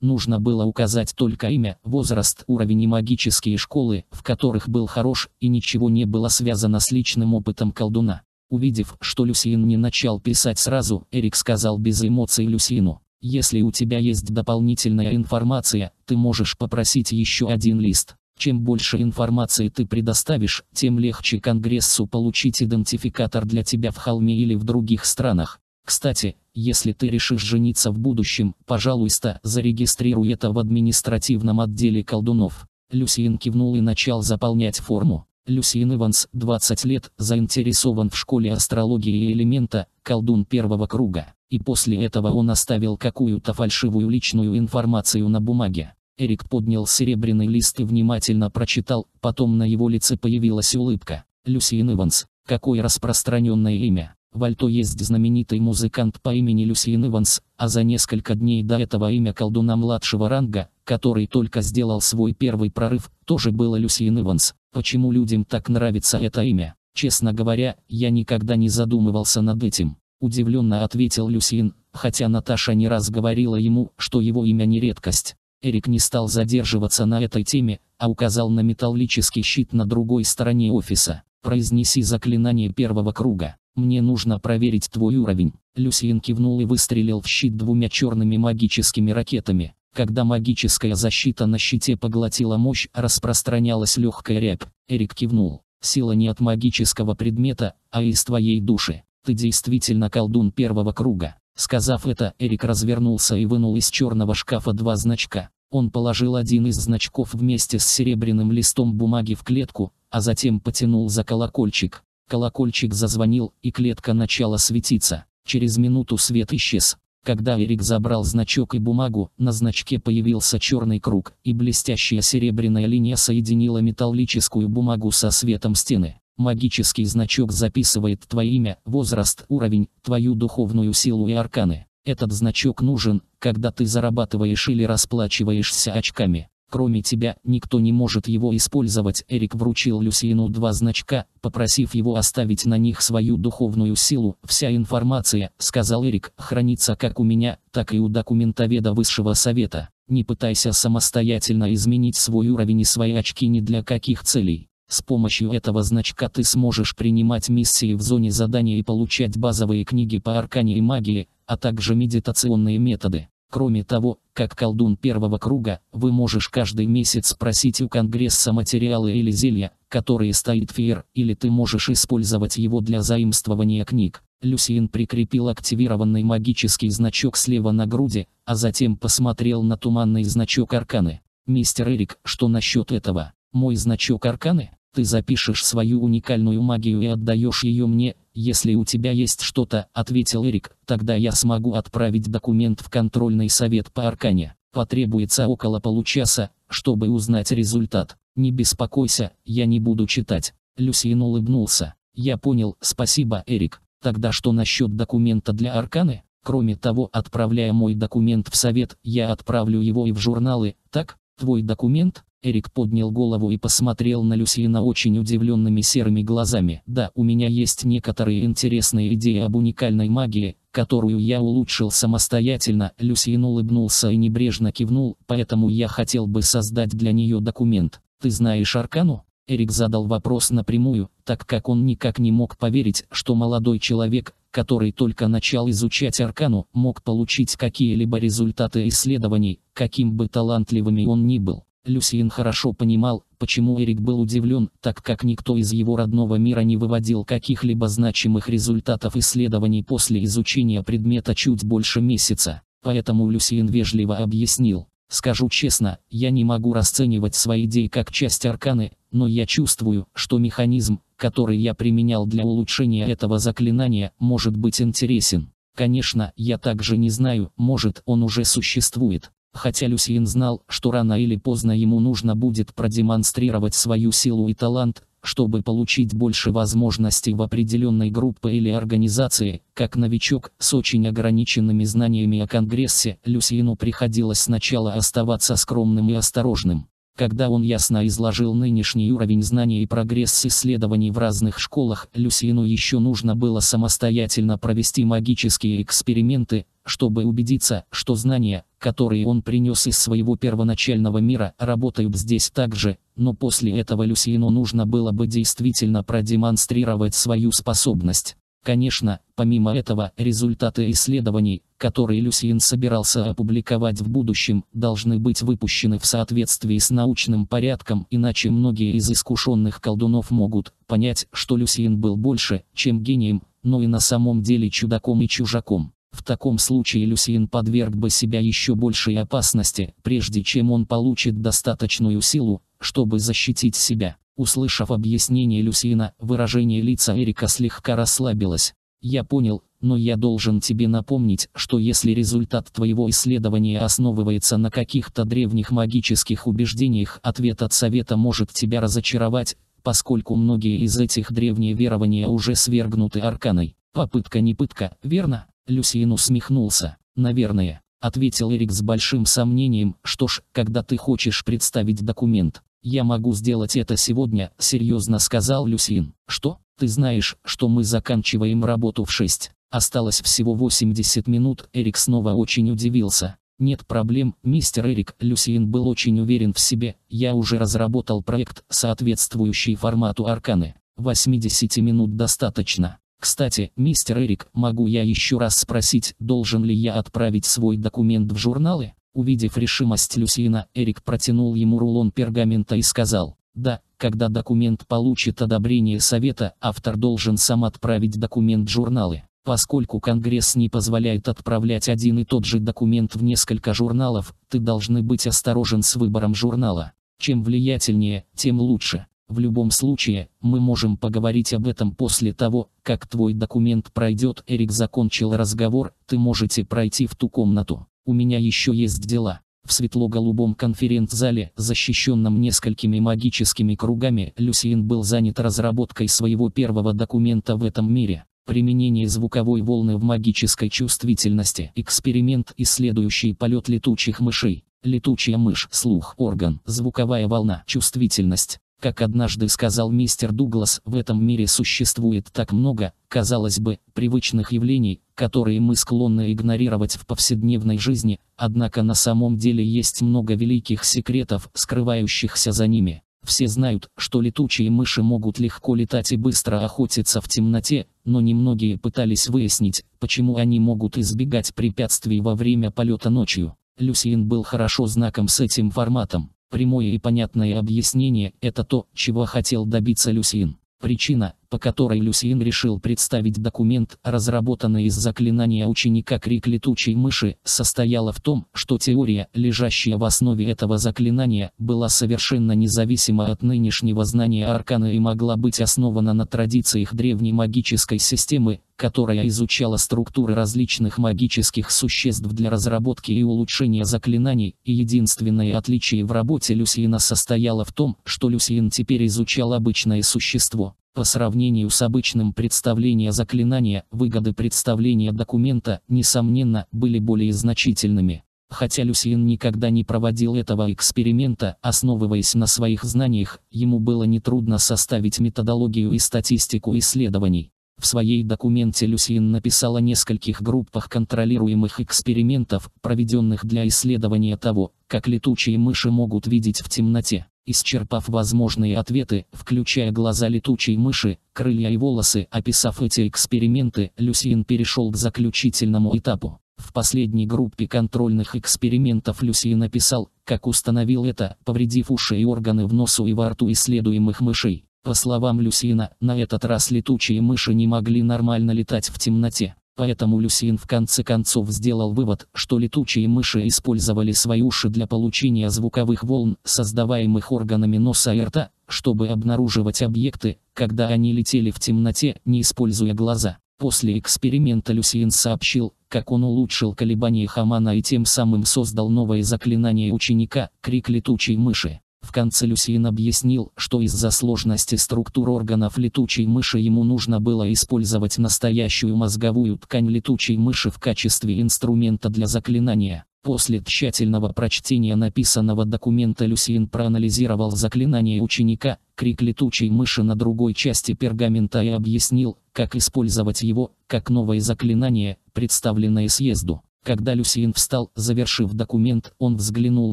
Нужно было указать только имя, возраст, уровень и магические школы, в которых был хорош, и ничего не было связано с личным опытом колдуна. Увидев, что Люсиин не начал писать сразу, Эрик сказал без эмоций Люсину: Если у тебя есть дополнительная информация, ты можешь попросить еще один лист. Чем больше информации ты предоставишь, тем легче Конгрессу получить идентификатор для тебя в холме или в других странах. Кстати, если ты решишь жениться в будущем, пожалуйста, зарегистрируй это в административном отделе колдунов. Люсиен кивнул и начал заполнять форму. Люсиен Иванс, 20 лет, заинтересован в школе астрологии и элемента, колдун первого круга. И после этого он оставил какую-то фальшивую личную информацию на бумаге. Эрик поднял серебряный лист и внимательно прочитал, потом на его лице появилась улыбка. Люсиен Иванс, какое распространенное имя. Вальто есть знаменитый музыкант по имени Люсиен Иванс, а за несколько дней до этого имя колдуна младшего ранга, который только сделал свой первый прорыв, тоже было Люсиен Иванс. Почему людям так нравится это имя? Честно говоря, я никогда не задумывался над этим. Удивленно ответил Люсиен, хотя Наташа не раз говорила ему, что его имя не редкость. Эрик не стал задерживаться на этой теме, а указал на металлический щит на другой стороне офиса. Произнеси заклинание первого круга. Мне нужно проверить твой уровень. Люсиен кивнул и выстрелил в щит двумя черными магическими ракетами. Когда магическая защита на щите поглотила мощь, распространялась легкая рябь. Эрик кивнул. Сила не от магического предмета, а из твоей души. Ты действительно колдун первого круга. Сказав это, Эрик развернулся и вынул из черного шкафа два значка. Он положил один из значков вместе с серебряным листом бумаги в клетку, а затем потянул за колокольчик. Колокольчик зазвонил, и клетка начала светиться. Через минуту свет исчез. Когда Эрик забрал значок и бумагу, на значке появился черный круг, и блестящая серебряная линия соединила металлическую бумагу со светом стены. Магический значок записывает твое имя, возраст, уровень, твою духовную силу и арканы. Этот значок нужен, когда ты зарабатываешь или расплачиваешься очками. Кроме тебя, никто не может его использовать. Эрик вручил Люсиену два значка, попросив его оставить на них свою духовную силу. Вся информация, сказал Эрик, хранится как у меня, так и у документоведа высшего совета. Не пытайся самостоятельно изменить свой уровень и свои очки ни для каких целей. С помощью этого значка ты сможешь принимать миссии в зоне задания и получать базовые книги по аркане и магии, а также медитационные методы. Кроме того, как колдун первого круга, вы можешь каждый месяц просить у Конгресса материалы или зелья, которые стоит Фиер, или ты можешь использовать его для заимствования книг. Люсиен прикрепил активированный магический значок слева на груди, а затем посмотрел на туманный значок Арканы. «Мистер Эрик, что насчет этого? Мой значок Арканы?» Ты запишешь свою уникальную магию и отдаешь ее мне, если у тебя есть что-то, ответил Эрик, тогда я смогу отправить документ в контрольный совет по Аркане. Потребуется около получаса, чтобы узнать результат. Не беспокойся, я не буду читать. Люсин улыбнулся. Я понял, спасибо, Эрик. Тогда что насчет документа для Арканы? Кроме того, отправляя мой документ в совет, я отправлю его и в журналы, так? Твой документ? Эрик поднял голову и посмотрел на Люсьена очень удивленными серыми глазами. «Да, у меня есть некоторые интересные идеи об уникальной магии, которую я улучшил самостоятельно». Люсьен улыбнулся и небрежно кивнул, «поэтому я хотел бы создать для нее документ. Ты знаешь Аркану?» Эрик задал вопрос напрямую, так как он никак не мог поверить, что молодой человек, который только начал изучать Аркану, мог получить какие-либо результаты исследований, каким бы талантливыми он ни был. Люсиен хорошо понимал, почему Эрик был удивлен, так как никто из его родного мира не выводил каких-либо значимых результатов исследований после изучения предмета чуть больше месяца. Поэтому Люсиен вежливо объяснил. Скажу честно, я не могу расценивать свои идеи как часть арканы, но я чувствую, что механизм, который я применял для улучшения этого заклинания, может быть интересен. Конечно, я также не знаю, может он уже существует. Хотя Люсьен знал, что рано или поздно ему нужно будет продемонстрировать свою силу и талант, чтобы получить больше возможностей в определенной группе или организации, как новичок с очень ограниченными знаниями о Конгрессе, Люсьену приходилось сначала оставаться скромным и осторожным. Когда он ясно изложил нынешний уровень знаний и прогресс исследований в разных школах, Люсину еще нужно было самостоятельно провести магические эксперименты, чтобы убедиться, что знания, которые он принес из своего первоначального мира, работают здесь также, но после этого Люсиену нужно было бы действительно продемонстрировать свою способность. Конечно, помимо этого, результаты исследований, которые Люсиен собирался опубликовать в будущем, должны быть выпущены в соответствии с научным порядком, иначе многие из искушенных колдунов могут понять, что Люсиен был больше, чем гением, но и на самом деле чудаком и чужаком. В таком случае Люсиен подверг бы себя еще большей опасности, прежде чем он получит достаточную силу, чтобы защитить себя. Услышав объяснение Люсиена, выражение лица Эрика слегка расслабилось. «Я понял, но я должен тебе напомнить, что если результат твоего исследования основывается на каких-то древних магических убеждениях, ответ от совета может тебя разочаровать, поскольку многие из этих древние верования уже свергнуты арканой. Попытка не пытка, верно?» Люсиен усмехнулся. «Наверное», — ответил Эрик с большим сомнением. «Что ж, когда ты хочешь представить документ, я могу сделать это сегодня», — серьезно сказал Люсиен. «Что? Ты знаешь, что мы заканчиваем работу в 6. Осталось всего 80 минут». Эрик снова очень удивился. «Нет проблем, мистер Эрик». Люсиен был очень уверен в себе. «Я уже разработал проект, соответствующий формату Арканы. 80 минут достаточно. Кстати, мистер Эрик, могу я еще раз спросить, должен ли я отправить свой документ в журналы? Увидев решимость Люсина, Эрик протянул ему рулон пергамента и сказал, да, когда документ получит одобрение совета, автор должен сам отправить документ в журналы. Поскольку Конгресс не позволяет отправлять один и тот же документ в несколько журналов, ты должны быть осторожен с выбором журнала. Чем влиятельнее, тем лучше. В любом случае, мы можем поговорить об этом после того, как твой документ пройдет. Эрик закончил разговор, ты можете пройти в ту комнату. У меня еще есть дела. В светло-голубом конференц-зале, защищенном несколькими магическими кругами, Люсиен был занят разработкой своего первого документа в этом мире. Применение звуковой волны в магической чувствительности. Эксперимент и следующий полет летучих мышей. Летучая мышь, слух, орган, звуковая волна, чувствительность. Как однажды сказал мистер Дуглас, в этом мире существует так много, казалось бы, привычных явлений, которые мы склонны игнорировать в повседневной жизни, однако на самом деле есть много великих секретов, скрывающихся за ними. Все знают, что летучие мыши могут легко летать и быстро охотиться в темноте, но немногие пытались выяснить, почему они могут избегать препятствий во время полета ночью. Люсиен был хорошо знаком с этим форматом. Прямое и понятное объяснение – это то, чего хотел добиться Люсин. Причина, по которой Люсьен решил представить документ, разработанный из заклинания ученика Крик Летучей Мыши, состояла в том, что теория, лежащая в основе этого заклинания, была совершенно независима от нынешнего знания Аркана и могла быть основана на традициях древней магической системы, которая изучала структуры различных магических существ для разработки и улучшения заклинаний, и единственное отличие в работе Люсьена состояло в том, что Люсьен теперь изучал обычное существо по сравнению с обычным представлением заклинания, выгоды представления документа, несомненно, были более значительными. Хотя Люсиен никогда не проводил этого эксперимента, основываясь на своих знаниях, ему было нетрудно составить методологию и статистику исследований. В своей документе Люсиен написал о нескольких группах контролируемых экспериментов, проведенных для исследования того, как летучие мыши могут видеть в темноте. Исчерпав возможные ответы, включая глаза летучей мыши, крылья и волосы, описав эти эксперименты, Люсиен перешел к заключительному этапу. В последней группе контрольных экспериментов Люсиен описал, как установил это, повредив уши и органы в носу и во рту исследуемых мышей. По словам Люсина, на этот раз летучие мыши не могли нормально летать в темноте. Поэтому Люсин в конце концов сделал вывод, что летучие мыши использовали свои уши для получения звуковых волн, создаваемых органами носа и рта, чтобы обнаруживать объекты, когда они летели в темноте, не используя глаза. После эксперимента Люсиен сообщил, как он улучшил колебания Хамана и тем самым создал новое заклинание ученика «Крик летучей мыши». В конце Люсиен объяснил, что из-за сложности структур органов летучей мыши ему нужно было использовать настоящую мозговую ткань летучей мыши в качестве инструмента для заклинания. После тщательного прочтения написанного документа Люсиен проанализировал заклинание ученика, крик летучей мыши на другой части пергамента и объяснил, как использовать его, как новое заклинание, представленное съезду. Когда Люсиен встал, завершив документ, он взглянул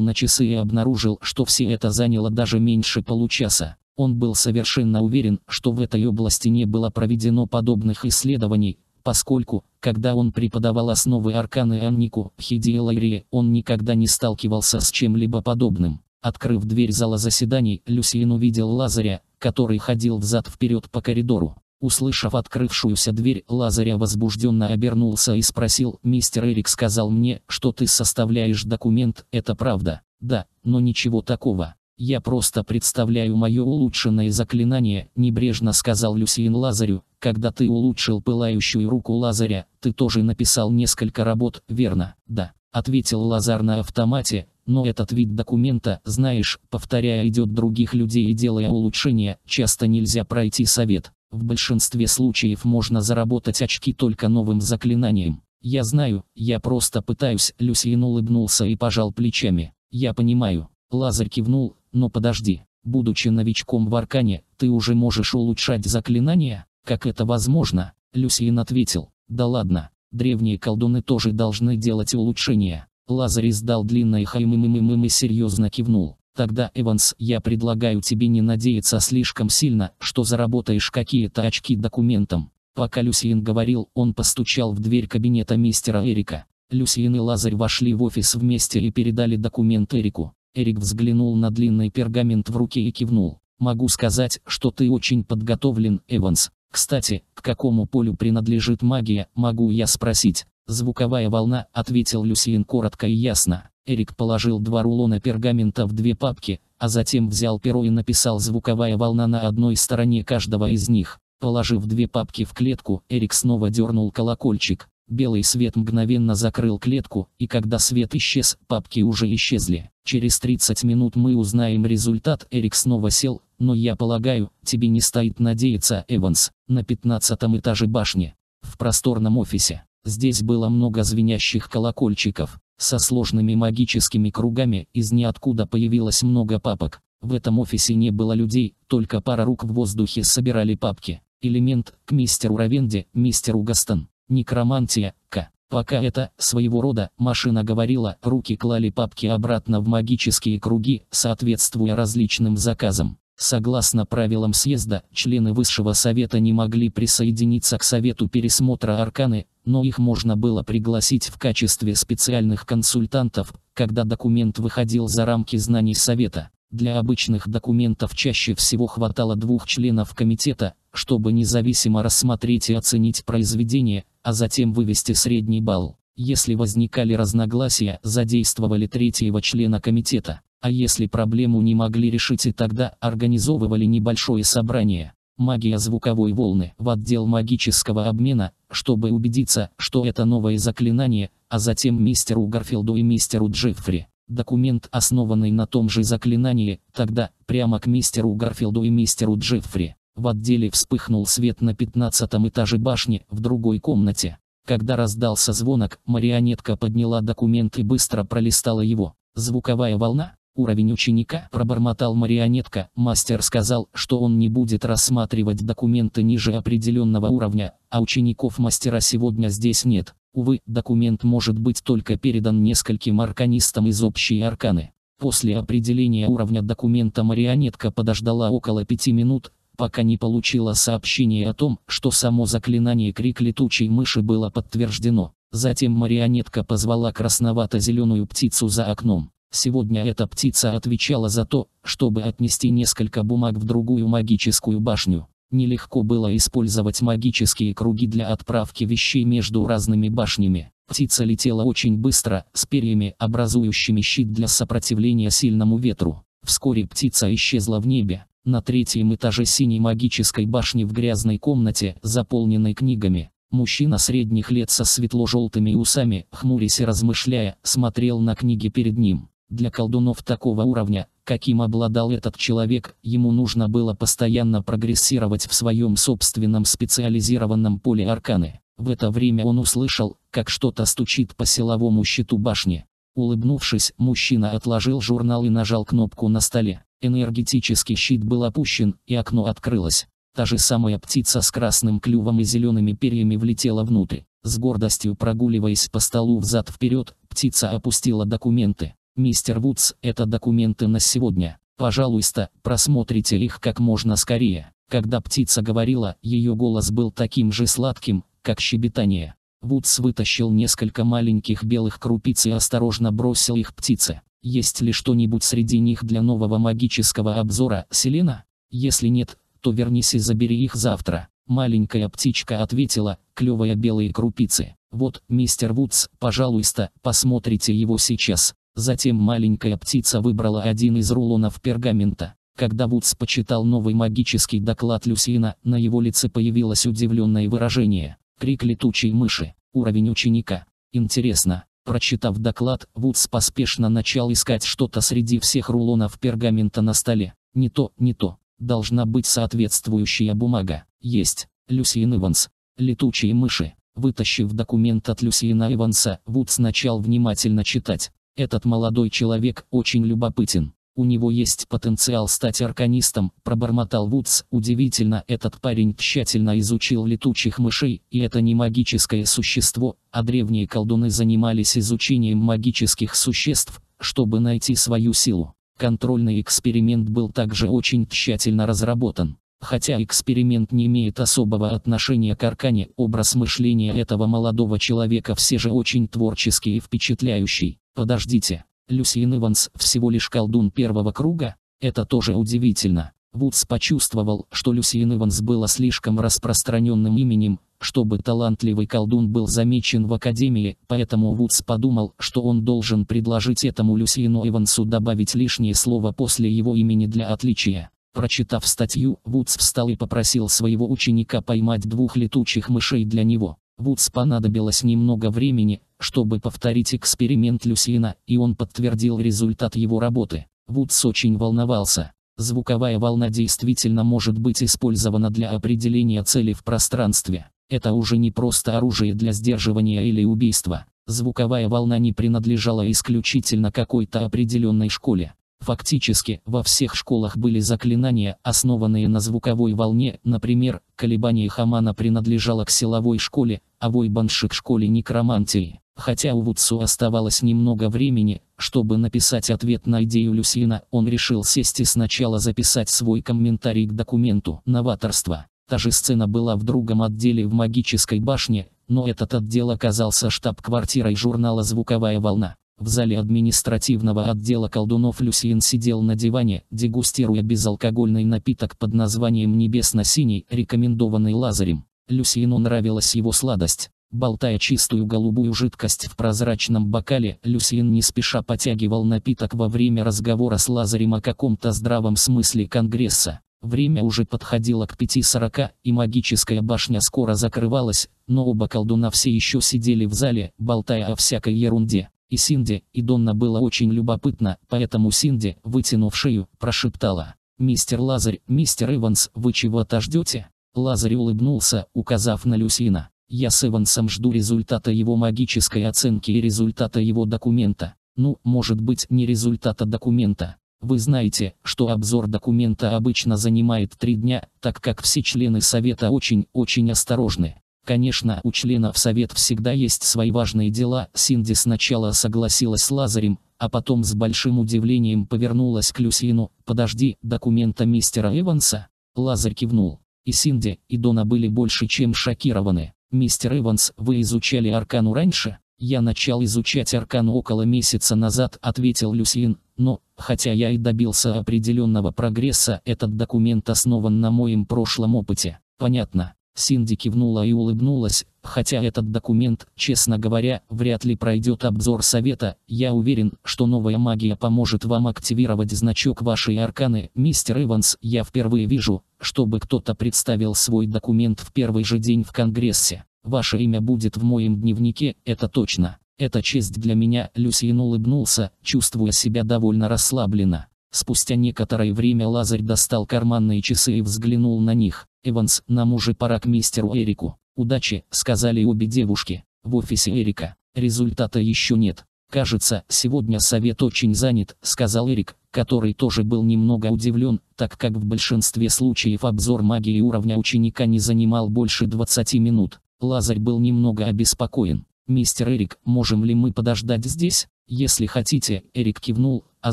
на часы и обнаружил, что все это заняло даже меньше получаса. Он был совершенно уверен, что в этой области не было проведено подобных исследований, поскольку, когда он преподавал основы арканы Аннику, Хидиэлайре, он никогда не сталкивался с чем-либо подобным. Открыв дверь зала заседаний, Люсиен увидел Лазаря, который ходил взад-вперед по коридору. Услышав открывшуюся дверь, Лазаря возбужденно обернулся и спросил, «Мистер Эрик сказал мне, что ты составляешь документ, это правда?» «Да, но ничего такого. Я просто представляю мое улучшенное заклинание», — небрежно сказал Люсиен Лазарю, «когда ты улучшил пылающую руку Лазаря, ты тоже написал несколько работ, верно?» «Да», — ответил Лазар на автомате, но этот вид документа, знаешь, повторяя идет других людей и делая улучшения, часто нельзя пройти совет. В большинстве случаев можно заработать очки только новым заклинанием. Я знаю, я просто пытаюсь, Люсиен улыбнулся и пожал плечами. Я понимаю. Лазарь кивнул, но подожди. Будучи новичком в Аркане, ты уже можешь улучшать заклинания? Как это возможно? Люсиен ответил. Да ладно. Древние колдуны тоже должны делать улучшения. Лазарь издал длинное хаймымымымым и серьезно кивнул. Тогда, Эванс, я предлагаю тебе не надеяться слишком сильно, что заработаешь какие-то очки документом. Пока Люсиен говорил, он постучал в дверь кабинета мистера Эрика. Люсиен и Лазарь вошли в офис вместе и передали документ Эрику. Эрик взглянул на длинный пергамент в руке и кивнул. «Могу сказать, что ты очень подготовлен, Эванс. Кстати, к какому полю принадлежит магия, могу я спросить?» «Звуковая волна», — ответил Люсиен коротко и ясно. Эрик положил два рулона пергамента в две папки, а затем взял перо и написал звуковая волна на одной стороне каждого из них. Положив две папки в клетку, Эрик снова дернул колокольчик. Белый свет мгновенно закрыл клетку, и когда свет исчез, папки уже исчезли. Через 30 минут мы узнаем результат. Эрик снова сел, но я полагаю, тебе не стоит надеяться, Эванс, на 15 этаже башни, в просторном офисе. Здесь было много звенящих колокольчиков, со сложными магическими кругами, из ниоткуда появилось много папок. В этом офисе не было людей, только пара рук в воздухе собирали папки. Элемент к мистеру Равенде, мистеру Гастон. Некромантия, к. Пока это, своего рода, машина говорила, руки клали папки обратно в магические круги, соответствуя различным заказам. Согласно правилам съезда, члены Высшего Совета не могли присоединиться к Совету пересмотра Арканы, но их можно было пригласить в качестве специальных консультантов, когда документ выходил за рамки знаний Совета. Для обычных документов чаще всего хватало двух членов комитета, чтобы независимо рассмотреть и оценить произведение, а затем вывести средний балл. Если возникали разногласия, задействовали третьего члена комитета. А если проблему не могли решить и тогда организовывали небольшое собрание. Магия звуковой волны в отдел магического обмена, чтобы убедиться, что это новое заклинание, а затем мистеру Гарфилду и мистеру Джеффри. Документ, основанный на том же заклинании, тогда прямо к мистеру Гарфилду и мистеру Джеффри. В отделе вспыхнул свет на 15 этаже башни, в другой комнате. Когда раздался звонок, марионетка подняла документ и быстро пролистала его. Звуковая волна? уровень ученика, пробормотал марионетка. Мастер сказал, что он не будет рассматривать документы ниже определенного уровня, а учеников мастера сегодня здесь нет. Увы, документ может быть только передан нескольким арканистам из общей арканы. После определения уровня документа марионетка подождала около пяти минут, пока не получила сообщение о том, что само заклинание крик летучей мыши было подтверждено. Затем марионетка позвала красновато-зеленую птицу за окном. Сегодня эта птица отвечала за то, чтобы отнести несколько бумаг в другую магическую башню. Нелегко было использовать магические круги для отправки вещей между разными башнями. Птица летела очень быстро, с перьями, образующими щит для сопротивления сильному ветру. Вскоре птица исчезла в небе. На третьем этаже синей магической башни в грязной комнате, заполненной книгами, Мужчина средних лет со светло-желтыми усами, хмурясь и размышляя, смотрел на книги перед ним. Для колдунов такого уровня, каким обладал этот человек, ему нужно было постоянно прогрессировать в своем собственном специализированном поле арканы. В это время он услышал, как что-то стучит по силовому щиту башни. Улыбнувшись, мужчина отложил журнал и нажал кнопку на столе. Энергетический щит был опущен, и окно открылось. Та же самая птица с красным клювом и зелеными перьями влетела внутрь. С гордостью прогуливаясь по столу взад-вперед, птица опустила документы. Мистер Вудс, это документы на сегодня. Пожалуйста, просмотрите их как можно скорее. Когда птица говорила, ее голос был таким же сладким, как щебетание. Вудс вытащил несколько маленьких белых крупиц и осторожно бросил их птице. Есть ли что-нибудь среди них для нового магического обзора, Селена? Если нет, то вернись и забери их завтра. Маленькая птичка ответила, "Клевые белые крупицы. Вот, мистер Вудс, пожалуйста, посмотрите его сейчас. Затем маленькая птица выбрала один из рулонов пергамента. Когда Вудс почитал новый магический доклад Люсина, на его лице появилось удивленное выражение. Крик летучей мыши. Уровень ученика. Интересно. Прочитав доклад, Вудс поспешно начал искать что-то среди всех рулонов пергамента на столе. Не то, не то. Должна быть соответствующая бумага. Есть. Люсин Иванс. Летучие мыши. Вытащив документ от Люсина Иванса, Вудс начал внимательно читать. Этот молодой человек очень любопытен. У него есть потенциал стать арканистом, пробормотал Вудс. Удивительно, этот парень тщательно изучил летучих мышей, и это не магическое существо, а древние колдуны занимались изучением магических существ, чтобы найти свою силу. Контрольный эксперимент был также очень тщательно разработан. Хотя эксперимент не имеет особого отношения к аркане, образ мышления этого молодого человека все же очень творческий и впечатляющий. Подождите, Люсиен Иванс всего лишь колдун первого круга? Это тоже удивительно. Вудс почувствовал, что Люсиен Иванс было слишком распространенным именем, чтобы талантливый колдун был замечен в Академии, поэтому Вудс подумал, что он должен предложить этому Люсиену Ивансу добавить лишнее слово после его имени для отличия. Прочитав статью, Вудс встал и попросил своего ученика поймать двух летучих мышей для него. Вудс понадобилось немного времени, чтобы повторить эксперимент Люсина, и он подтвердил результат его работы. Вудс очень волновался. Звуковая волна действительно может быть использована для определения цели в пространстве. Это уже не просто оружие для сдерживания или убийства. Звуковая волна не принадлежала исключительно какой-то определенной школе. Фактически, во всех школах были заклинания, основанные на звуковой волне, например, колебание Хамана принадлежало к силовой школе, а вой к школе некромантии. Хотя у Вудсу оставалось немного времени, чтобы написать ответ на идею Люсина, он решил сесть и сначала записать свой комментарий к документу «Новаторство». Та же сцена была в другом отделе в магической башне, но этот отдел оказался штаб-квартирой журнала «Звуковая волна». В зале административного отдела колдунов Люсиен сидел на диване, дегустируя безалкогольный напиток под названием «Небесно-синий», рекомендованный Лазарем. Люсиену нравилась его сладость. Болтая чистую голубую жидкость в прозрачном бокале, Люсиен не спеша потягивал напиток во время разговора с Лазарем о каком-то здравом смысле Конгресса. Время уже подходило к 5.40, и магическая башня скоро закрывалась, но оба колдуна все еще сидели в зале, болтая о всякой ерунде. И Синди, и Донна было очень любопытно, поэтому Синди, вытянув шею, прошептала. «Мистер Лазарь, мистер Эванс, вы чего-то ждете?» Лазарь улыбнулся, указав на Люсина. «Я с Эвансом жду результата его магической оценки и результата его документа. Ну, может быть, не результата документа. Вы знаете, что обзор документа обычно занимает три дня, так как все члены совета очень-очень осторожны. Конечно, у членов совет всегда есть свои важные дела. Синди сначала согласилась с Лазарем, а потом с большим удивлением повернулась к Люсину. «Подожди, документа мистера Эванса?» Лазарь кивнул. И Синди, и Дона были больше чем шокированы. «Мистер Эванс, вы изучали Аркану раньше?» «Я начал изучать Аркану около месяца назад», — ответил Люсин. «Но, хотя я и добился определенного прогресса, этот документ основан на моем прошлом опыте». «Понятно. Синди кивнула и улыбнулась, хотя этот документ, честно говоря, вряд ли пройдет обзор совета, я уверен, что новая магия поможет вам активировать значок вашей арканы. Мистер Эванс, я впервые вижу, чтобы кто-то представил свой документ в первый же день в Конгрессе. Ваше имя будет в моем дневнике, это точно. Это честь для меня, Люсиен улыбнулся, чувствуя себя довольно расслабленно. Спустя некоторое время Лазарь достал карманные часы и взглянул на них. «Эванс, нам уже пора к мистеру Эрику. Удачи», — сказали обе девушки. В офисе Эрика. Результата еще нет. «Кажется, сегодня совет очень занят», — сказал Эрик, который тоже был немного удивлен, так как в большинстве случаев обзор магии уровня ученика не занимал больше 20 минут. Лазарь был немного обеспокоен. «Мистер Эрик, можем ли мы подождать здесь?» «Если хотите», — Эрик кивнул, а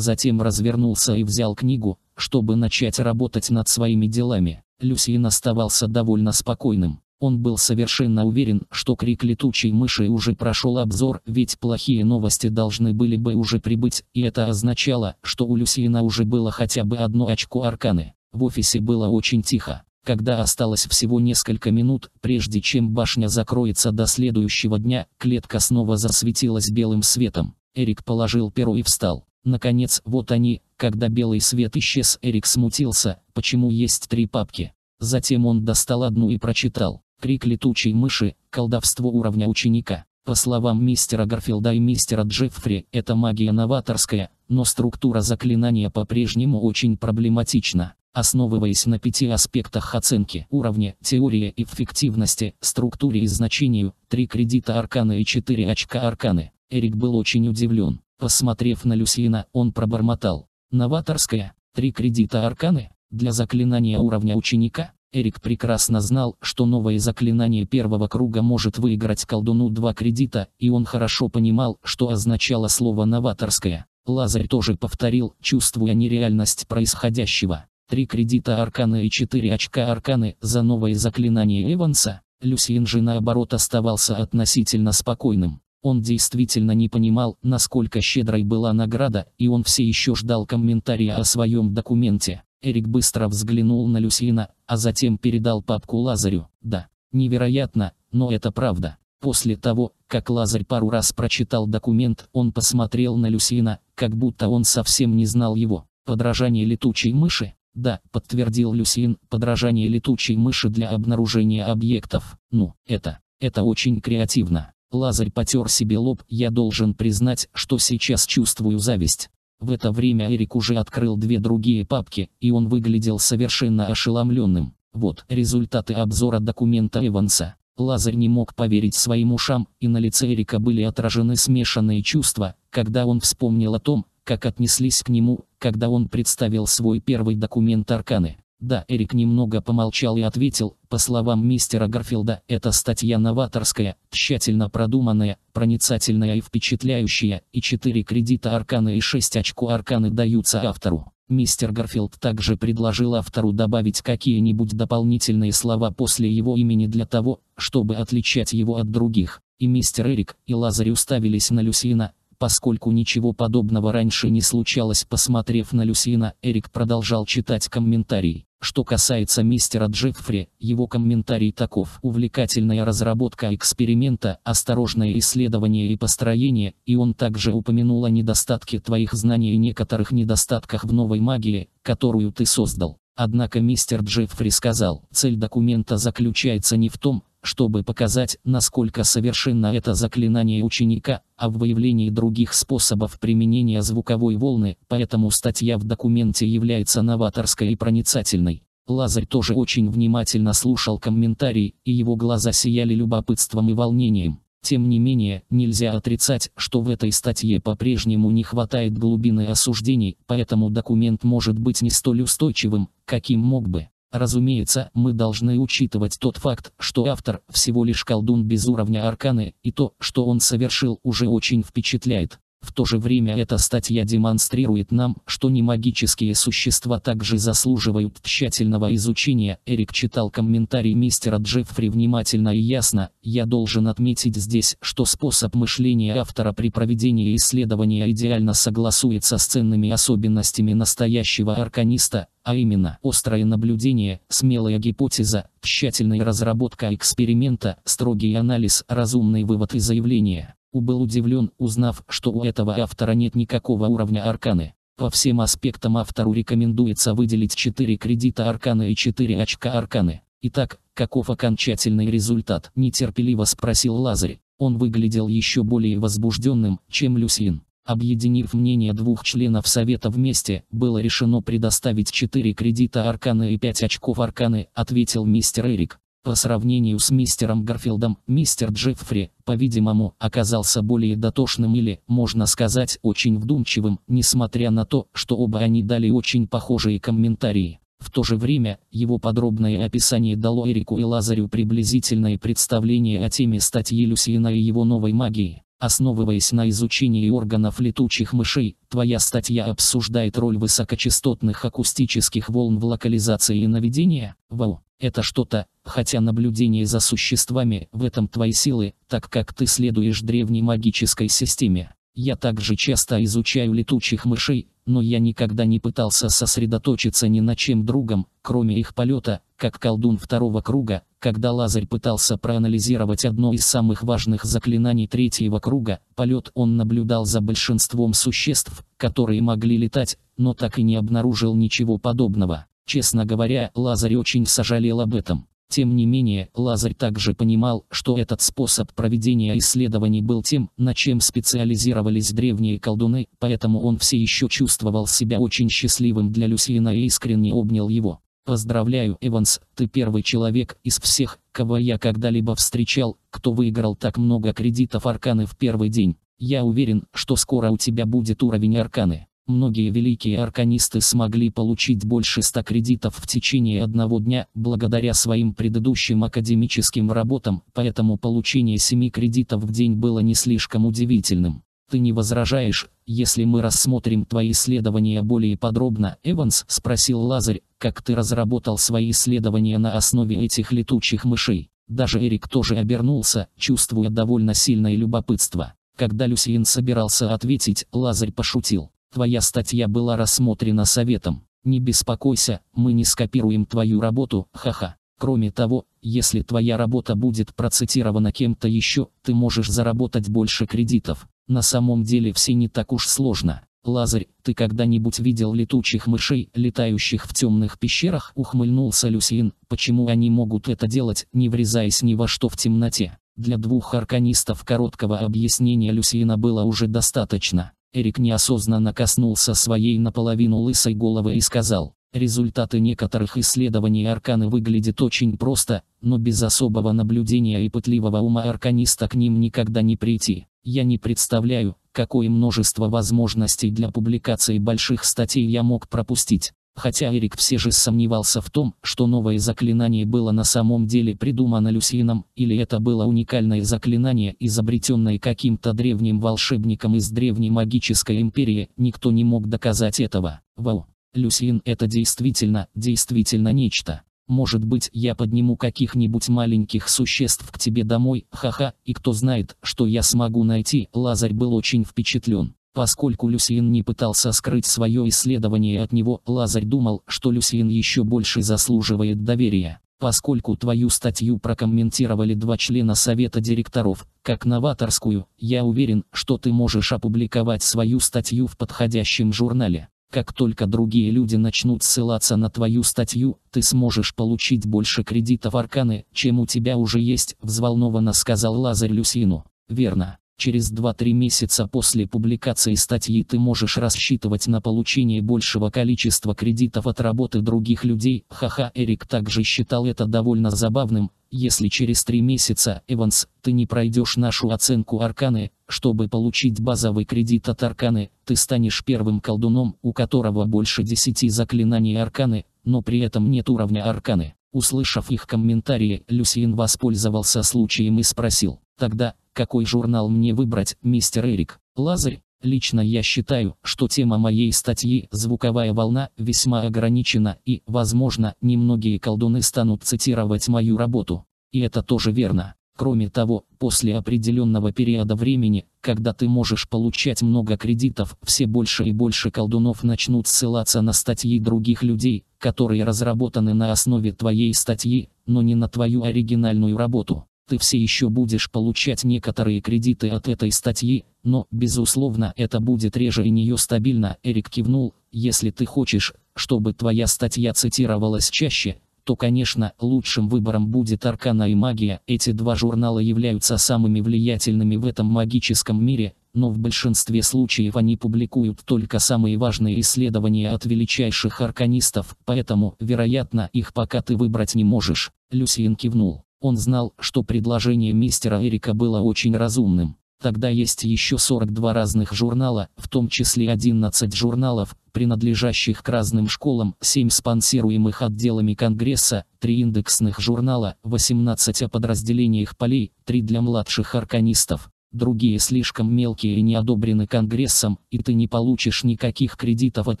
затем развернулся и взял книгу, чтобы начать работать над своими делами. Люсьен оставался довольно спокойным. Он был совершенно уверен, что крик летучей мыши уже прошел обзор, ведь плохие новости должны были бы уже прибыть, и это означало, что у Люсина уже было хотя бы одно очко арканы. В офисе было очень тихо. Когда осталось всего несколько минут, прежде чем башня закроется до следующего дня, клетка снова засветилась белым светом. Эрик положил перо и встал. Наконец, вот они, когда белый свет исчез, Эрик смутился, почему есть три папки. Затем он достал одну и прочитал. Крик летучей мыши, колдовство уровня ученика. По словам мистера Гарфилда и мистера Джеффри, это магия новаторская, но структура заклинания по-прежнему очень проблематична. Основываясь на пяти аспектах оценки, уровня, теории, эффективности, структуре и значению, три кредита арканы и четыре очка арканы, Эрик был очень удивлен. Посмотрев на Люсина, он пробормотал. Новаторская, три кредита арканы, для заклинания уровня ученика. Эрик прекрасно знал, что новое заклинание первого круга может выиграть колдуну два кредита, и он хорошо понимал, что означало слово «новаторское». Лазарь тоже повторил, чувствуя нереальность происходящего. Три кредита арканы и четыре очка Арканы за новое заклинание Эванса, Люсиен же наоборот оставался относительно спокойным. Он действительно не понимал, насколько щедрой была награда, и он все еще ждал комментария о своем документе. Эрик быстро взглянул на Люсина, а затем передал папку Лазарю. Да, невероятно, но это правда. После того, как Лазарь пару раз прочитал документ, он посмотрел на Люсина, как будто он совсем не знал его. Подражание летучей мыши? Да, подтвердил Люсин, подражание летучей мыши для обнаружения объектов. Ну, это, это очень креативно. Лазарь потер себе лоб, я должен признать, что сейчас чувствую зависть. В это время Эрик уже открыл две другие папки, и он выглядел совершенно ошеломленным. Вот результаты обзора документа Эванса. Лазарь не мог поверить своим ушам, и на лице Эрика были отражены смешанные чувства, когда он вспомнил о том, как отнеслись к нему, когда он представил свой первый документ Арканы. Да, Эрик немного помолчал и ответил, по словам мистера Гарфилда, эта статья новаторская, тщательно продуманная, проницательная и впечатляющая, и 4 кредита Арканы и 6 очко Арканы даются автору. Мистер Гарфилд также предложил автору добавить какие-нибудь дополнительные слова после его имени для того, чтобы отличать его от других. И мистер Эрик, и Лазарь уставились на Люсина, поскольку ничего подобного раньше не случалось. Посмотрев на Люсина, Эрик продолжал читать комментарий. Что касается мистера Джеффри, его комментарий таков. Увлекательная разработка эксперимента, осторожное исследование и построение, и он также упомянул о недостатке твоих знаний и некоторых недостатках в новой магии, которую ты создал. Однако мистер Джеффри сказал, цель документа заключается не в том, чтобы показать, насколько совершенно это заклинание ученика, а в выявлении других способов применения звуковой волны, поэтому статья в документе является новаторской и проницательной. Лазарь тоже очень внимательно слушал комментарий, и его глаза сияли любопытством и волнением. Тем не менее, нельзя отрицать, что в этой статье по-прежнему не хватает глубины осуждений, поэтому документ может быть не столь устойчивым, каким мог бы. Разумеется, мы должны учитывать тот факт, что автор всего лишь колдун без уровня арканы, и то, что он совершил уже очень впечатляет. В то же время эта статья демонстрирует нам, что не магические существа также заслуживают тщательного изучения. Эрик читал комментарий мистера Джеффри внимательно и ясно. Я должен отметить здесь, что способ мышления автора при проведении исследования идеально согласуется с ценными особенностями настоящего арканиста, а именно острое наблюдение, смелая гипотеза, тщательная разработка эксперимента, строгий анализ, разумный вывод и заявление. Ю был удивлен, узнав, что у этого автора нет никакого уровня арканы. По всем аспектам автору рекомендуется выделить 4 кредита арканы и 4 очка арканы. Итак, каков окончательный результат? Нетерпеливо спросил Лазарь. Он выглядел еще более возбужденным, чем Люсин. Объединив мнение двух членов совета вместе, было решено предоставить 4 кредита Арканы и 5 очков Арканы, ответил мистер Эрик. По сравнению с мистером Гарфилдом, мистер Джеффри, по-видимому, оказался более дотошным или, можно сказать, очень вдумчивым, несмотря на то, что оба они дали очень похожие комментарии. В то же время, его подробное описание дало Эрику и Лазарю приблизительное представление о теме статьи Люсиена и его новой магии. Основываясь на изучении органов летучих мышей, твоя статья обсуждает роль высокочастотных акустических волн в локализации и наведении. Вау, это что-то, хотя наблюдение за существами, в этом твои силы, так как ты следуешь древней магической системе. Я также часто изучаю летучих мышей, но я никогда не пытался сосредоточиться ни на чем другом, кроме их полета, как колдун второго круга, когда Лазарь пытался проанализировать одно из самых важных заклинаний третьего круга, полет он наблюдал за большинством существ, которые могли летать, но так и не обнаружил ничего подобного. Честно говоря, Лазарь очень сожалел об этом. Тем не менее, Лазарь также понимал, что этот способ проведения исследований был тем, на чем специализировались древние колдуны, поэтому он все еще чувствовал себя очень счастливым для Люсиена и искренне обнял его. «Поздравляю, Эванс, ты первый человек из всех, кого я когда-либо встречал, кто выиграл так много кредитов Арканы в первый день. Я уверен, что скоро у тебя будет уровень Арканы». Многие великие арканисты смогли получить больше 100 кредитов в течение одного дня, благодаря своим предыдущим академическим работам, поэтому получение 7 кредитов в день было не слишком удивительным. «Ты не возражаешь, если мы рассмотрим твои исследования более подробно?» Эванс спросил Лазарь, «как ты разработал свои исследования на основе этих летучих мышей?» Даже Эрик тоже обернулся, чувствуя довольно сильное любопытство. Когда Люсиен собирался ответить, Лазарь пошутил. Твоя статья была рассмотрена советом. Не беспокойся, мы не скопируем твою работу, ха-ха. Кроме того, если твоя работа будет процитирована кем-то еще, ты можешь заработать больше кредитов. На самом деле все не так уж сложно. Лазарь, ты когда-нибудь видел летучих мышей, летающих в темных пещерах? Ухмыльнулся Люсин. Почему они могут это делать, не врезаясь ни во что в темноте? Для двух арканистов короткого объяснения Люсина было уже достаточно. Эрик неосознанно коснулся своей наполовину лысой головы и сказал, результаты некоторых исследований арканы выглядят очень просто, но без особого наблюдения и пытливого ума арканиста к ним никогда не прийти. Я не представляю, какое множество возможностей для публикации больших статей я мог пропустить. Хотя Эрик все же сомневался в том, что новое заклинание было на самом деле придумано Люсином, или это было уникальное заклинание, изобретенное каким-то древним волшебником из древней магической империи, никто не мог доказать этого. Вау! Люсин это действительно, действительно нечто. Может быть, я подниму каких-нибудь маленьких существ к тебе домой, ха-ха, и кто знает, что я смогу найти, Лазарь был очень впечатлен. Поскольку Люсьен не пытался скрыть свое исследование от него, Лазарь думал, что Люсьен еще больше заслуживает доверия. Поскольку твою статью прокомментировали два члена совета директоров, как новаторскую, я уверен, что ты можешь опубликовать свою статью в подходящем журнале. Как только другие люди начнут ссылаться на твою статью, ты сможешь получить больше кредитов Арканы, чем у тебя уже есть, взволнованно сказал Лазарь Люсину. Верно. Через 2-3 месяца после публикации статьи ты можешь рассчитывать на получение большего количества кредитов от работы других людей. Ха-ха, Эрик также считал это довольно забавным. Если через 3 месяца, Эванс, ты не пройдешь нашу оценку Арканы, чтобы получить базовый кредит от Арканы, ты станешь первым колдуном, у которого больше 10 заклинаний Арканы, но при этом нет уровня Арканы. Услышав их комментарии, Люсиен воспользовался случаем и спросил, «Тогда, какой журнал мне выбрать, мистер Эрик? Лазарь?» Лично я считаю, что тема моей статьи «Звуковая волна» весьма ограничена и, возможно, немногие колдуны станут цитировать мою работу. И это тоже верно. Кроме того, после определенного периода времени, когда ты можешь получать много кредитов, все больше и больше колдунов начнут ссылаться на статьи других людей, которые разработаны на основе твоей статьи, но не на твою оригинальную работу. Ты все еще будешь получать некоторые кредиты от этой статьи, но, безусловно, это будет реже и нее стабильно, Эрик кивнул, если ты хочешь, чтобы твоя статья цитировалась чаще, то, конечно, лучшим выбором будет Аркана и Магия. Эти два журнала являются самыми влиятельными в этом магическом мире, но в большинстве случаев они публикуют только самые важные исследования от величайших арканистов, поэтому, вероятно, их пока ты выбрать не можешь. Люсиен кивнул. Он знал, что предложение мистера Эрика было очень разумным. Тогда есть еще 42 разных журнала, в том числе 11 журналов, принадлежащих к разным школам, 7 спонсируемых отделами Конгресса, 3 индексных журнала, 18 о подразделениях полей, 3 для младших арканистов. Другие слишком мелкие и не одобрены Конгрессом, и ты не получишь никаких кредитов от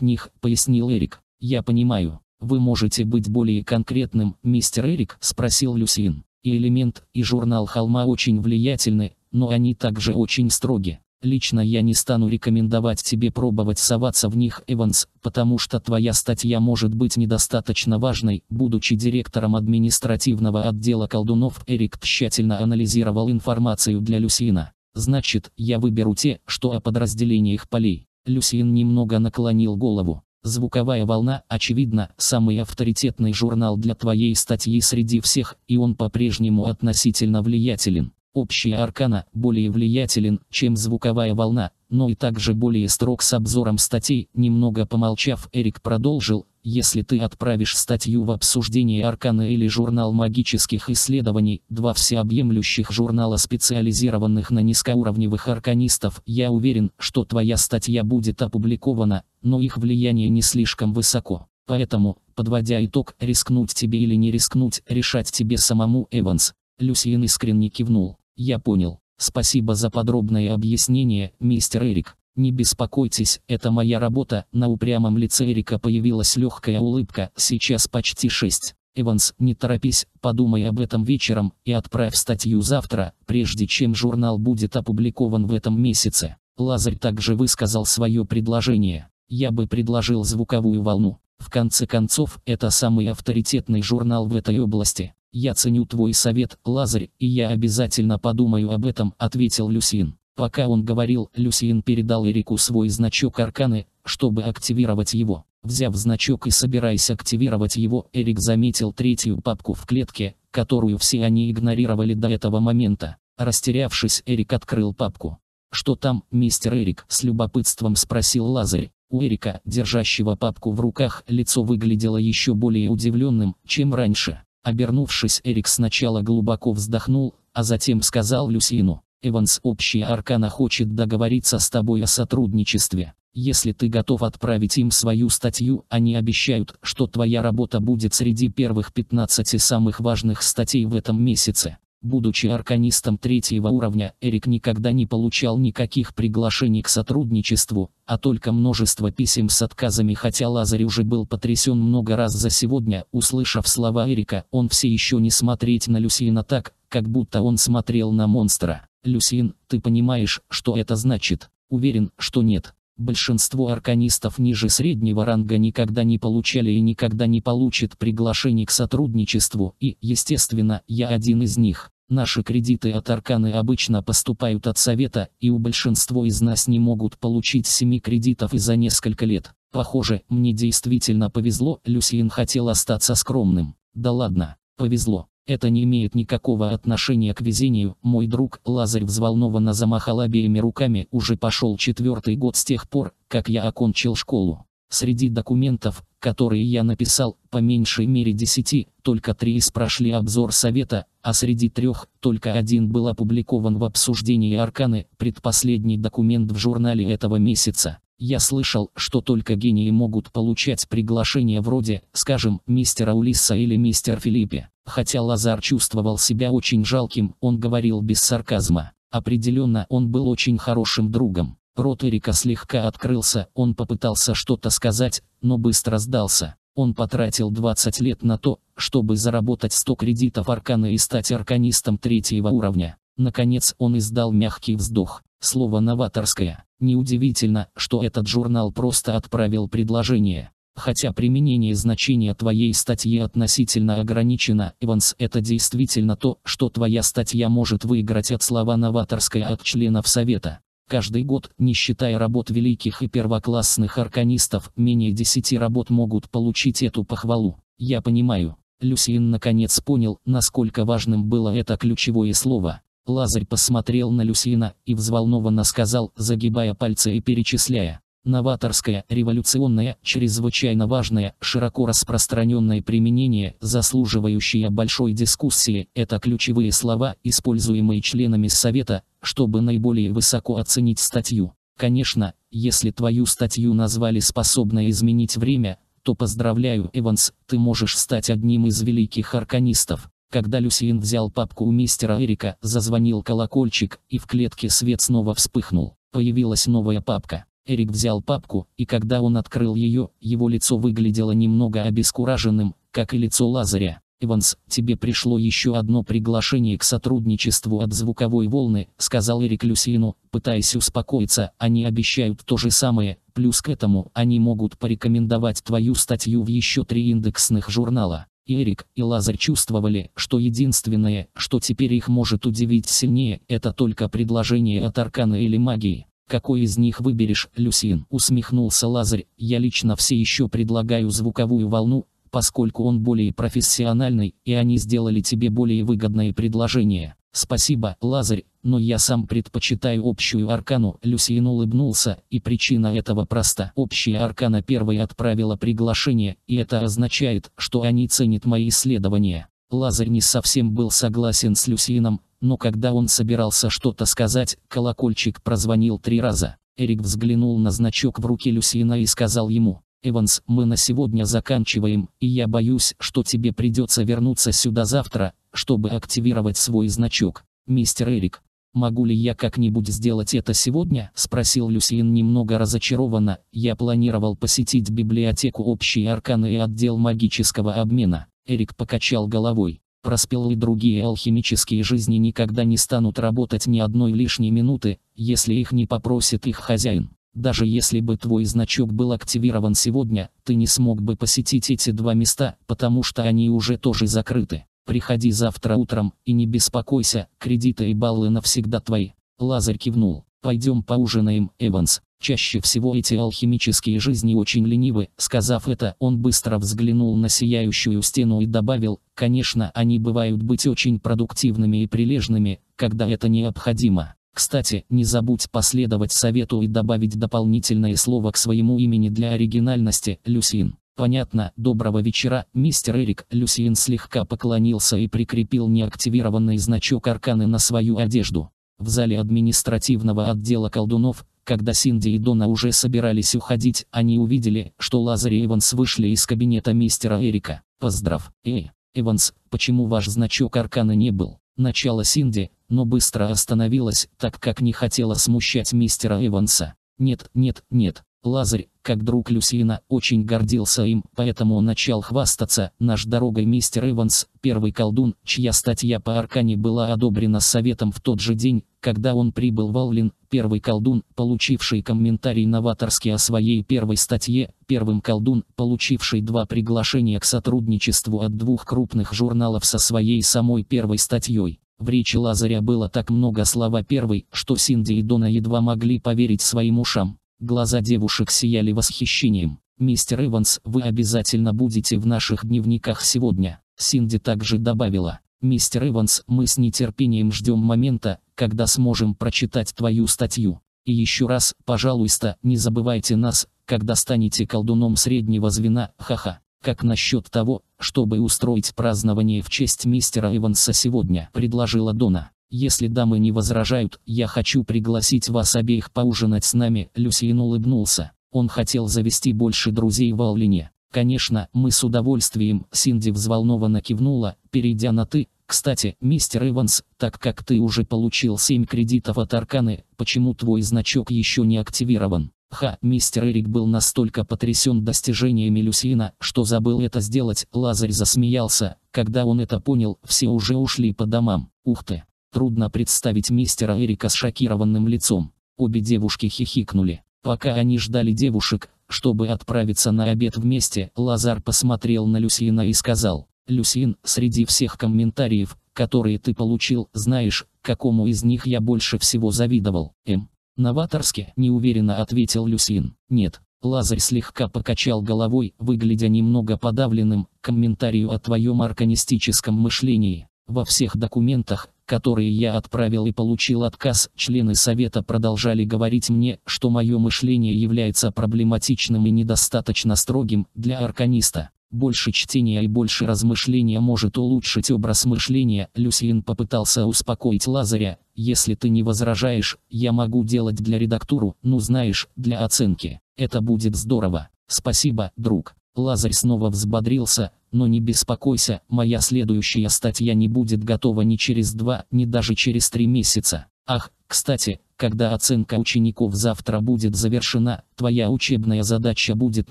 них, пояснил Эрик. Я понимаю. Вы можете быть более конкретным, мистер Эрик, спросил Люсин. И элемент, и журнал холма очень влиятельны, но они также очень строги. Лично я не стану рекомендовать тебе пробовать соваться в них, Эванс, потому что твоя статья может быть недостаточно важной. Будучи директором административного отдела колдунов, Эрик тщательно анализировал информацию для Люсина. Значит, я выберу те, что о подразделениях полей. Люсин немного наклонил голову. Звуковая волна, очевидно, самый авторитетный журнал для твоей статьи среди всех, и он по-прежнему относительно влиятелен. Общая аркана более влиятелен, чем звуковая волна, но и также более строг с обзором статей. Немного помолчав, Эрик продолжил, если ты отправишь статью в обсуждение аркана или журнал магических исследований, два всеобъемлющих журнала специализированных на низкоуровневых арканистов, я уверен, что твоя статья будет опубликована, но их влияние не слишком высоко. Поэтому, подводя итог, рискнуть тебе или не рискнуть, решать тебе самому, Эванс. Люсиен искренне кивнул. Я понял. Спасибо за подробное объяснение, мистер Эрик. Не беспокойтесь, это моя работа. На упрямом лице Эрика появилась легкая улыбка. Сейчас почти шесть. Эванс, не торопись, подумай об этом вечером и отправь статью завтра, прежде чем журнал будет опубликован в этом месяце. Лазарь также высказал свое предложение. Я бы предложил звуковую волну. В конце концов, это самый авторитетный журнал в этой области. «Я ценю твой совет, Лазарь, и я обязательно подумаю об этом», — ответил Люсин. Пока он говорил, Люсин передал Эрику свой значок Арканы, чтобы активировать его. Взяв значок и собираясь активировать его, Эрик заметил третью папку в клетке, которую все они игнорировали до этого момента. Растерявшись, Эрик открыл папку. «Что там, мистер Эрик?» – с любопытством спросил Лазарь. У Эрика, держащего папку в руках, лицо выглядело еще более удивленным, чем раньше. Обернувшись, Эрик сначала глубоко вздохнул, а затем сказал Люсину, «Эванс, общая аркана хочет договориться с тобой о сотрудничестве. Если ты готов отправить им свою статью, они обещают, что твоя работа будет среди первых 15 самых важных статей в этом месяце. Будучи арканистом третьего уровня, Эрик никогда не получал никаких приглашений к сотрудничеству, а только множество писем с отказами, хотя Лазарь уже был потрясен много раз за сегодня, услышав слова Эрика, он все еще не смотреть на Люсина так, как будто он смотрел на монстра. «Люсин, ты понимаешь, что это значит?» Уверен, что нет. Большинство арканистов ниже среднего ранга никогда не получали и никогда не получат приглашений к сотрудничеству, и, естественно, я один из них. Наши кредиты от Арканы обычно поступают от совета, и у большинства из нас не могут получить 7 кредитов и за несколько лет. Похоже, мне действительно повезло, Люсиен хотел остаться скромным. Да ладно, повезло. Это не имеет никакого отношения к везению. Мой друг Лазарь взволнованно замахал обеими руками, уже пошел четвертый год с тех пор, как я окончил школу. Среди документов, которые я написал, по меньшей мере десяти, только три из прошли обзор совета, а среди трех, только один был опубликован в обсуждении Арканы, предпоследний документ в журнале этого месяца. Я слышал, что только гении могут получать приглашение вроде, скажем, мистера Улисса или мистер Филиппе. Хотя Лазар чувствовал себя очень жалким, он говорил без сарказма. Определенно он был очень хорошим другом. Рот Эрика слегка открылся, он попытался что-то сказать, но быстро сдался. Он потратил 20 лет на то, чтобы заработать 100 кредитов аркана и стать арканистом третьего уровня. Наконец он издал мягкий вздох. Слово «новаторское». Неудивительно, что этот журнал просто отправил предложение. Хотя применение значения твоей статьи относительно ограничено, Иванс, это действительно то, что твоя статья может выиграть от слова «новаторское» от членов совета. Каждый год, не считая работ великих и первоклассных арканистов, менее 10 работ могут получить эту похвалу. Я понимаю. Люсиен наконец понял, насколько важным было это ключевое слово. Лазарь посмотрел на Люсиена и взволнованно сказал, загибая пальцы и перечисляя. Новаторское, революционное, чрезвычайно важное, широко распространенное применение, заслуживающее большой дискуссии, это ключевые слова, используемые членами Совета, чтобы наиболее высоко оценить статью. Конечно, если твою статью назвали способной изменить время, то поздравляю, Эванс, ты можешь стать одним из великих арканистов. Когда Люсиен взял папку у мистера Эрика, зазвонил колокольчик, и в клетке свет снова вспыхнул. Появилась новая папка. Эрик взял папку, и когда он открыл ее, его лицо выглядело немного обескураженным, как и лицо Лазаря. Иванс, тебе пришло еще одно приглашение к сотрудничеству от звуковой волны», сказал Эрик Люсину, пытаясь успокоиться, «они обещают то же самое, плюс к этому они могут порекомендовать твою статью в еще три индексных журнала». И Эрик, и Лазарь чувствовали, что единственное, что теперь их может удивить сильнее, это только предложение от Аркана или магии. Какой из них выберешь, Люсин? Усмехнулся Лазарь. Я лично все еще предлагаю звуковую волну, поскольку он более профессиональный, и они сделали тебе более выгодное предложение. Спасибо, Лазарь, но я сам предпочитаю общую аркану. Люсин улыбнулся, и причина этого проста. Общая аркана первой отправила приглашение, и это означает, что они ценят мои исследования. Лазарь не совсем был согласен с Люсином, но когда он собирался что-то сказать, колокольчик прозвонил три раза. Эрик взглянул на значок в руке Люсина и сказал ему, «Эванс, мы на сегодня заканчиваем, и я боюсь, что тебе придется вернуться сюда завтра, чтобы активировать свой значок. Мистер Эрик, «Могу ли я как-нибудь сделать это сегодня?» – спросил Люсиен немного разочарованно. «Я планировал посетить библиотеку общие арканы и отдел магического обмена». Эрик покачал головой. Проспел и другие алхимические жизни никогда не станут работать ни одной лишней минуты, если их не попросит их хозяин. Даже если бы твой значок был активирован сегодня, ты не смог бы посетить эти два места, потому что они уже тоже закрыты. Приходи завтра утром, и не беспокойся, кредиты и баллы навсегда твои. Лазарь кивнул. Пойдем поужинаем, Эванс. Чаще всего эти алхимические жизни очень ленивы. Сказав это, он быстро взглянул на сияющую стену и добавил, конечно, они бывают быть очень продуктивными и прилежными, когда это необходимо. Кстати, не забудь последовать совету и добавить дополнительное слово к своему имени для оригинальности, Люсин. «Понятно, доброго вечера, мистер Эрик». Люсиен слегка поклонился и прикрепил неактивированный значок арканы на свою одежду. В зале административного отдела колдунов, когда Синди и Дона уже собирались уходить, они увидели, что Лазарь и Эванс вышли из кабинета мистера Эрика. «Поздрав, эй, Эванс, почему ваш значок арканы не был?» Начало Синди, но быстро остановилась, так как не хотела смущать мистера Эванса. «Нет, нет, нет, Лазарь, как друг Люсина, очень гордился им, поэтому начал хвастаться. Наш дорогой мистер Эванс, первый колдун, чья статья по Аркане была одобрена советом в тот же день, когда он прибыл в Аллин, первый колдун, получивший комментарий новаторский о своей первой статье, первым колдун, получивший два приглашения к сотрудничеству от двух крупных журналов со своей самой первой статьей. В речи Лазаря было так много слова первой, что Синди и Дона едва могли поверить своим ушам. Глаза девушек сияли восхищением. «Мистер Эванс, вы обязательно будете в наших дневниках сегодня», Синди также добавила. «Мистер Эванс, мы с нетерпением ждем момента, когда сможем прочитать твою статью. И еще раз, пожалуйста, не забывайте нас, когда станете колдуном среднего звена, ха-ха. Как насчет того, чтобы устроить празднование в честь мистера Эванса сегодня?» – предложила Дона. Если дамы не возражают, я хочу пригласить вас обеих поужинать с нами, Люсиен улыбнулся. Он хотел завести больше друзей в Аллине. Конечно, мы с удовольствием, Синди взволнованно кивнула, перейдя на «ты». Кстати, мистер Эванс, так как ты уже получил 7 кредитов от Арканы, почему твой значок еще не активирован? Ха, мистер Эрик был настолько потрясен достижениями Люсина, что забыл это сделать, Лазарь засмеялся, когда он это понял, все уже ушли по домам. Ух ты! Трудно представить мистера Эрика с шокированным лицом. Обе девушки хихикнули. Пока они ждали девушек, чтобы отправиться на обед вместе, Лазар посмотрел на Люсина и сказал, «Люсин, среди всех комментариев, которые ты получил, знаешь, какому из них я больше всего завидовал?» «М. Новаторски?» – неуверенно ответил Люсин. «Нет». Лазарь слегка покачал головой, выглядя немного подавленным, комментарию о твоем арканистическом мышлении. Во всех документах, которые я отправил и получил отказ, члены совета продолжали говорить мне, что мое мышление является проблематичным и недостаточно строгим для арканиста. Больше чтения и больше размышления может улучшить образ мышления. Люсиен попытался успокоить Лазаря. Если ты не возражаешь, я могу делать для редактуру, ну знаешь, для оценки. Это будет здорово. Спасибо, друг. Лазарь снова взбодрился, но не беспокойся, моя следующая статья не будет готова ни через два, ни даже через три месяца. Ах, кстати, когда оценка учеников завтра будет завершена, твоя учебная задача будет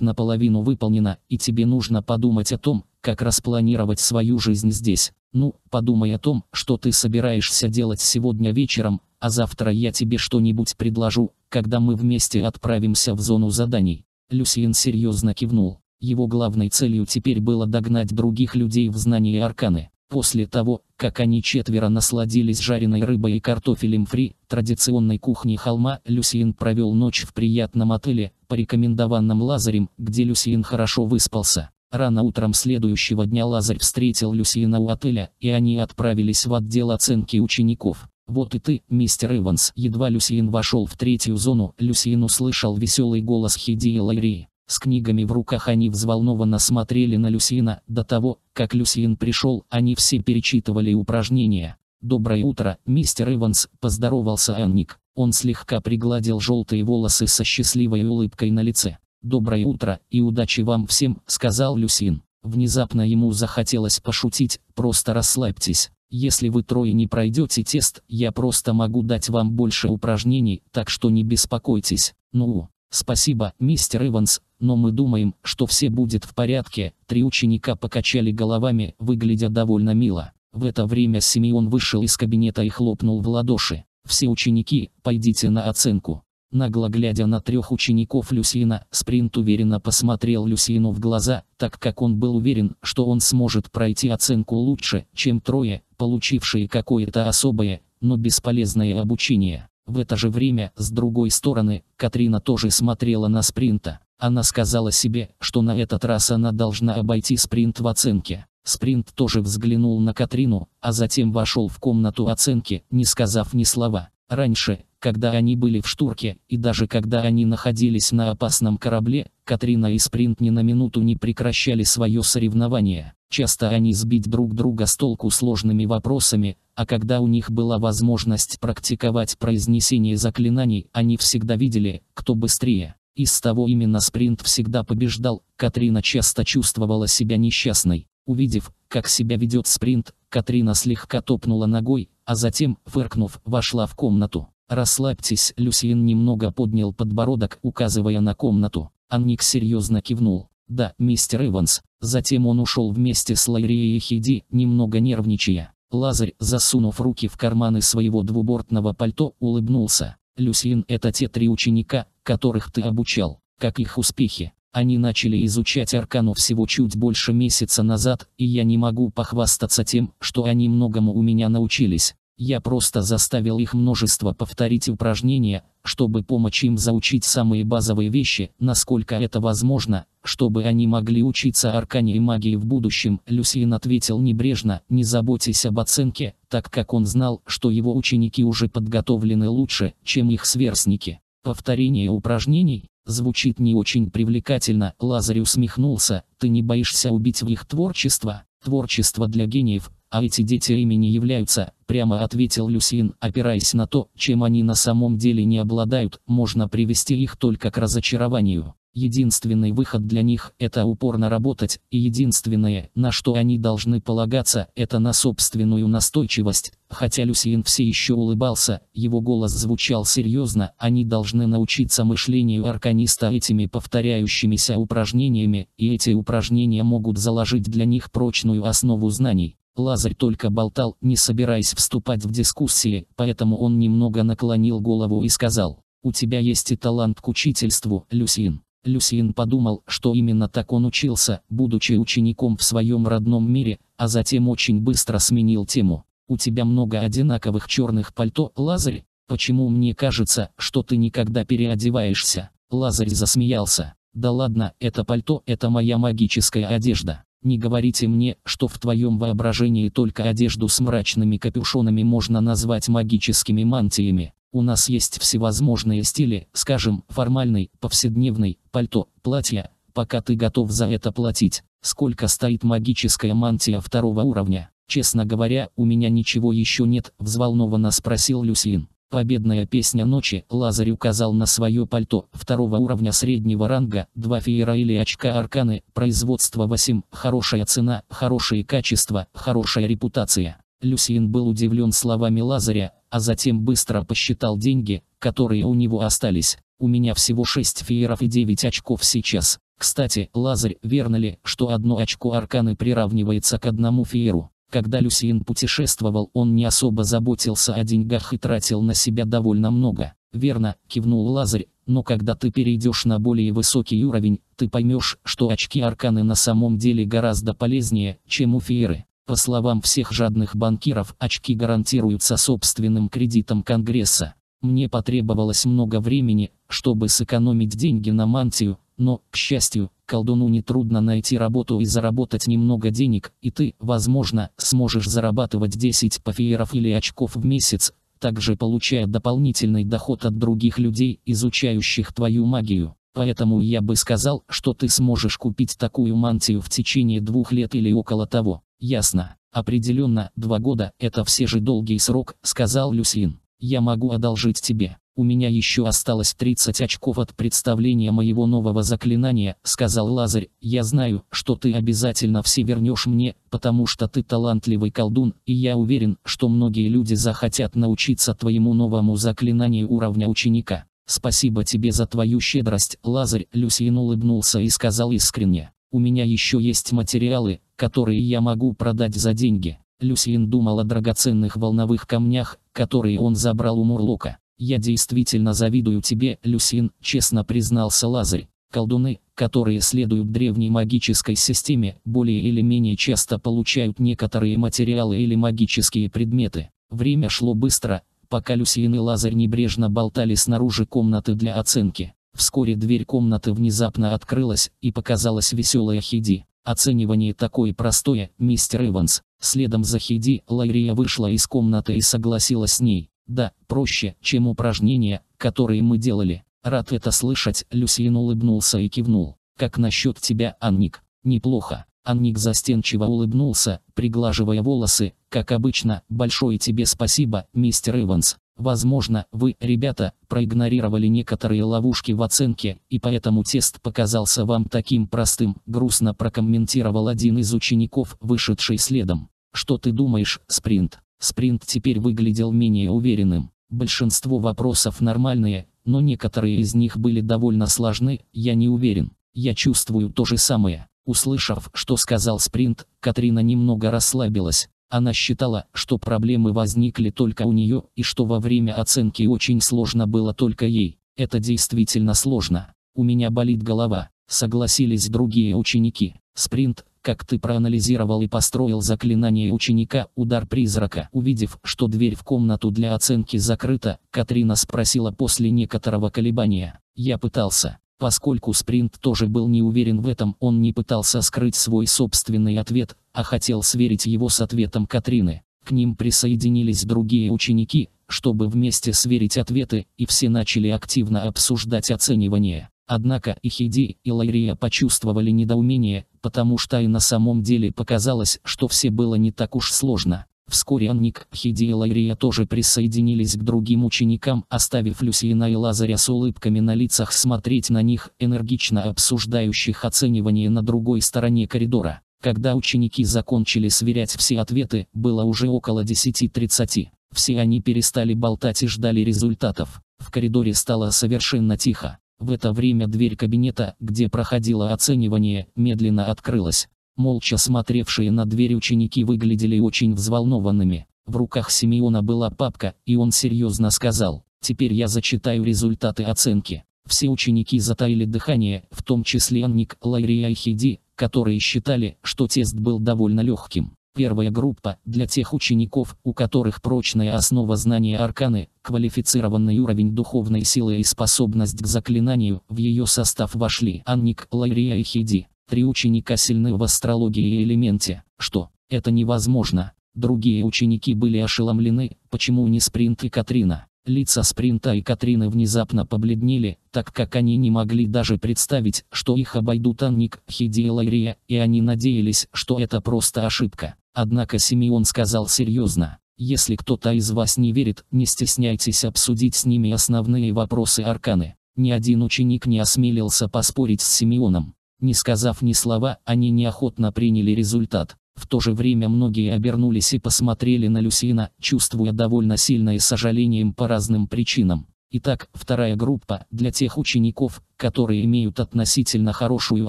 наполовину выполнена, и тебе нужно подумать о том, как распланировать свою жизнь здесь. Ну, подумай о том, что ты собираешься делать сегодня вечером, а завтра я тебе что-нибудь предложу, когда мы вместе отправимся в зону заданий. Люсиен серьезно кивнул. Его главной целью теперь было догнать других людей в знании арканы. После того, как они четверо насладились жареной рыбой и картофелем фри, традиционной кухни холма, Люсиен провел ночь в приятном отеле, порекомендованном Лазарем, где Люсиен хорошо выспался. Рано утром следующего дня Лазарь встретил Люсиена у отеля, и они отправились в отдел оценки учеников. «Вот и ты, мистер Эванс!» Едва Люсиен вошел в третью зону, Люсиен услышал веселый голос Хиди и Лайри. С книгами в руках они взволнованно смотрели на Люсина. До того, как Люсин пришел, они все перечитывали упражнения. «Доброе утро, мистер Иванс», – поздоровался Анник. Он слегка пригладил желтые волосы со счастливой улыбкой на лице. «Доброе утро и удачи вам всем», – сказал Люсин. Внезапно ему захотелось пошутить, просто расслабьтесь. Если вы трое не пройдете тест, я просто могу дать вам больше упражнений, так что не беспокойтесь. Ну, Спасибо, мистер Иванс, но мы думаем, что все будет в порядке. Три ученика покачали головами, выглядя довольно мило. В это время Симеон вышел из кабинета и хлопнул в ладоши. «Все ученики, пойдите на оценку». Нагло глядя на трех учеников Люсина, Спринт уверенно посмотрел Люсину в глаза, так как он был уверен, что он сможет пройти оценку лучше, чем трое, получившие какое-то особое, но бесполезное обучение. В это же время, с другой стороны, Катрина тоже смотрела на спринта. Она сказала себе, что на этот раз она должна обойти спринт в оценке. Спринт тоже взглянул на Катрину, а затем вошел в комнату оценки, не сказав ни слова. Раньше, когда они были в штурке, и даже когда они находились на опасном корабле, Катрина и Спринт ни на минуту не прекращали свое соревнование. Часто они сбить друг друга с толку сложными вопросами, а когда у них была возможность практиковать произнесение заклинаний, они всегда видели, кто быстрее. Из того именно Спринт всегда побеждал, Катрина часто чувствовала себя несчастной. Увидев, как себя ведет Спринт, Катрина слегка топнула ногой, а затем, фыркнув, вошла в комнату. «Расслабьтесь», Люсиен немного поднял подбородок, указывая на комнату. Анник серьезно кивнул. «Да, мистер Эванс». Затем он ушел вместе с Лайрией и Хиди, немного нервничая. Лазарь, засунув руки в карманы своего двубортного пальто, улыбнулся. «Люсиен, это те три ученика, которых ты обучал. Как их успехи?» Они начали изучать аркану всего чуть больше месяца назад, и я не могу похвастаться тем, что они многому у меня научились. Я просто заставил их множество повторить упражнения, чтобы помочь им заучить самые базовые вещи, насколько это возможно, чтобы они могли учиться аркане и магии в будущем. Люсиен ответил небрежно, не заботясь об оценке, так как он знал, что его ученики уже подготовлены лучше, чем их сверстники. Повторение упражнений звучит не очень привлекательно. Лазарь усмехнулся, ты не боишься убить в их творчество? Творчество для гениев а эти дети ими не являются, прямо ответил Люсин, опираясь на то, чем они на самом деле не обладают, можно привести их только к разочарованию. Единственный выход для них – это упорно работать, и единственное, на что они должны полагаться, это на собственную настойчивость. Хотя Люсиен все еще улыбался, его голос звучал серьезно, они должны научиться мышлению арканиста этими повторяющимися упражнениями, и эти упражнения могут заложить для них прочную основу знаний. Лазарь только болтал, не собираясь вступать в дискуссии, поэтому он немного наклонил голову и сказал, «У тебя есть и талант к учительству, Люсин». Люсин подумал, что именно так он учился, будучи учеником в своем родном мире, а затем очень быстро сменил тему. «У тебя много одинаковых черных пальто, Лазарь? Почему мне кажется, что ты никогда переодеваешься?» Лазарь засмеялся. «Да ладно, это пальто – это моя магическая одежда. Не говорите мне, что в твоем воображении только одежду с мрачными капюшонами можно назвать магическими мантиями. У нас есть всевозможные стили, скажем, формальный, повседневный, пальто, платья, пока ты готов за это платить. Сколько стоит магическая мантия второго уровня? Честно говоря, у меня ничего еще нет, взволнованно спросил Люсин. Победная песня ночи, Лазарь указал на свое пальто, второго уровня среднего ранга, два феера или очка арканы, производство 8, хорошая цена, хорошие качества, хорошая репутация. Люсиен был удивлен словами Лазаря, а затем быстро посчитал деньги, которые у него остались. У меня всего 6 фееров и 9 очков сейчас. Кстати, Лазарь, верно ли, что одно очко арканы приравнивается к одному фееру? Когда Люсиен путешествовал, он не особо заботился о деньгах и тратил на себя довольно много. «Верно», — кивнул Лазарь, «но когда ты перейдешь на более высокий уровень, ты поймешь, что очки арканы на самом деле гораздо полезнее, чем у фееры». По словам всех жадных банкиров, очки гарантируются собственным кредитом Конгресса. Мне потребовалось много времени, чтобы сэкономить деньги на мантию, но, к счастью, колдуну нетрудно найти работу и заработать немного денег, и ты, возможно, сможешь зарабатывать 10 пафиеров или очков в месяц, также получая дополнительный доход от других людей, изучающих твою магию. Поэтому я бы сказал, что ты сможешь купить такую мантию в течение двух лет или около того. Ясно. Определенно, два года – это все же долгий срок, сказал Люсин. Я могу одолжить тебе. «У меня еще осталось 30 очков от представления моего нового заклинания», — сказал Лазарь. «Я знаю, что ты обязательно все вернешь мне, потому что ты талантливый колдун, и я уверен, что многие люди захотят научиться твоему новому заклинанию уровня ученика. Спасибо тебе за твою щедрость», — Лазарь Люсин улыбнулся и сказал искренне. «У меня еще есть материалы, которые я могу продать за деньги». Люсин думал о драгоценных волновых камнях, которые он забрал у Мурлока. «Я действительно завидую тебе, Люсин», — честно признался Лазарь. Колдуны, которые следуют древней магической системе, более или менее часто получают некоторые материалы или магические предметы. Время шло быстро, пока Люсин и Лазарь небрежно болтали снаружи комнаты для оценки. Вскоре дверь комнаты внезапно открылась, и показалась веселая Хиди. Оценивание такое простое, мистер Эванс. Следом за Хиди, Лайрия вышла из комнаты и согласилась с ней. Да, проще, чем упражнения, которые мы делали. Рад это слышать, Люсьен улыбнулся и кивнул. Как насчет тебя, Анник? Неплохо. Анник застенчиво улыбнулся, приглаживая волосы, как обычно, большое тебе спасибо, мистер Иванс. Возможно, вы, ребята, проигнорировали некоторые ловушки в оценке, и поэтому тест показался вам таким простым, грустно прокомментировал один из учеников, вышедший следом. Что ты думаешь, Спринт? Спринт теперь выглядел менее уверенным. Большинство вопросов нормальные, но некоторые из них были довольно сложны, я не уверен. Я чувствую то же самое. Услышав, что сказал Спринт, Катрина немного расслабилась. Она считала, что проблемы возникли только у нее и что во время оценки очень сложно было только ей. Это действительно сложно. У меня болит голова. Согласились другие ученики. Спринт, как ты проанализировал и построил заклинание ученика «Удар призрака». Увидев, что дверь в комнату для оценки закрыта, Катрина спросила после некоторого колебания. «Я пытался». Поскольку Спринт тоже был не уверен в этом, он не пытался скрыть свой собственный ответ, а хотел сверить его с ответом Катрины. К ним присоединились другие ученики, чтобы вместе сверить ответы, и все начали активно обсуждать оценивание. Однако и Хиди, и Лайрия почувствовали недоумение, потому что и на самом деле показалось, что все было не так уж сложно. Вскоре Анник, Хиди и Лайрия тоже присоединились к другим ученикам, оставив Люсиена и Лазаря с улыбками на лицах смотреть на них, энергично обсуждающих оценивание на другой стороне коридора. Когда ученики закончили сверять все ответы, было уже около 10.30. Все они перестали болтать и ждали результатов. В коридоре стало совершенно тихо. В это время дверь кабинета, где проходило оценивание, медленно открылась. Молча смотревшие на дверь ученики выглядели очень взволнованными. В руках Симеона была папка, и он серьезно сказал, «Теперь я зачитаю результаты оценки». Все ученики затаили дыхание, в том числе Анник, Лайри и Айхиди, которые считали, что тест был довольно легким. Первая группа – для тех учеников, у которых прочная основа знания арканы, квалифицированный уровень духовной силы и способность к заклинанию, в ее состав вошли Анник, Лайрия и Хиди. Три ученика сильны в астрологии и элементе, что это невозможно. Другие ученики были ошеломлены, почему не Спринт и Катрина. Лица Спринта и Катрины внезапно побледнели, так как они не могли даже представить, что их обойдут Анник, Хиди и Лайрия, и они надеялись, что это просто ошибка. Однако Симеон сказал серьезно, если кто-то из вас не верит, не стесняйтесь обсудить с ними основные вопросы Арканы. Ни один ученик не осмелился поспорить с Симеоном. Не сказав ни слова, они неохотно приняли результат. В то же время многие обернулись и посмотрели на Люсина, чувствуя довольно сильное сожалением по разным причинам. Итак, вторая группа, для тех учеников, которые имеют относительно хорошую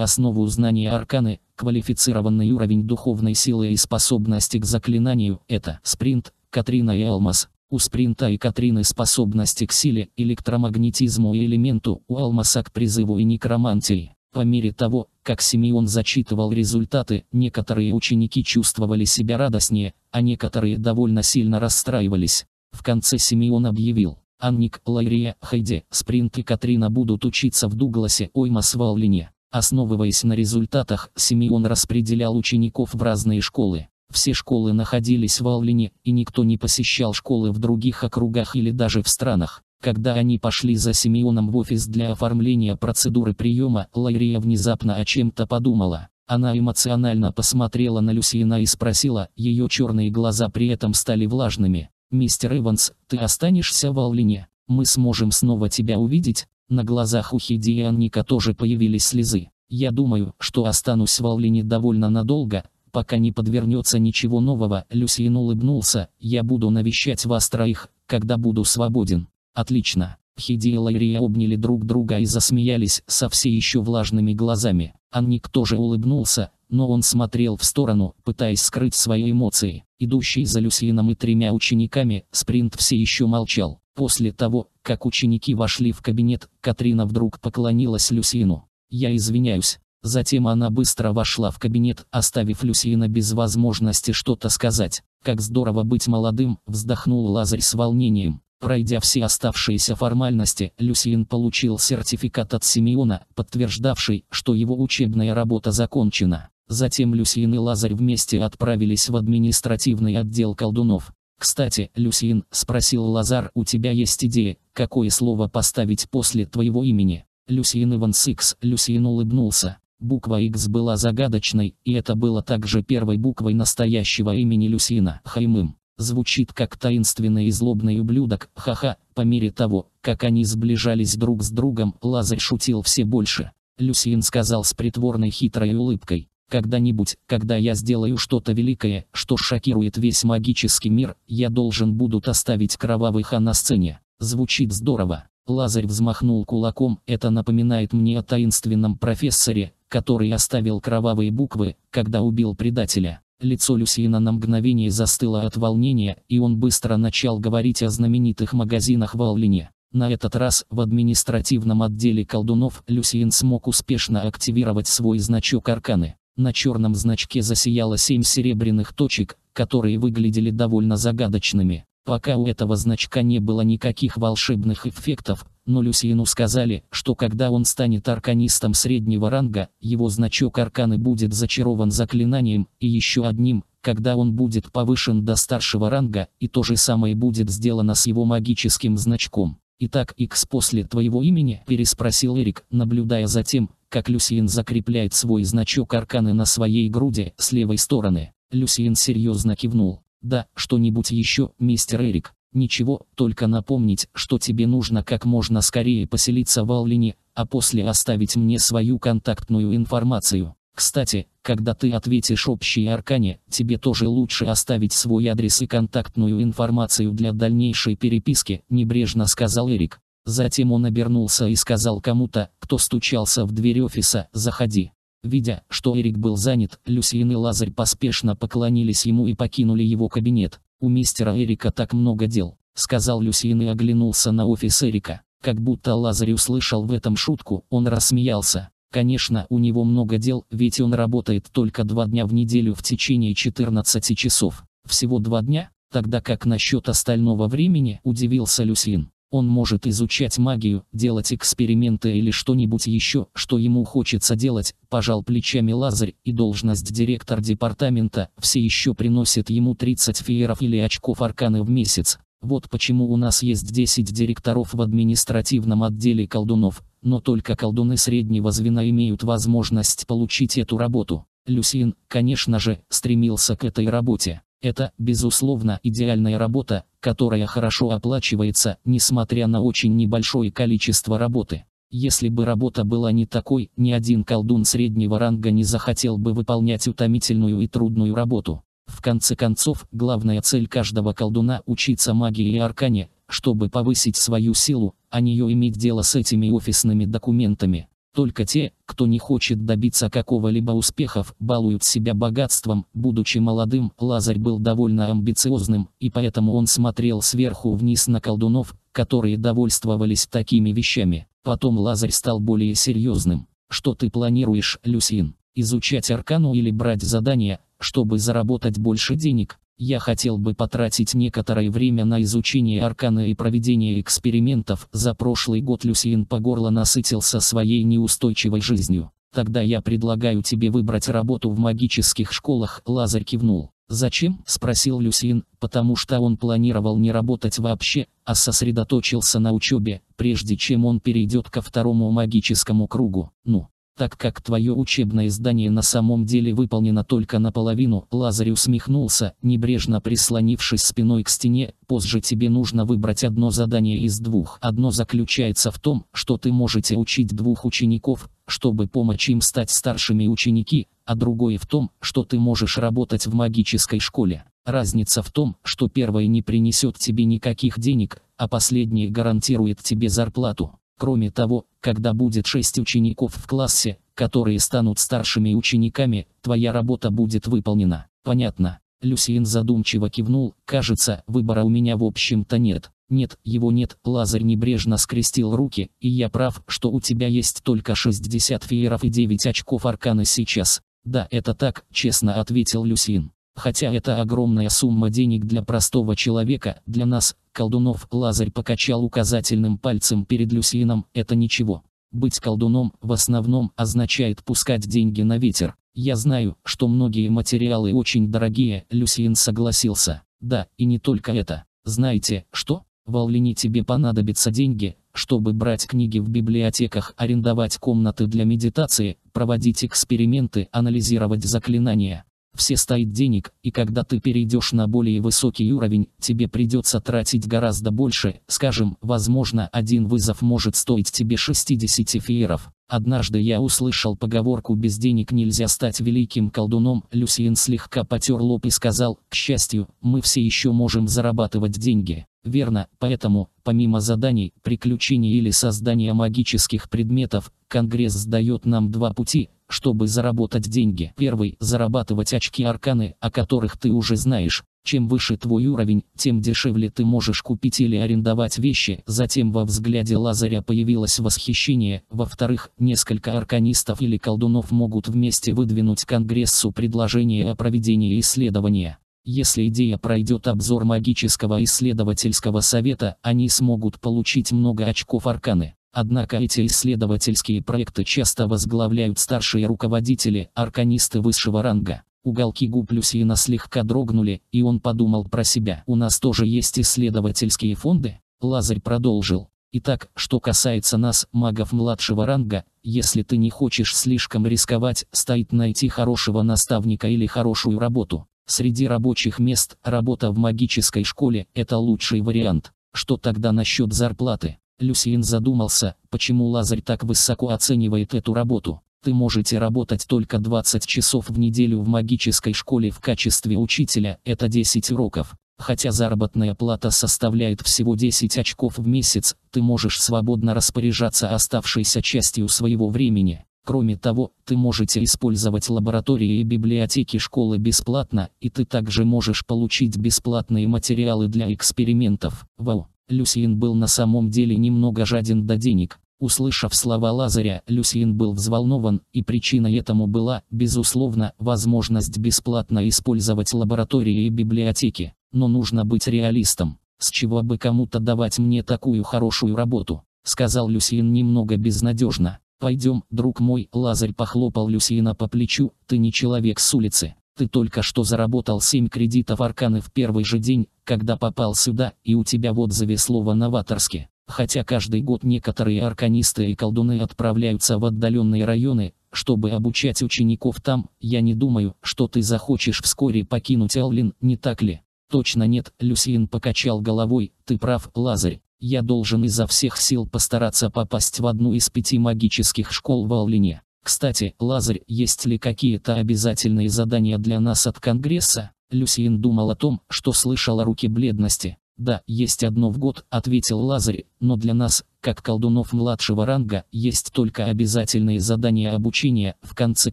основу знания арканы, квалифицированный уровень духовной силы и способности к заклинанию – это спринт, Катрина и Алмаз. У спринта и Катрины способности к силе, электромагнетизму и элементу, у Алмаса к призыву и некромантии. По мере того, как Симеон зачитывал результаты, некоторые ученики чувствовали себя радостнее, а некоторые довольно сильно расстраивались. В конце Симеон объявил, Анник, Лайрия, Хайди, Спринт и Катрина будут учиться в Дугласе Оймас Оймасваллине. Основываясь на результатах, Симеон распределял учеников в разные школы. Все школы находились в Аллине, и никто не посещал школы в других округах или даже в странах. Когда они пошли за Симеоном в офис для оформления процедуры приема, Лайрия внезапно о чем-то подумала. Она эмоционально посмотрела на Люсиена и спросила, ее черные глаза при этом стали влажными. «Мистер Эванс, ты останешься в Аллине. Мы сможем снова тебя увидеть». На глазах у Хиди и Анника тоже появились слезы. «Я думаю, что останусь в Аллине довольно надолго, пока не подвернется ничего нового». Люсиен улыбнулся. «Я буду навещать вас троих, когда буду свободен». «Отлично». Хиди и Лайрия обняли друг друга и засмеялись со все еще влажными глазами. Анник тоже улыбнулся, но он смотрел в сторону, пытаясь скрыть свои эмоции идущий за Люсином и тремя учениками, спринт все еще молчал. После того, как ученики вошли в кабинет, Катрина вдруг поклонилась Люсину. «Я извиняюсь». Затем она быстро вошла в кабинет, оставив Люсина без возможности что-то сказать. «Как здорово быть молодым», – вздохнул Лазарь с волнением. Пройдя все оставшиеся формальности, Люсин получил сертификат от Симеона, подтверждавший, что его учебная работа закончена. Затем Люсьин и Лазарь вместе отправились в административный отдел колдунов. «Кстати, Люсьин», — спросил Лазар, — «у тебя есть идея, какое слово поставить после твоего имени?» Люсьин Иванс Икс, Люсьин улыбнулся. Буква X была загадочной, и это было также первой буквой настоящего имени Люсина, Хаймым. Звучит как таинственный и злобный ублюдок, ха-ха, по мере того, как они сближались друг с другом, Лазарь шутил все больше. Люсин сказал с притворной хитрой улыбкой, когда-нибудь, когда я сделаю что-то великое, что шокирует весь магический мир, я должен буду оставить кровавых а на сцене. Звучит здорово. Лазарь взмахнул кулаком, это напоминает мне о таинственном профессоре, который оставил кровавые буквы, когда убил предателя. Лицо Люсина на мгновение застыло от волнения, и он быстро начал говорить о знаменитых магазинах в Аллине. На этот раз в административном отделе колдунов Люсиен смог успешно активировать свой значок арканы. На черном значке засияло семь серебряных точек, которые выглядели довольно загадочными. Пока у этого значка не было никаких волшебных эффектов, но Люсиену сказали, что когда он станет арканистом среднего ранга, его значок арканы будет зачарован заклинанием, и еще одним, когда он будет повышен до старшего ранга, и то же самое будет сделано с его магическим значком. «Итак, Икс после твоего имени?» – переспросил Эрик, наблюдая за тем, как Люсиен закрепляет свой значок арканы на своей груди с левой стороны. Люсиен серьезно кивнул. «Да, что-нибудь еще, мистер Эрик?» «Ничего, только напомнить, что тебе нужно как можно скорее поселиться в Аллине, а после оставить мне свою контактную информацию. Кстати, когда ты ответишь общей аркане, тебе тоже лучше оставить свой адрес и контактную информацию для дальнейшей переписки», небрежно сказал Эрик. Затем он обернулся и сказал кому-то, кто стучался в дверь офиса, «Заходи». Видя, что Эрик был занят, Люсиен и Лазарь поспешно поклонились ему и покинули его кабинет. «У мистера Эрика так много дел», — сказал Люсиен и оглянулся на офис Эрика. Как будто Лазарь услышал в этом шутку, он рассмеялся. Конечно, у него много дел, ведь он работает только два дня в неделю в течение 14 часов. Всего два дня? Тогда как насчет остального времени, удивился Люсин. Он может изучать магию, делать эксперименты или что-нибудь еще, что ему хочется делать, пожал плечами Лазарь, и должность директор департамента все еще приносит ему 30 фееров или очков арканы в месяц. Вот почему у нас есть 10 директоров в административном отделе колдунов, но только колдуны среднего звена имеют возможность получить эту работу. Люсин, конечно же, стремился к этой работе. Это, безусловно, идеальная работа, которая хорошо оплачивается, несмотря на очень небольшое количество работы. Если бы работа была не такой, ни один колдун среднего ранга не захотел бы выполнять утомительную и трудную работу. В конце концов, главная цель каждого колдуна – учиться магии и аркане, чтобы повысить свою силу, а не иметь дело с этими офисными документами. Только те, кто не хочет добиться какого-либо успехов, балуют себя богатством. Будучи молодым, Лазарь был довольно амбициозным, и поэтому он смотрел сверху вниз на колдунов, которые довольствовались такими вещами. Потом Лазарь стал более серьезным. Что ты планируешь, Люсин? Изучать аркану или брать задания, чтобы заработать больше денег? Я хотел бы потратить некоторое время на изучение аркана и проведение экспериментов. За прошлый год Люсиен по горло насытился своей неустойчивой жизнью. Тогда я предлагаю тебе выбрать работу в магических школах, Лазарь кивнул. «Зачем?» – спросил Люсин, потому что он планировал не работать вообще, а сосредоточился на учебе, прежде чем он перейдет ко второму магическому кругу. «Ну, так как твое учебное здание на самом деле выполнено только наполовину. Лазарь усмехнулся, небрежно прислонившись спиной к стене. Позже тебе нужно выбрать одно задание из двух. Одно заключается в том, что ты можете учить двух учеников, чтобы помочь им стать старшими ученики, а другое в том, что ты можешь работать в магической школе. Разница в том, что первое не принесет тебе никаких денег, а последнее гарантирует тебе зарплату. Кроме того, когда будет 6 учеников в классе, которые станут старшими учениками, твоя работа будет выполнена. Понятно. Люсиен задумчиво кивнул, кажется, выбора у меня в общем-то нет. Нет, его нет, Лазарь небрежно скрестил руки, и я прав, что у тебя есть только 60 фееров и 9 очков аркана сейчас. Да, это так, честно ответил Люсин. Хотя это огромная сумма денег для простого человека, для нас, колдунов, Лазарь покачал указательным пальцем перед Люсином, это ничего. Быть колдуном в основном означает пускать деньги на ветер. Я знаю, что многие материалы очень дорогие, Люсиен согласился. Да, и не только это. Знаете, что? В тебе понадобятся деньги, чтобы брать книги в библиотеках, арендовать комнаты для медитации, проводить эксперименты, анализировать заклинания все стоит денег, и когда ты перейдешь на более высокий уровень, тебе придется тратить гораздо больше, скажем, возможно, один вызов может стоить тебе 60 фиеров. Однажды я услышал поговорку «без денег нельзя стать великим колдуном», Люсиен слегка потер лоб и сказал, «К счастью, мы все еще можем зарабатывать деньги». Верно, поэтому, помимо заданий, приключений или создания магических предметов, Конгресс дает нам два пути – чтобы заработать деньги. Первый – зарабатывать очки арканы, о которых ты уже знаешь. Чем выше твой уровень, тем дешевле ты можешь купить или арендовать вещи. Затем во взгляде Лазаря появилось восхищение. Во-вторых, несколько арканистов или колдунов могут вместе выдвинуть Конгрессу предложение о проведении исследования. Если идея пройдет обзор магического исследовательского совета, они смогут получить много очков арканы. Однако эти исследовательские проекты часто возглавляют старшие руководители, арканисты высшего ранга. Уголки губ Люсиена слегка дрогнули, и он подумал про себя. «У нас тоже есть исследовательские фонды?» Лазарь продолжил. «Итак, что касается нас, магов младшего ранга, если ты не хочешь слишком рисковать, стоит найти хорошего наставника или хорошую работу. Среди рабочих мест, работа в магической школе – это лучший вариант. Что тогда насчет зарплаты? Люсиен задумался, почему Лазарь так высоко оценивает эту работу. Ты можете работать только 20 часов в неделю в магической школе в качестве учителя, это 10 уроков. Хотя заработная плата составляет всего 10 очков в месяц, ты можешь свободно распоряжаться оставшейся частью своего времени. Кроме того, ты можете использовать лаборатории и библиотеки школы бесплатно, и ты также можешь получить бесплатные материалы для экспериментов. Вау! Люсиен был на самом деле немного жаден до денег. Услышав слова Лазаря, Люсиен был взволнован, и причиной этому была, безусловно, возможность бесплатно использовать лаборатории и библиотеки. Но нужно быть реалистом. С чего бы кому-то давать мне такую хорошую работу, сказал Люсиен немного безнадежно. Пойдем, друг мой, Лазарь похлопал Люсиена по плечу, ты не человек с улицы. Ты только что заработал 7 кредитов арканы в первый же день, когда попал сюда, и у тебя вот отзыве слово «новаторски». Хотя каждый год некоторые арканисты и колдуны отправляются в отдаленные районы, чтобы обучать учеников там, я не думаю, что ты захочешь вскоре покинуть Аллин, не так ли? Точно нет, Люсиен покачал головой, ты прав, Лазарь. Я должен изо всех сил постараться попасть в одну из пяти магических школ в Аллине. Кстати, Лазарь, есть ли какие-то обязательные задания для нас от Конгресса? Люсиен думал о том, что слышал о руке бледности. «Да, есть одно в год», — ответил Лазарь, «но для нас, как колдунов младшего ранга, есть только обязательные задания обучения. В конце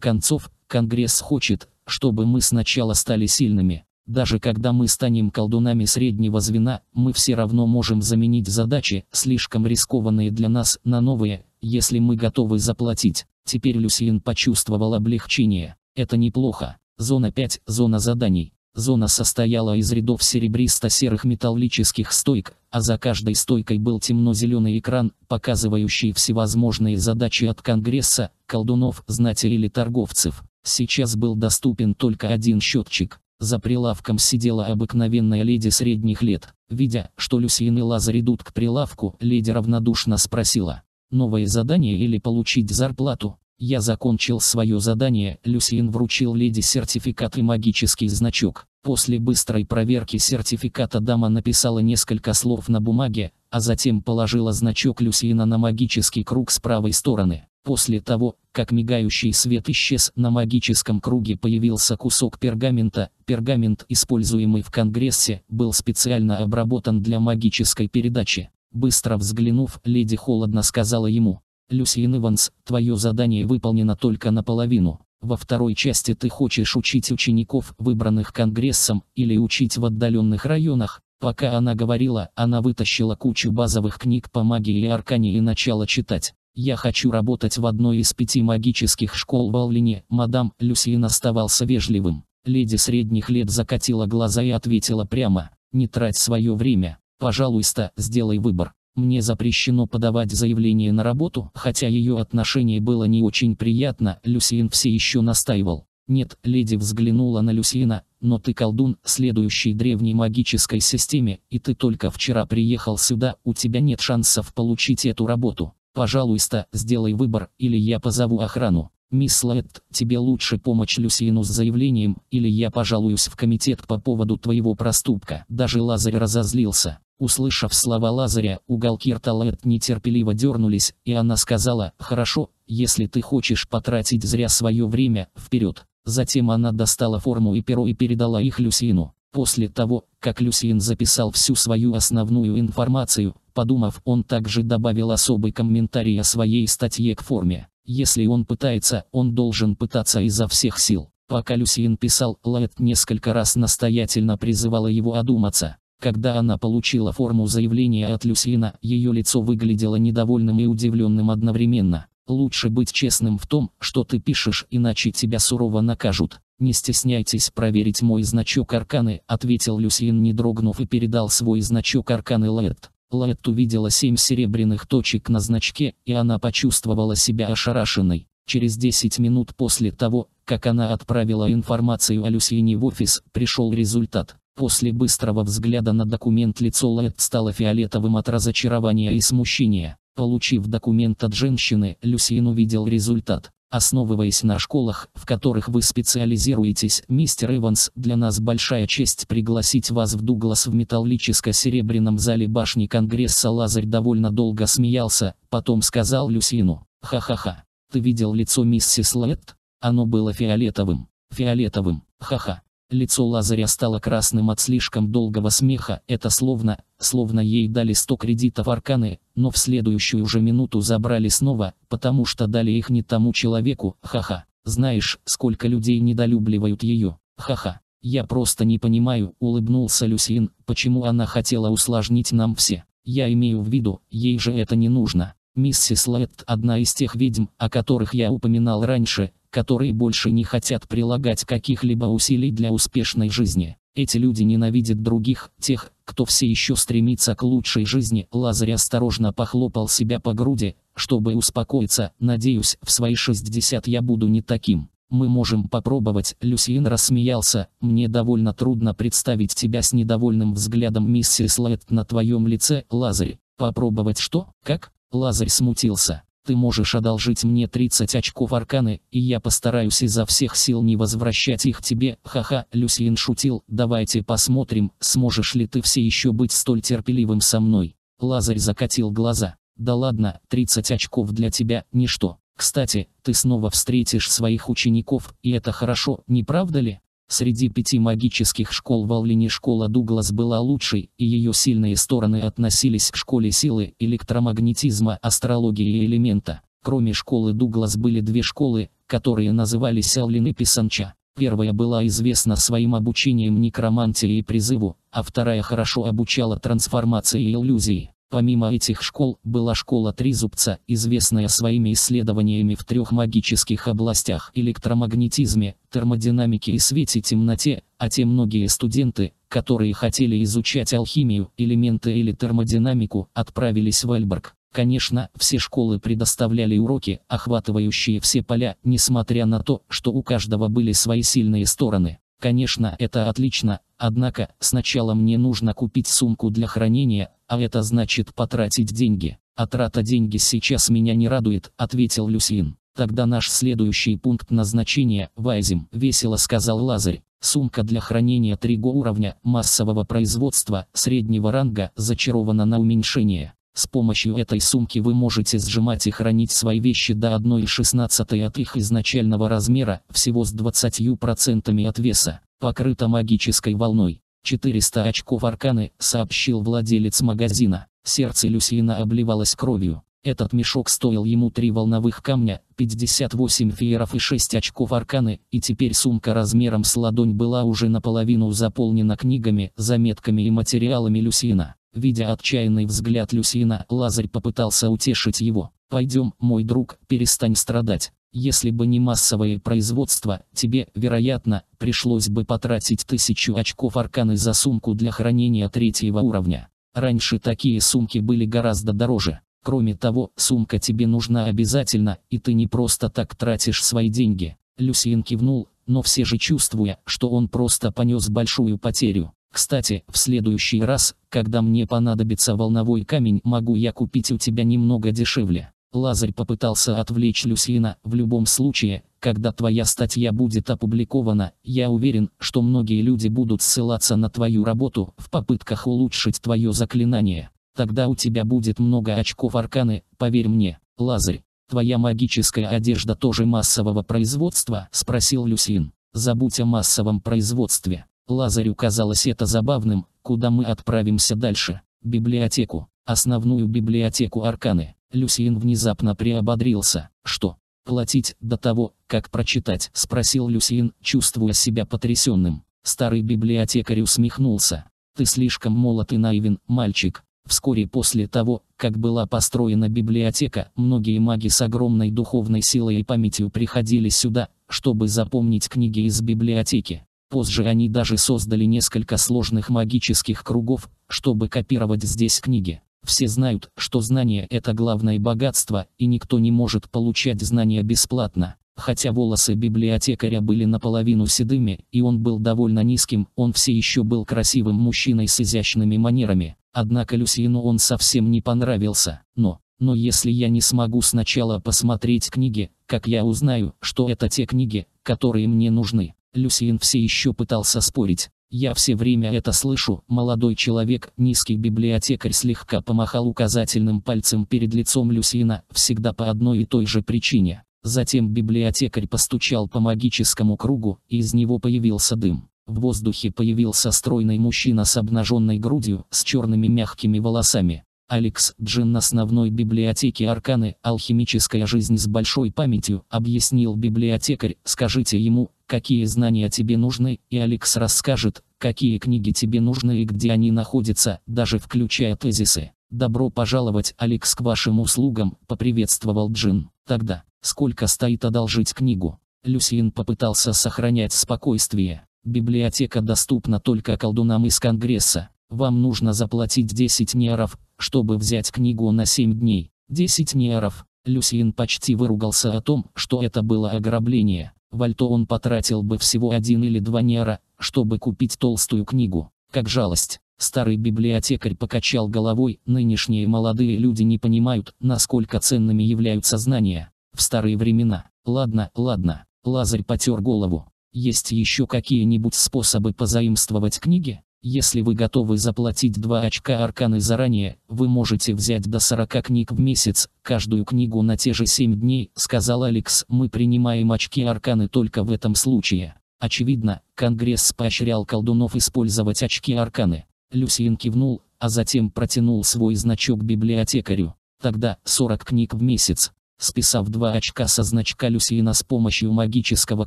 концов, Конгресс хочет, чтобы мы сначала стали сильными. Даже когда мы станем колдунами среднего звена, мы все равно можем заменить задачи, слишком рискованные для нас, на новые, если мы готовы заплатить. Теперь Люсиен почувствовал облегчение. Это неплохо. Зона 5, зона заданий. Зона состояла из рядов серебристо-серых металлических стойк, а за каждой стойкой был темно-зеленый экран, показывающий всевозможные задачи от Конгресса, колдунов, знати или торговцев. Сейчас был доступен только один счетчик. За прилавком сидела обыкновенная леди средних лет. Видя, что Люсиен и Лазарь идут к прилавку, леди равнодушно спросила новое задание или получить зарплату. Я закончил свое задание, Люсиен вручил леди сертификат и магический значок. После быстрой проверки сертификата дама написала несколько слов на бумаге, а затем положила значок Люсиена на магический круг с правой стороны. После того, как мигающий свет исчез, на магическом круге появился кусок пергамента. Пергамент, используемый в Конгрессе, был специально обработан для магической передачи. Быстро взглянув, леди холодно сказала ему. «Люсиен Иванс, твое задание выполнено только наполовину. Во второй части ты хочешь учить учеников, выбранных Конгрессом, или учить в отдаленных районах. Пока она говорила, она вытащила кучу базовых книг по магии и аркане и начала читать. «Я хочу работать в одной из пяти магических школ в Аллине», мадам Люсиен оставался вежливым. Леди средних лет закатила глаза и ответила прямо, «Не трать свое время, Пожалуйста, сделай выбор. Мне запрещено подавать заявление на работу, хотя ее отношение было не очень приятно, Люсиен все еще настаивал. Нет, леди взглянула на Люсиена, но ты колдун, следующий древней магической системе, и ты только вчера приехал сюда, у тебя нет шансов получить эту работу. Пожалуйста, сделай выбор, или я позову охрану. Мисс Летт, тебе лучше помочь Люсиену с заявлением, или я пожалуюсь в комитет по поводу твоего проступка. Даже Лазарь разозлился. Услышав слова Лазаря, уголки рта Лэд нетерпеливо дернулись, и она сказала, «Хорошо, если ты хочешь потратить зря свое время, вперед». Затем она достала форму и перо и передала их Люсину. После того, как Люсин записал всю свою основную информацию, подумав, он также добавил особый комментарий о своей статье к форме. Если он пытается, он должен пытаться изо всех сил. Пока Люсин писал, Лайт несколько раз настоятельно призывала его одуматься. Когда она получила форму заявления от Люсьена, ее лицо выглядело недовольным и удивленным одновременно. Лучше быть честным в том, что ты пишешь, иначе тебя сурово накажут. «Не стесняйтесь проверить мой значок Арканы», — ответил Люсьен не дрогнув и передал свой значок Арканы Лаэт. Лаэт увидела семь серебряных точек на значке, и она почувствовала себя ошарашенной. Через 10 минут после того, как она отправила информацию о Люсьене в офис, пришел результат. После быстрого взгляда на документ лицо Лайт стало фиолетовым от разочарования и смущения. Получив документ от женщины, Люсиен увидел результат. Основываясь на школах, в которых вы специализируетесь, мистер Эванс, для нас большая честь пригласить вас в Дуглас в металлическо-серебряном зале башни Конгресса. Лазарь довольно долго смеялся, потом сказал Люсину, «Ха-ха-ха, ты видел лицо миссис Летт? Оно было фиолетовым, фиолетовым, ха-ха». Лицо Лазаря стало красным от слишком долгого смеха, это словно, словно ей дали 100 кредитов арканы, но в следующую же минуту забрали снова, потому что дали их не тому человеку, ха-ха. Знаешь, сколько людей недолюбливают ее, ха-ха. Я просто не понимаю, улыбнулся Люсин, почему она хотела усложнить нам все. Я имею в виду, ей же это не нужно. Миссис Летт одна из тех ведьм, о которых я упоминал раньше, которые больше не хотят прилагать каких-либо усилий для успешной жизни. Эти люди ненавидят других, тех, кто все еще стремится к лучшей жизни. Лазарь осторожно похлопал себя по груди, чтобы успокоиться. Надеюсь, в свои 60 я буду не таким. Мы можем попробовать. Люсиен рассмеялся. Мне довольно трудно представить тебя с недовольным взглядом миссис Лайт на твоем лице, Лазарь. Попробовать что? Как? Лазарь смутился. Ты можешь одолжить мне 30 очков арканы, и я постараюсь изо всех сил не возвращать их тебе. Ха-ха, Люсиен шутил. Давайте посмотрим, сможешь ли ты все еще быть столь терпеливым со мной. Лазарь закатил глаза. Да ладно, 30 очков для тебя – ничто. Кстати, ты снова встретишь своих учеников, и это хорошо, не правда ли? Среди пяти магических школ Валлини школа Дуглас была лучшей, и ее сильные стороны относились к школе силы, электромагнетизма, астрологии и элемента. Кроме школы Дуглас были две школы, которые назывались Аллин и Писанча. Первая была известна своим обучением некромантии и призыву, а вторая хорошо обучала трансформации и иллюзии. Помимо этих школ, была школа Тризубца, известная своими исследованиями в трех магических областях – электромагнетизме, термодинамике и свете темноте, а те многие студенты, которые хотели изучать алхимию, элементы или термодинамику, отправились в Эльберг. Конечно, все школы предоставляли уроки, охватывающие все поля, несмотря на то, что у каждого были свои сильные стороны. Конечно, это отлично, однако, сначала мне нужно купить сумку для хранения, а это значит потратить деньги. А трата деньги сейчас меня не радует, ответил Люсин. Тогда наш следующий пункт назначения – Вайзим, весело сказал Лазарь. Сумка для хранения триго уровня массового производства среднего ранга зачарована на уменьшение. С помощью этой сумки вы можете сжимать и хранить свои вещи до 1,16 от их изначального размера, всего с 20% от веса, покрыта магической волной. 400 очков арканы, сообщил владелец магазина. Сердце Люсина обливалось кровью. Этот мешок стоил ему три волновых камня, 58 фееров и 6 очков арканы, и теперь сумка размером с ладонь была уже наполовину заполнена книгами, заметками и материалами Люсина. Видя отчаянный взгляд Люсина, Лазарь попытался утешить его. «Пойдем, мой друг, перестань страдать. Если бы не массовое производство, тебе, вероятно, пришлось бы потратить тысячу очков арканы за сумку для хранения третьего уровня. Раньше такие сумки были гораздо дороже. Кроме того, сумка тебе нужна обязательно, и ты не просто так тратишь свои деньги. Люсиен кивнул, но все же чувствуя, что он просто понес большую потерю. Кстати, в следующий раз, когда мне понадобится волновой камень, могу я купить у тебя немного дешевле. Лазарь попытался отвлечь Люсина. В любом случае, когда твоя статья будет опубликована, я уверен, что многие люди будут ссылаться на твою работу в попытках улучшить твое заклинание. Тогда у тебя будет много очков арканы, поверь мне, Лазарь. Твоя магическая одежда тоже массового производства? Спросил Люсин. Забудь о массовом производстве. Лазарю казалось это забавным, куда мы отправимся дальше. Библиотеку. Основную библиотеку Арканы. Люсиен внезапно приободрился. «Что? Платить до того, как прочитать?» – спросил Люсиен, чувствуя себя потрясенным. Старый библиотекарь усмехнулся. «Ты слишком молод и наивен, мальчик. Вскоре после того, как была построена библиотека, многие маги с огромной духовной силой и памятью приходили сюда, чтобы запомнить книги из библиотеки. Позже они даже создали несколько сложных магических кругов, чтобы копировать здесь книги. Все знают, что знание – это главное богатство, и никто не может получать знания бесплатно. Хотя волосы библиотекаря были наполовину седыми, и он был довольно низким, он все еще был красивым мужчиной с изящными манерами. Однако Люсьену он совсем не понравился. Но, но если я не смогу сначала посмотреть книги, как я узнаю, что это те книги, которые мне нужны? Люсьен все еще пытался спорить, я все время это слышу, молодой человек, низкий библиотекарь слегка помахал указательным пальцем перед лицом Люсина, всегда по одной и той же причине. Затем библиотекарь постучал по магическому кругу, и из него появился дым. В воздухе появился стройный мужчина с обнаженной грудью, с черными мягкими волосами. Алекс Джин основной библиотеки Арканы «Алхимическая жизнь с большой памятью» объяснил библиотекарь, скажите ему, какие знания тебе нужны, и Алекс расскажет, какие книги тебе нужны и где они находятся, даже включая тезисы. «Добро пожаловать, Алекс, к вашим услугам», — поприветствовал Джин. «Тогда, сколько стоит одолжить книгу?» Люсиин попытался сохранять спокойствие. «Библиотека доступна только колдунам из Конгресса. Вам нужно заплатить 10 неров, чтобы взять книгу на 7 дней, 10 неров. Люсиен почти выругался о том, что это было ограбление. Вальто он потратил бы всего один или два нера, чтобы купить толстую книгу. Как жалость. Старый библиотекарь покачал головой, нынешние молодые люди не понимают, насколько ценными являются знания. В старые времена. Ладно, ладно. Лазарь потер голову. Есть еще какие-нибудь способы позаимствовать книги? Если вы готовы заплатить 2 очка арканы заранее, вы можете взять до 40 книг в месяц, каждую книгу на те же 7 дней, сказал Алекс. Мы принимаем очки арканы только в этом случае. Очевидно, Конгресс поощрял колдунов использовать очки арканы. Люсиен кивнул, а затем протянул свой значок библиотекарю. Тогда 40 книг в месяц. Списав два очка со значка Люсиена с помощью магического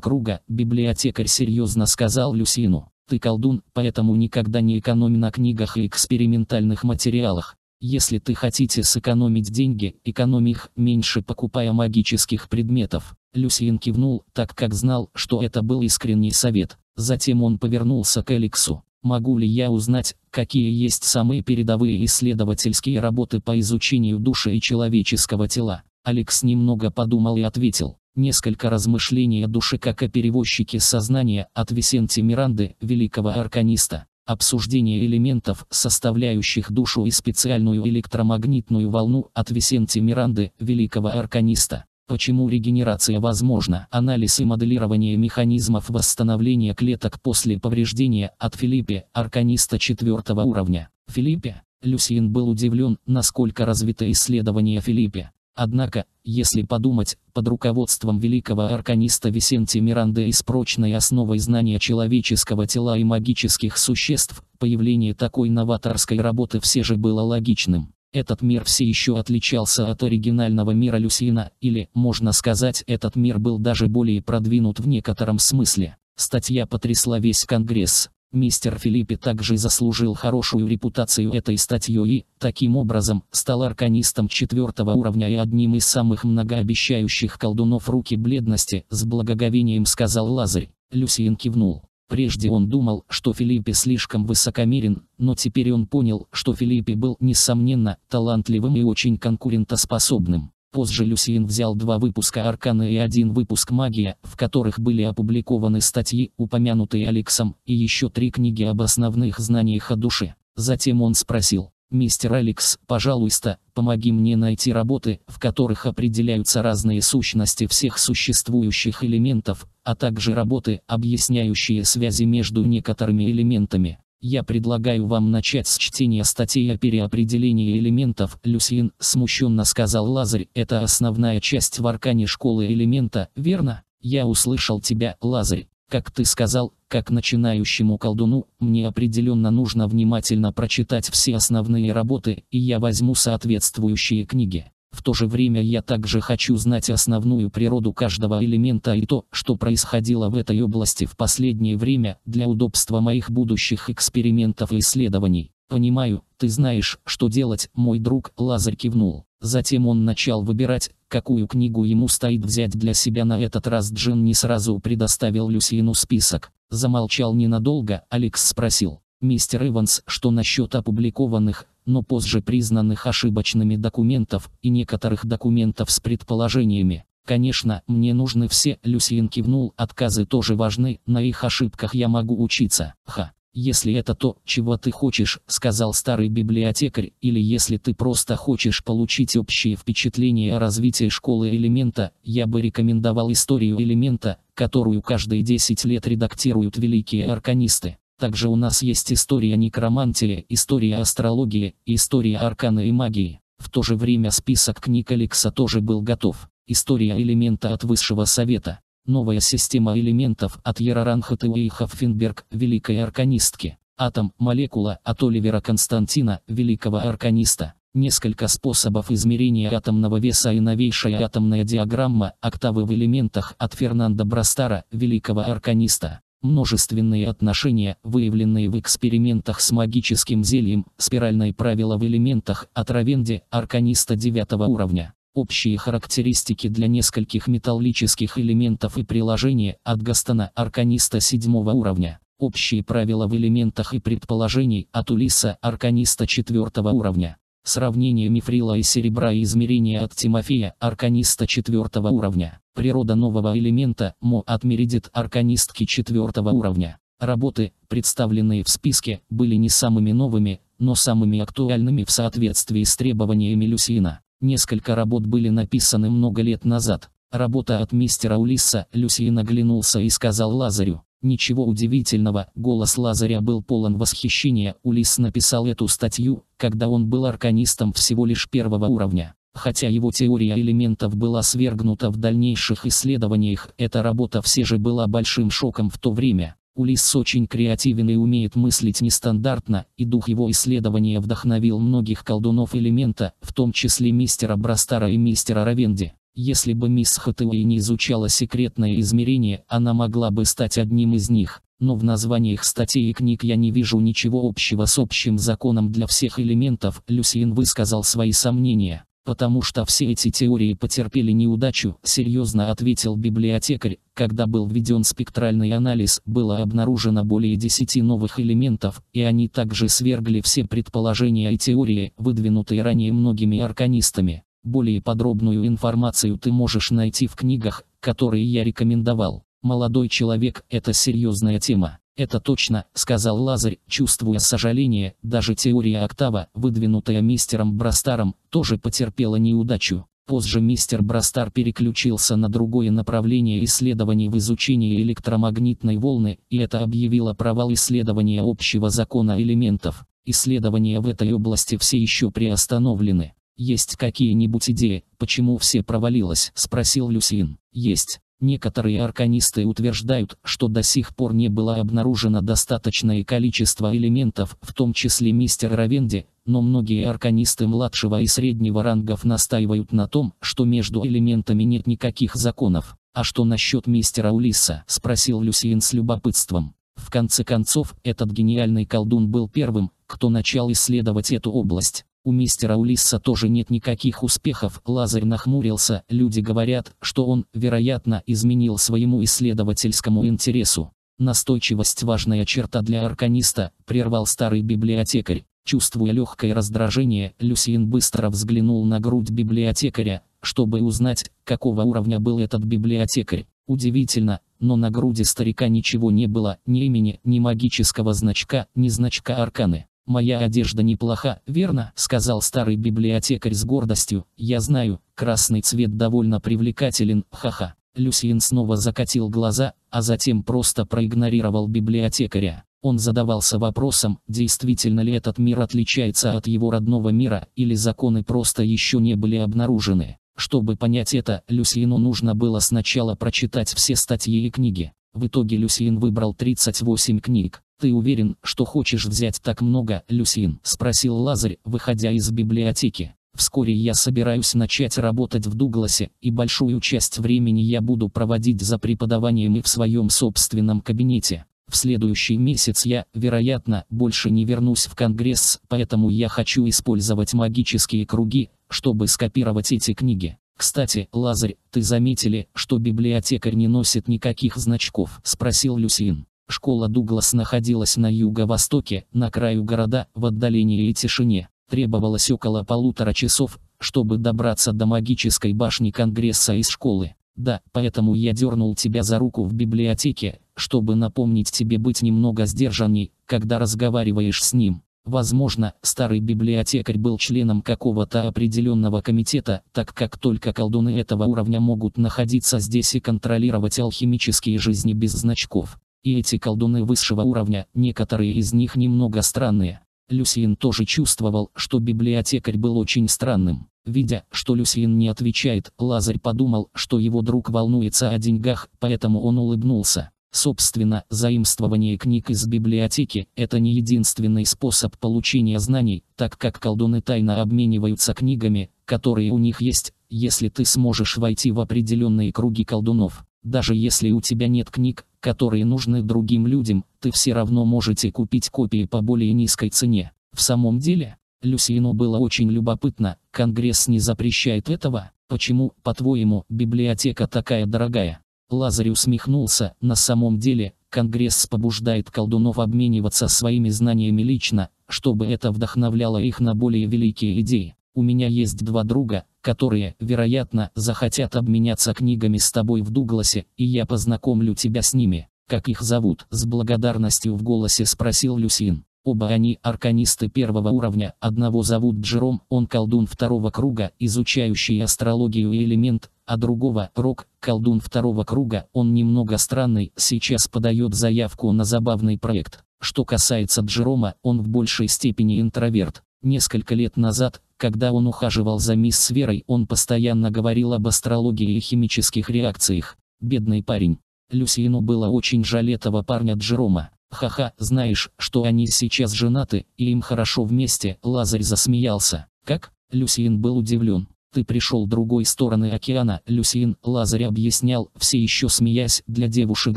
круга, библиотекарь серьезно сказал Люсину. Ты колдун, поэтому никогда не экономи на книгах и экспериментальных материалах. Если ты хотите сэкономить деньги, экономи их, меньше покупая магических предметов. Люсиен кивнул, так как знал, что это был искренний совет. Затем он повернулся к Эликсу. Могу ли я узнать, какие есть самые передовые исследовательские работы по изучению души и человеческого тела? Алекс немного подумал и ответил. Несколько размышлений о душе как о перевозчике сознания от Висенти Миранды, великого арканиста. Обсуждение элементов, составляющих душу и специальную электромагнитную волну от Висенти Миранды, великого арканиста. Почему регенерация возможна? Анализ и моделирование механизмов восстановления клеток после повреждения от Филиппе, арканиста четвертого уровня. Филиппе, Люсиен был удивлен, насколько развито исследование Филиппе. Однако, если подумать, под руководством великого арканиста Висенти Миранды и с прочной основой знания человеческого тела и магических существ, появление такой новаторской работы все же было логичным. Этот мир все еще отличался от оригинального мира Люсина, или, можно сказать, этот мир был даже более продвинут в некотором смысле. Статья потрясла весь Конгресс. Мистер Филиппи также заслужил хорошую репутацию этой статьей и, таким образом, стал арканистом четвертого уровня и одним из самых многообещающих колдунов руки бледности, с благоговением сказал Лазарь. Люсиен кивнул. Прежде он думал, что Филиппе слишком высокомерен, но теперь он понял, что Филиппе был, несомненно, талантливым и очень конкурентоспособным. Позже Люсиен взял два выпуска «Аркана» и один выпуск «Магия», в которых были опубликованы статьи, упомянутые Алексом, и еще три книги об основных знаниях о душе. Затем он спросил, «Мистер Алекс, пожалуйста, помоги мне найти работы, в которых определяются разные сущности всех существующих элементов, а также работы, объясняющие связи между некоторыми элементами». Я предлагаю вам начать с чтения статьи о переопределении элементов. Люсин, смущенно сказал Лазарь, это основная часть в аркане школы элемента, верно? Я услышал тебя, Лазарь. Как ты сказал, как начинающему колдуну, мне определенно нужно внимательно прочитать все основные работы, и я возьму соответствующие книги. В то же время я также хочу знать основную природу каждого элемента и то, что происходило в этой области в последнее время, для удобства моих будущих экспериментов и исследований. «Понимаю, ты знаешь, что делать», — мой друг Лазарь кивнул. Затем он начал выбирать, какую книгу ему стоит взять для себя на этот раз Джин не сразу предоставил Люсину список. Замолчал ненадолго, Алекс спросил. Мистер Эванс, что насчет опубликованных, но позже признанных ошибочными документов и некоторых документов с предположениями. Конечно, мне нужны все, Люсиен кивнул, отказы тоже важны, на их ошибках я могу учиться. Ха. Если это то, чего ты хочешь, сказал старый библиотекарь, или если ты просто хочешь получить общее впечатление о развитии школы элемента, я бы рекомендовал историю элемента, которую каждые 10 лет редактируют великие арканисты. Также у нас есть история некромантии, история астрологии, история аркана и магии. В то же время список книг Алекса тоже был готов. История элемента от Высшего Совета. Новая система элементов от Яраранхата и Хоффенберг, Великой Арканистки. Атом, молекула от Оливера Константина, Великого Арканиста. Несколько способов измерения атомного веса и новейшая атомная диаграмма октавы в элементах от Фернанда Брастара, великого арканиста. Множественные отношения, выявленные в экспериментах с магическим зельем, спиральные правила в элементах от Равенди, арканиста девятого уровня. Общие характеристики для нескольких металлических элементов и приложения от Гастона, арканиста седьмого уровня. Общие правила в элементах и предположений от Улиса, арканиста четвертого уровня. Сравнение мифрила и серебра и измерения от Тимофея, арканиста четвертого уровня. Природа нового элемента МО от Мередит Арканистки четвертого уровня. Работы, представленные в списке, были не самыми новыми, но самыми актуальными в соответствии с требованиями Люсина. Несколько работ были написаны много лет назад. Работа от мистера Улисса, Люсиин оглянулся и сказал Лазарю. Ничего удивительного, голос Лазаря был полон восхищения, Улисс написал эту статью, когда он был арканистом всего лишь первого уровня. Хотя его теория элементов была свергнута в дальнейших исследованиях, эта работа все же была большим шоком в то время. Улис очень креативен и умеет мыслить нестандартно, и дух его исследования вдохновил многих колдунов элемента, в том числе мистера Брастара и мистера Равенди. Если бы мисс Хатауэй не изучала секретное измерение, она могла бы стать одним из них. Но в названиях статей и книг я не вижу ничего общего с общим законом для всех элементов, Люсиен высказал свои сомнения потому что все эти теории потерпели неудачу, серьезно ответил библиотекарь. Когда был введен спектральный анализ, было обнаружено более 10 новых элементов, и они также свергли все предположения и теории, выдвинутые ранее многими арканистами. Более подробную информацию ты можешь найти в книгах, которые я рекомендовал. Молодой человек – это серьезная тема. Это точно, сказал Лазарь, чувствуя сожаление, даже теория октава, выдвинутая мистером Брастаром, тоже потерпела неудачу. Позже мистер Брастар переключился на другое направление исследований в изучении электромагнитной волны, и это объявило провал исследования общего закона элементов. Исследования в этой области все еще приостановлены. «Есть какие-нибудь идеи, почему все провалилось?» – спросил Люсин. «Есть. Некоторые арканисты утверждают, что до сих пор не было обнаружено достаточное количество элементов, в том числе мистер Равенди, но многие арканисты младшего и среднего рангов настаивают на том, что между элементами нет никаких законов. «А что насчет мистера Улиса?» – спросил Люсиен с любопытством. В конце концов, этот гениальный колдун был первым, кто начал исследовать эту область. У мистера Улисса тоже нет никаких успехов. Лазарь нахмурился, люди говорят, что он, вероятно, изменил своему исследовательскому интересу. Настойчивость – важная черта для арканиста, прервал старый библиотекарь. Чувствуя легкое раздражение, Люсиен быстро взглянул на грудь библиотекаря, чтобы узнать, какого уровня был этот библиотекарь. Удивительно, но на груди старика ничего не было, ни имени, ни магического значка, ни значка арканы. «Моя одежда неплоха, верно?» – сказал старый библиотекарь с гордостью. «Я знаю, красный цвет довольно привлекателен, ха-ха». Люсиен снова закатил глаза, а затем просто проигнорировал библиотекаря. Он задавался вопросом, действительно ли этот мир отличается от его родного мира, или законы просто еще не были обнаружены. Чтобы понять это, Люсиену нужно было сначала прочитать все статьи и книги. В итоге Люсиен выбрал 38 книг. «Ты уверен, что хочешь взять так много, Люсин?» – спросил Лазарь, выходя из библиотеки. Вскоре я собираюсь начать работать в Дугласе, и большую часть времени я буду проводить за преподаванием и в своем собственном кабинете. В следующий месяц я, вероятно, больше не вернусь в Конгресс, поэтому я хочу использовать магические круги, чтобы скопировать эти книги. «Кстати, Лазарь, ты заметили, что библиотекарь не носит никаких значков?» – спросил Люсин. Школа Дуглас находилась на юго-востоке, на краю города, в отдалении и тишине. Требовалось около полутора часов, чтобы добраться до магической башни Конгресса из школы. Да, поэтому я дернул тебя за руку в библиотеке, чтобы напомнить тебе быть немного сдержанней, когда разговариваешь с ним. Возможно, старый библиотекарь был членом какого-то определенного комитета, так как только колдуны этого уровня могут находиться здесь и контролировать алхимические жизни без значков. И эти колдуны высшего уровня, некоторые из них немного странные. Люсиен тоже чувствовал, что библиотекарь был очень странным. Видя, что Люсиен не отвечает, Лазарь подумал, что его друг волнуется о деньгах, поэтому он улыбнулся. Собственно, заимствование книг из библиотеки – это не единственный способ получения знаний, так как колдуны тайно обмениваются книгами, которые у них есть, если ты сможешь войти в определенные круги колдунов. Даже если у тебя нет книг, которые нужны другим людям, ты все равно можете купить копии по более низкой цене. В самом деле, Люсиину было очень любопытно, Конгресс не запрещает этого, почему, по-твоему, библиотека такая дорогая? Лазарь усмехнулся, на самом деле, Конгресс побуждает колдунов обмениваться своими знаниями лично, чтобы это вдохновляло их на более великие идеи. У меня есть два друга, которые, вероятно, захотят обменяться книгами с тобой в Дугласе, и я познакомлю тебя с ними. Как их зовут? С благодарностью в голосе спросил Люсин. Оба они арканисты первого уровня, одного зовут Джером, он колдун второго круга, изучающий астрологию и элемент, а другого – Рок, колдун второго круга, он немного странный, сейчас подает заявку на забавный проект. Что касается Джерома, он в большей степени интроверт. Несколько лет назад, когда он ухаживал за мисс Верой, он постоянно говорил об астрологии и химических реакциях. Бедный парень. Люсину было очень жаль этого парня Джерома. Ха-ха, знаешь, что они сейчас женаты, и им хорошо вместе, Лазарь засмеялся. Как? Люсиин был удивлен. Ты пришел другой стороны океана, Люсиин, Лазарь объяснял, все еще смеясь, для девушек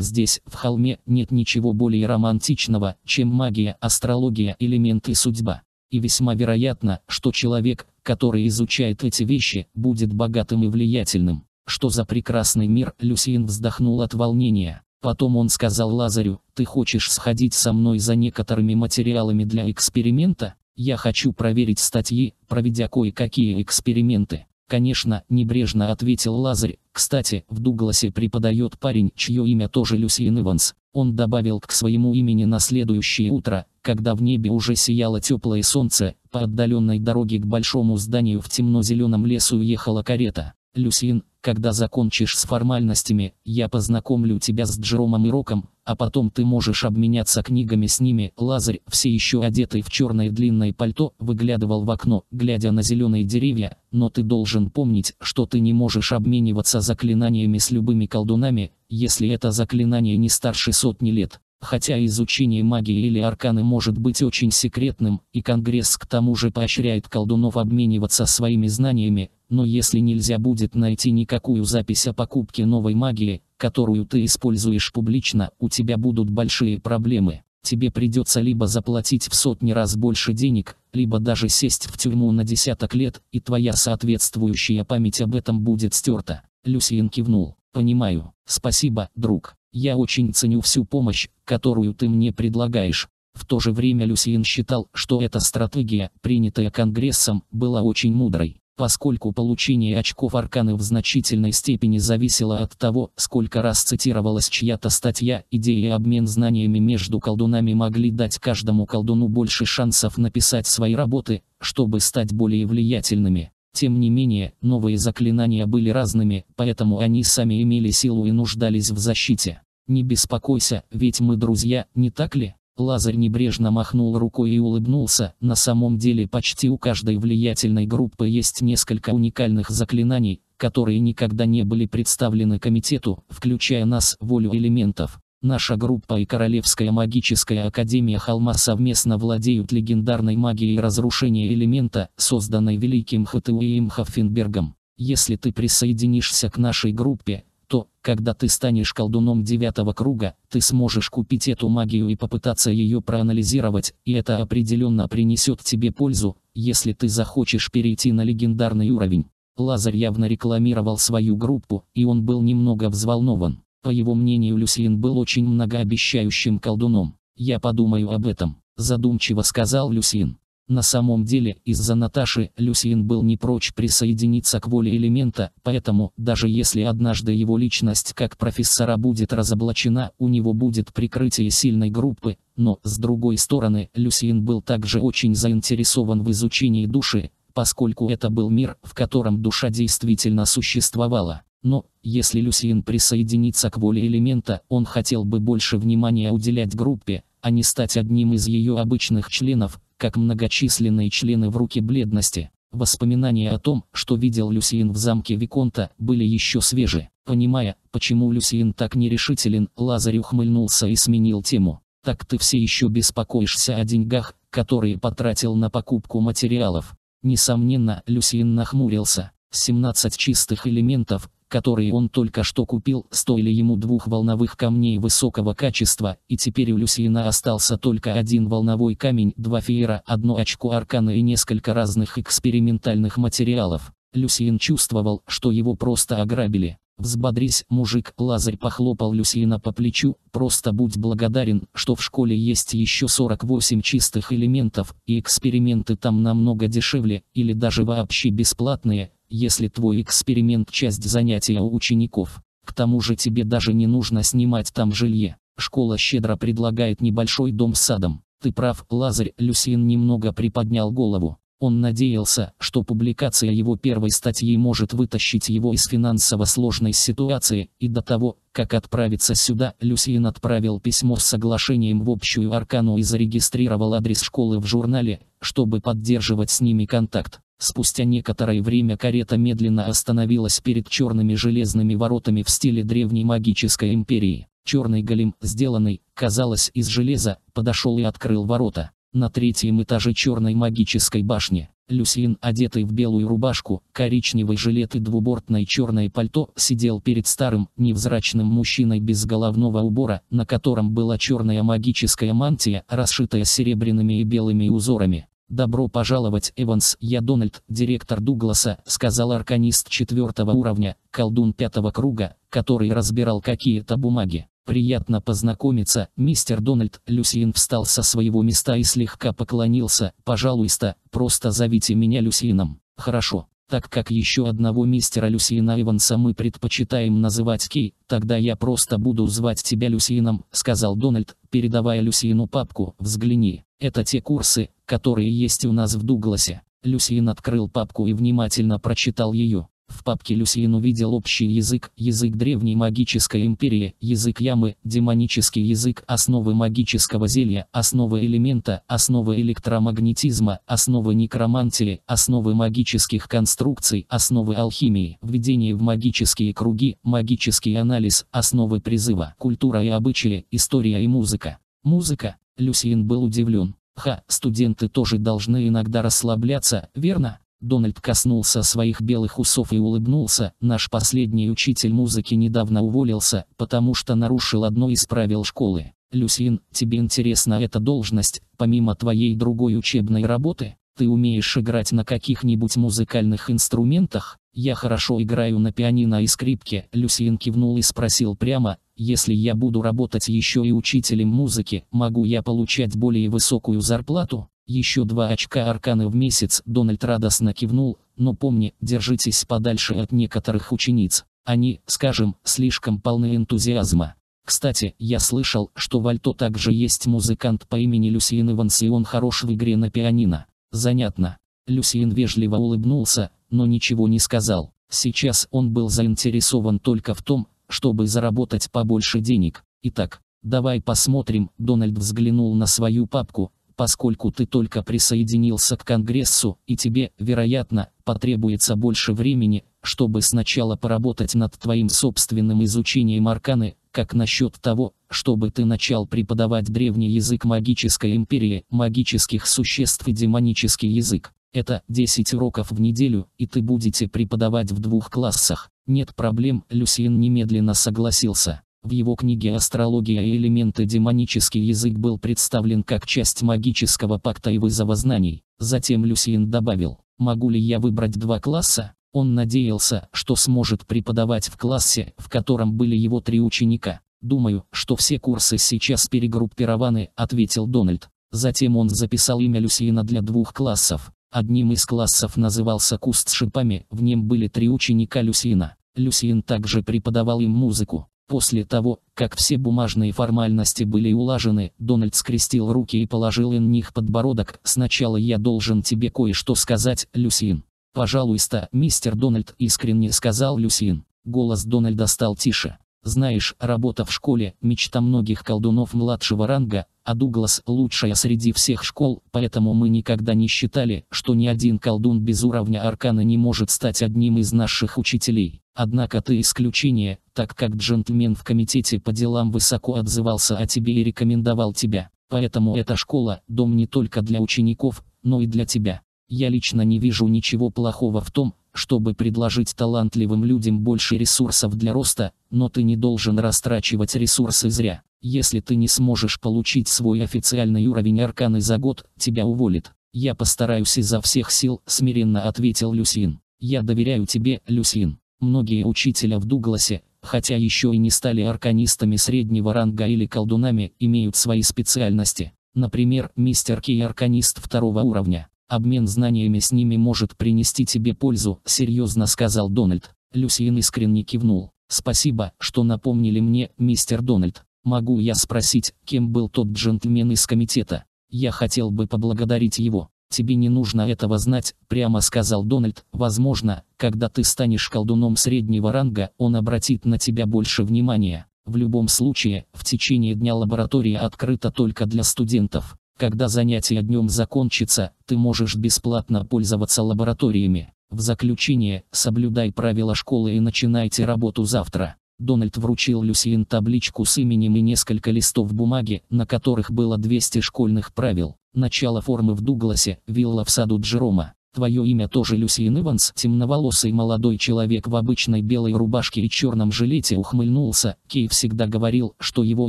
здесь, в холме, нет ничего более романтичного, чем магия, астрология, элементы судьба. И весьма вероятно, что человек, который изучает эти вещи, будет богатым и влиятельным. Что за прекрасный мир, Люсиен вздохнул от волнения. Потом он сказал Лазарю, ты хочешь сходить со мной за некоторыми материалами для эксперимента? Я хочу проверить статьи, проведя кое-какие эксперименты. Конечно, небрежно ответил Лазарь. Кстати, в Дугласе преподает парень, чье имя тоже Люсиен Иванс. Он добавил к своему имени на следующее утро, когда в небе уже сияло теплое солнце, по отдаленной дороге к большому зданию в темно-зеленом лесу уехала карета. «Люсин, когда закончишь с формальностями, я познакомлю тебя с Джеромом и Роком, а потом ты можешь обменяться книгами с ними». Лазарь, все еще одетый в черное длинное пальто, выглядывал в окно, глядя на зеленые деревья, но ты должен помнить, что ты не можешь обмениваться заклинаниями с любыми колдунами, если это заклинание не старше сотни лет. Хотя изучение магии или арканы может быть очень секретным, и Конгресс к тому же поощряет колдунов обмениваться своими знаниями, но если нельзя будет найти никакую запись о покупке новой магии, которую ты используешь публично, у тебя будут большие проблемы. Тебе придется либо заплатить в сотни раз больше денег, либо даже сесть в тюрьму на десяток лет, и твоя соответствующая память об этом будет стерта. Люсиен кивнул. «Понимаю. Спасибо, друг». Я очень ценю всю помощь, которую ты мне предлагаешь. В то же время Люсиен считал, что эта стратегия, принятая Конгрессом, была очень мудрой, поскольку получение очков Арканы в значительной степени зависело от того, сколько раз цитировалась чья-то статья, идеи обмен знаниями между колдунами могли дать каждому колдуну больше шансов написать свои работы, чтобы стать более влиятельными. Тем не менее, новые заклинания были разными, поэтому они сами имели силу и нуждались в защите. Не беспокойся, ведь мы друзья, не так ли? Лазарь небрежно махнул рукой и улыбнулся. На самом деле почти у каждой влиятельной группы есть несколько уникальных заклинаний, которые никогда не были представлены комитету, включая нас, волю элементов. Наша группа и Королевская магическая академия Холма совместно владеют легендарной магией разрушения элемента, созданной великим Хатуэем Хоффенбергом. Если ты присоединишься к нашей группе, то, когда ты станешь колдуном девятого круга, ты сможешь купить эту магию и попытаться ее проанализировать, и это определенно принесет тебе пользу, если ты захочешь перейти на легендарный уровень. Лазарь явно рекламировал свою группу, и он был немного взволнован. По его мнению, Люсьен был очень многообещающим колдуном. «Я подумаю об этом», – задумчиво сказал Люсьен. На самом деле, из-за Наташи, Люсиен был не прочь присоединиться к воле элемента, поэтому, даже если однажды его личность как профессора будет разоблачена, у него будет прикрытие сильной группы, но, с другой стороны, Люсиен был также очень заинтересован в изучении души, поскольку это был мир, в котором душа действительно существовала. Но, если Люсиен присоединится к воле элемента, он хотел бы больше внимания уделять группе, а не стать одним из ее обычных членов, как многочисленные члены в руки бледности. Воспоминания о том, что видел Люсиин в замке Виконта, были еще свежи. Понимая, почему Люсиин так нерешителен, Лазарь ухмыльнулся и сменил тему. «Так ты все еще беспокоишься о деньгах, которые потратил на покупку материалов». Несомненно, Люсиин нахмурился. 17 чистых элементов, которые он только что купил, стоили ему двух волновых камней высокого качества, и теперь у Люсиена остался только один волновой камень, два феера, одно очко аркана и несколько разных экспериментальных материалов. Люсиен чувствовал, что его просто ограбили. «Взбодрись, мужик!» Лазарь похлопал Люсиена по плечу. «Просто будь благодарен, что в школе есть еще 48 чистых элементов, и эксперименты там намного дешевле, или даже вообще бесплатные, если твой эксперимент часть занятия у учеников. К тому же тебе даже не нужно снимать там жилье. Школа щедро предлагает небольшой дом с садом. Ты прав, Лазарь Люсин немного приподнял голову. Он надеялся, что публикация его первой статьи может вытащить его из финансово сложной ситуации, и до того, как отправиться сюда, Люсин отправил письмо с соглашением в общую аркану и зарегистрировал адрес школы в журнале, чтобы поддерживать с ними контакт. Спустя некоторое время карета медленно остановилась перед черными железными воротами в стиле древней магической империи. Черный голем, сделанный, казалось, из железа, подошел и открыл ворота. На третьем этаже черной магической башни, Люсин, одетый в белую рубашку, коричневый жилет и двубортное черное пальто, сидел перед старым, невзрачным мужчиной без головного убора, на котором была черная магическая мантия, расшитая серебряными и белыми узорами. «Добро пожаловать, Эванс, я Дональд, директор Дугласа», сказал арканист четвертого уровня, колдун пятого круга, который разбирал какие-то бумаги. «Приятно познакомиться, мистер Дональд». Люсиен встал со своего места и слегка поклонился. «Пожалуйста, просто зовите меня Люсиеном». «Хорошо. Так как еще одного мистера Люсиена Эванса мы предпочитаем называть Кей, тогда я просто буду звать тебя Люсиеном», — сказал Дональд, передавая Люсиену папку. «Взгляни. Это те курсы, которые есть у нас в Дугласе. Люсиен открыл папку и внимательно прочитал ее. В папке Люсиен увидел общий язык, язык древней магической империи, язык ямы, демонический язык, основы магического зелья, основы элемента, основы электромагнетизма, основы некромантии, основы магических конструкций, основы алхимии, введение в магические круги, магический анализ, основы призыва, культура и обычаи, история и музыка. Музыка. Люсиен был удивлен. Ха, студенты тоже должны иногда расслабляться, верно? Дональд коснулся своих белых усов и улыбнулся. Наш последний учитель музыки недавно уволился, потому что нарушил одно из правил школы. Люсин, тебе интересна эта должность, помимо твоей другой учебной работы? Ты умеешь играть на каких-нибудь музыкальных инструментах? Я хорошо играю на пианино и скрипке. Люсиен кивнул и спросил прямо, если я буду работать еще и учителем музыки, могу я получать более высокую зарплату? Еще два очка арканы в месяц, Дональд радостно кивнул, но помни, держитесь подальше от некоторых учениц. Они, скажем, слишком полны энтузиазма. Кстати, я слышал, что в Альто также есть музыкант по имени Люсиен Иванс и он хорош в игре на пианино. Занятно. Люсиен вежливо улыбнулся, но ничего не сказал. Сейчас он был заинтересован только в том, чтобы заработать побольше денег. Итак, давай посмотрим. Дональд взглянул на свою папку, поскольку ты только присоединился к Конгрессу, и тебе, вероятно, потребуется больше времени, чтобы сначала поработать над твоим собственным изучением арканы, как насчет того, чтобы ты начал преподавать древний язык магической империи, магических существ и демонический язык. Это 10 уроков в неделю, и ты будете преподавать в двух классах. Нет проблем, Люсиен немедленно согласился. В его книге «Астрология и элементы демонический язык» был представлен как часть магического пакта и вызова знаний. Затем Люсиен добавил, «Могу ли я выбрать два класса?» Он надеялся, что сможет преподавать в классе, в котором были его три ученика. «Думаю, что все курсы сейчас перегруппированы», — ответил Дональд. Затем он записал имя Люсина для двух классов. Одним из классов назывался «Куст с шипами», в нем были три ученика Люсина. Люсьен также преподавал им музыку. После того, как все бумажные формальности были улажены, Дональд скрестил руки и положил на них подбородок. «Сначала я должен тебе кое-что сказать, Люсин». «Пожалуйста, мистер Дональд», — искренне сказал Люсин. Голос Дональда стал тише. Знаешь, работа в школе – мечта многих колдунов младшего ранга, а Дуглас – лучшая среди всех школ, поэтому мы никогда не считали, что ни один колдун без уровня аркана не может стать одним из наших учителей. Однако ты исключение, так как джентльмен в комитете по делам высоко отзывался о тебе и рекомендовал тебя. Поэтому эта школа – дом не только для учеников, но и для тебя. Я лично не вижу ничего плохого в том, чтобы предложить талантливым людям больше ресурсов для роста, но ты не должен растрачивать ресурсы зря. Если ты не сможешь получить свой официальный уровень арканы за год, тебя уволят. Я постараюсь изо всех сил, смиренно ответил Люсин. Я доверяю тебе, Люсин. Многие учителя в Дугласе, хотя еще и не стали арканистами среднего ранга или колдунами, имеют свои специальности. Например, мистер Кей арканист второго уровня. Обмен знаниями с ними может принести тебе пользу, серьезно сказал Дональд. Люсиен искренне кивнул. Спасибо, что напомнили мне, мистер Дональд. Могу я спросить, кем был тот джентльмен из комитета? Я хотел бы поблагодарить его. Тебе не нужно этого знать, прямо сказал Дональд. Возможно, когда ты станешь колдуном среднего ранга, он обратит на тебя больше внимания. В любом случае, в течение дня лаборатория открыта только для студентов. Когда занятие днем закончится, ты можешь бесплатно пользоваться лабораториями. В заключение, соблюдай правила школы и начинайте работу завтра. Дональд вручил Люсиен табличку с именем и несколько листов бумаги, на которых было 200 школьных правил. Начало формы в Дугласе, вилла в саду Джерома. Твое имя тоже Люсиен Иванс, темноволосый молодой человек в обычной белой рубашке и черном жилете ухмыльнулся. Кей всегда говорил, что его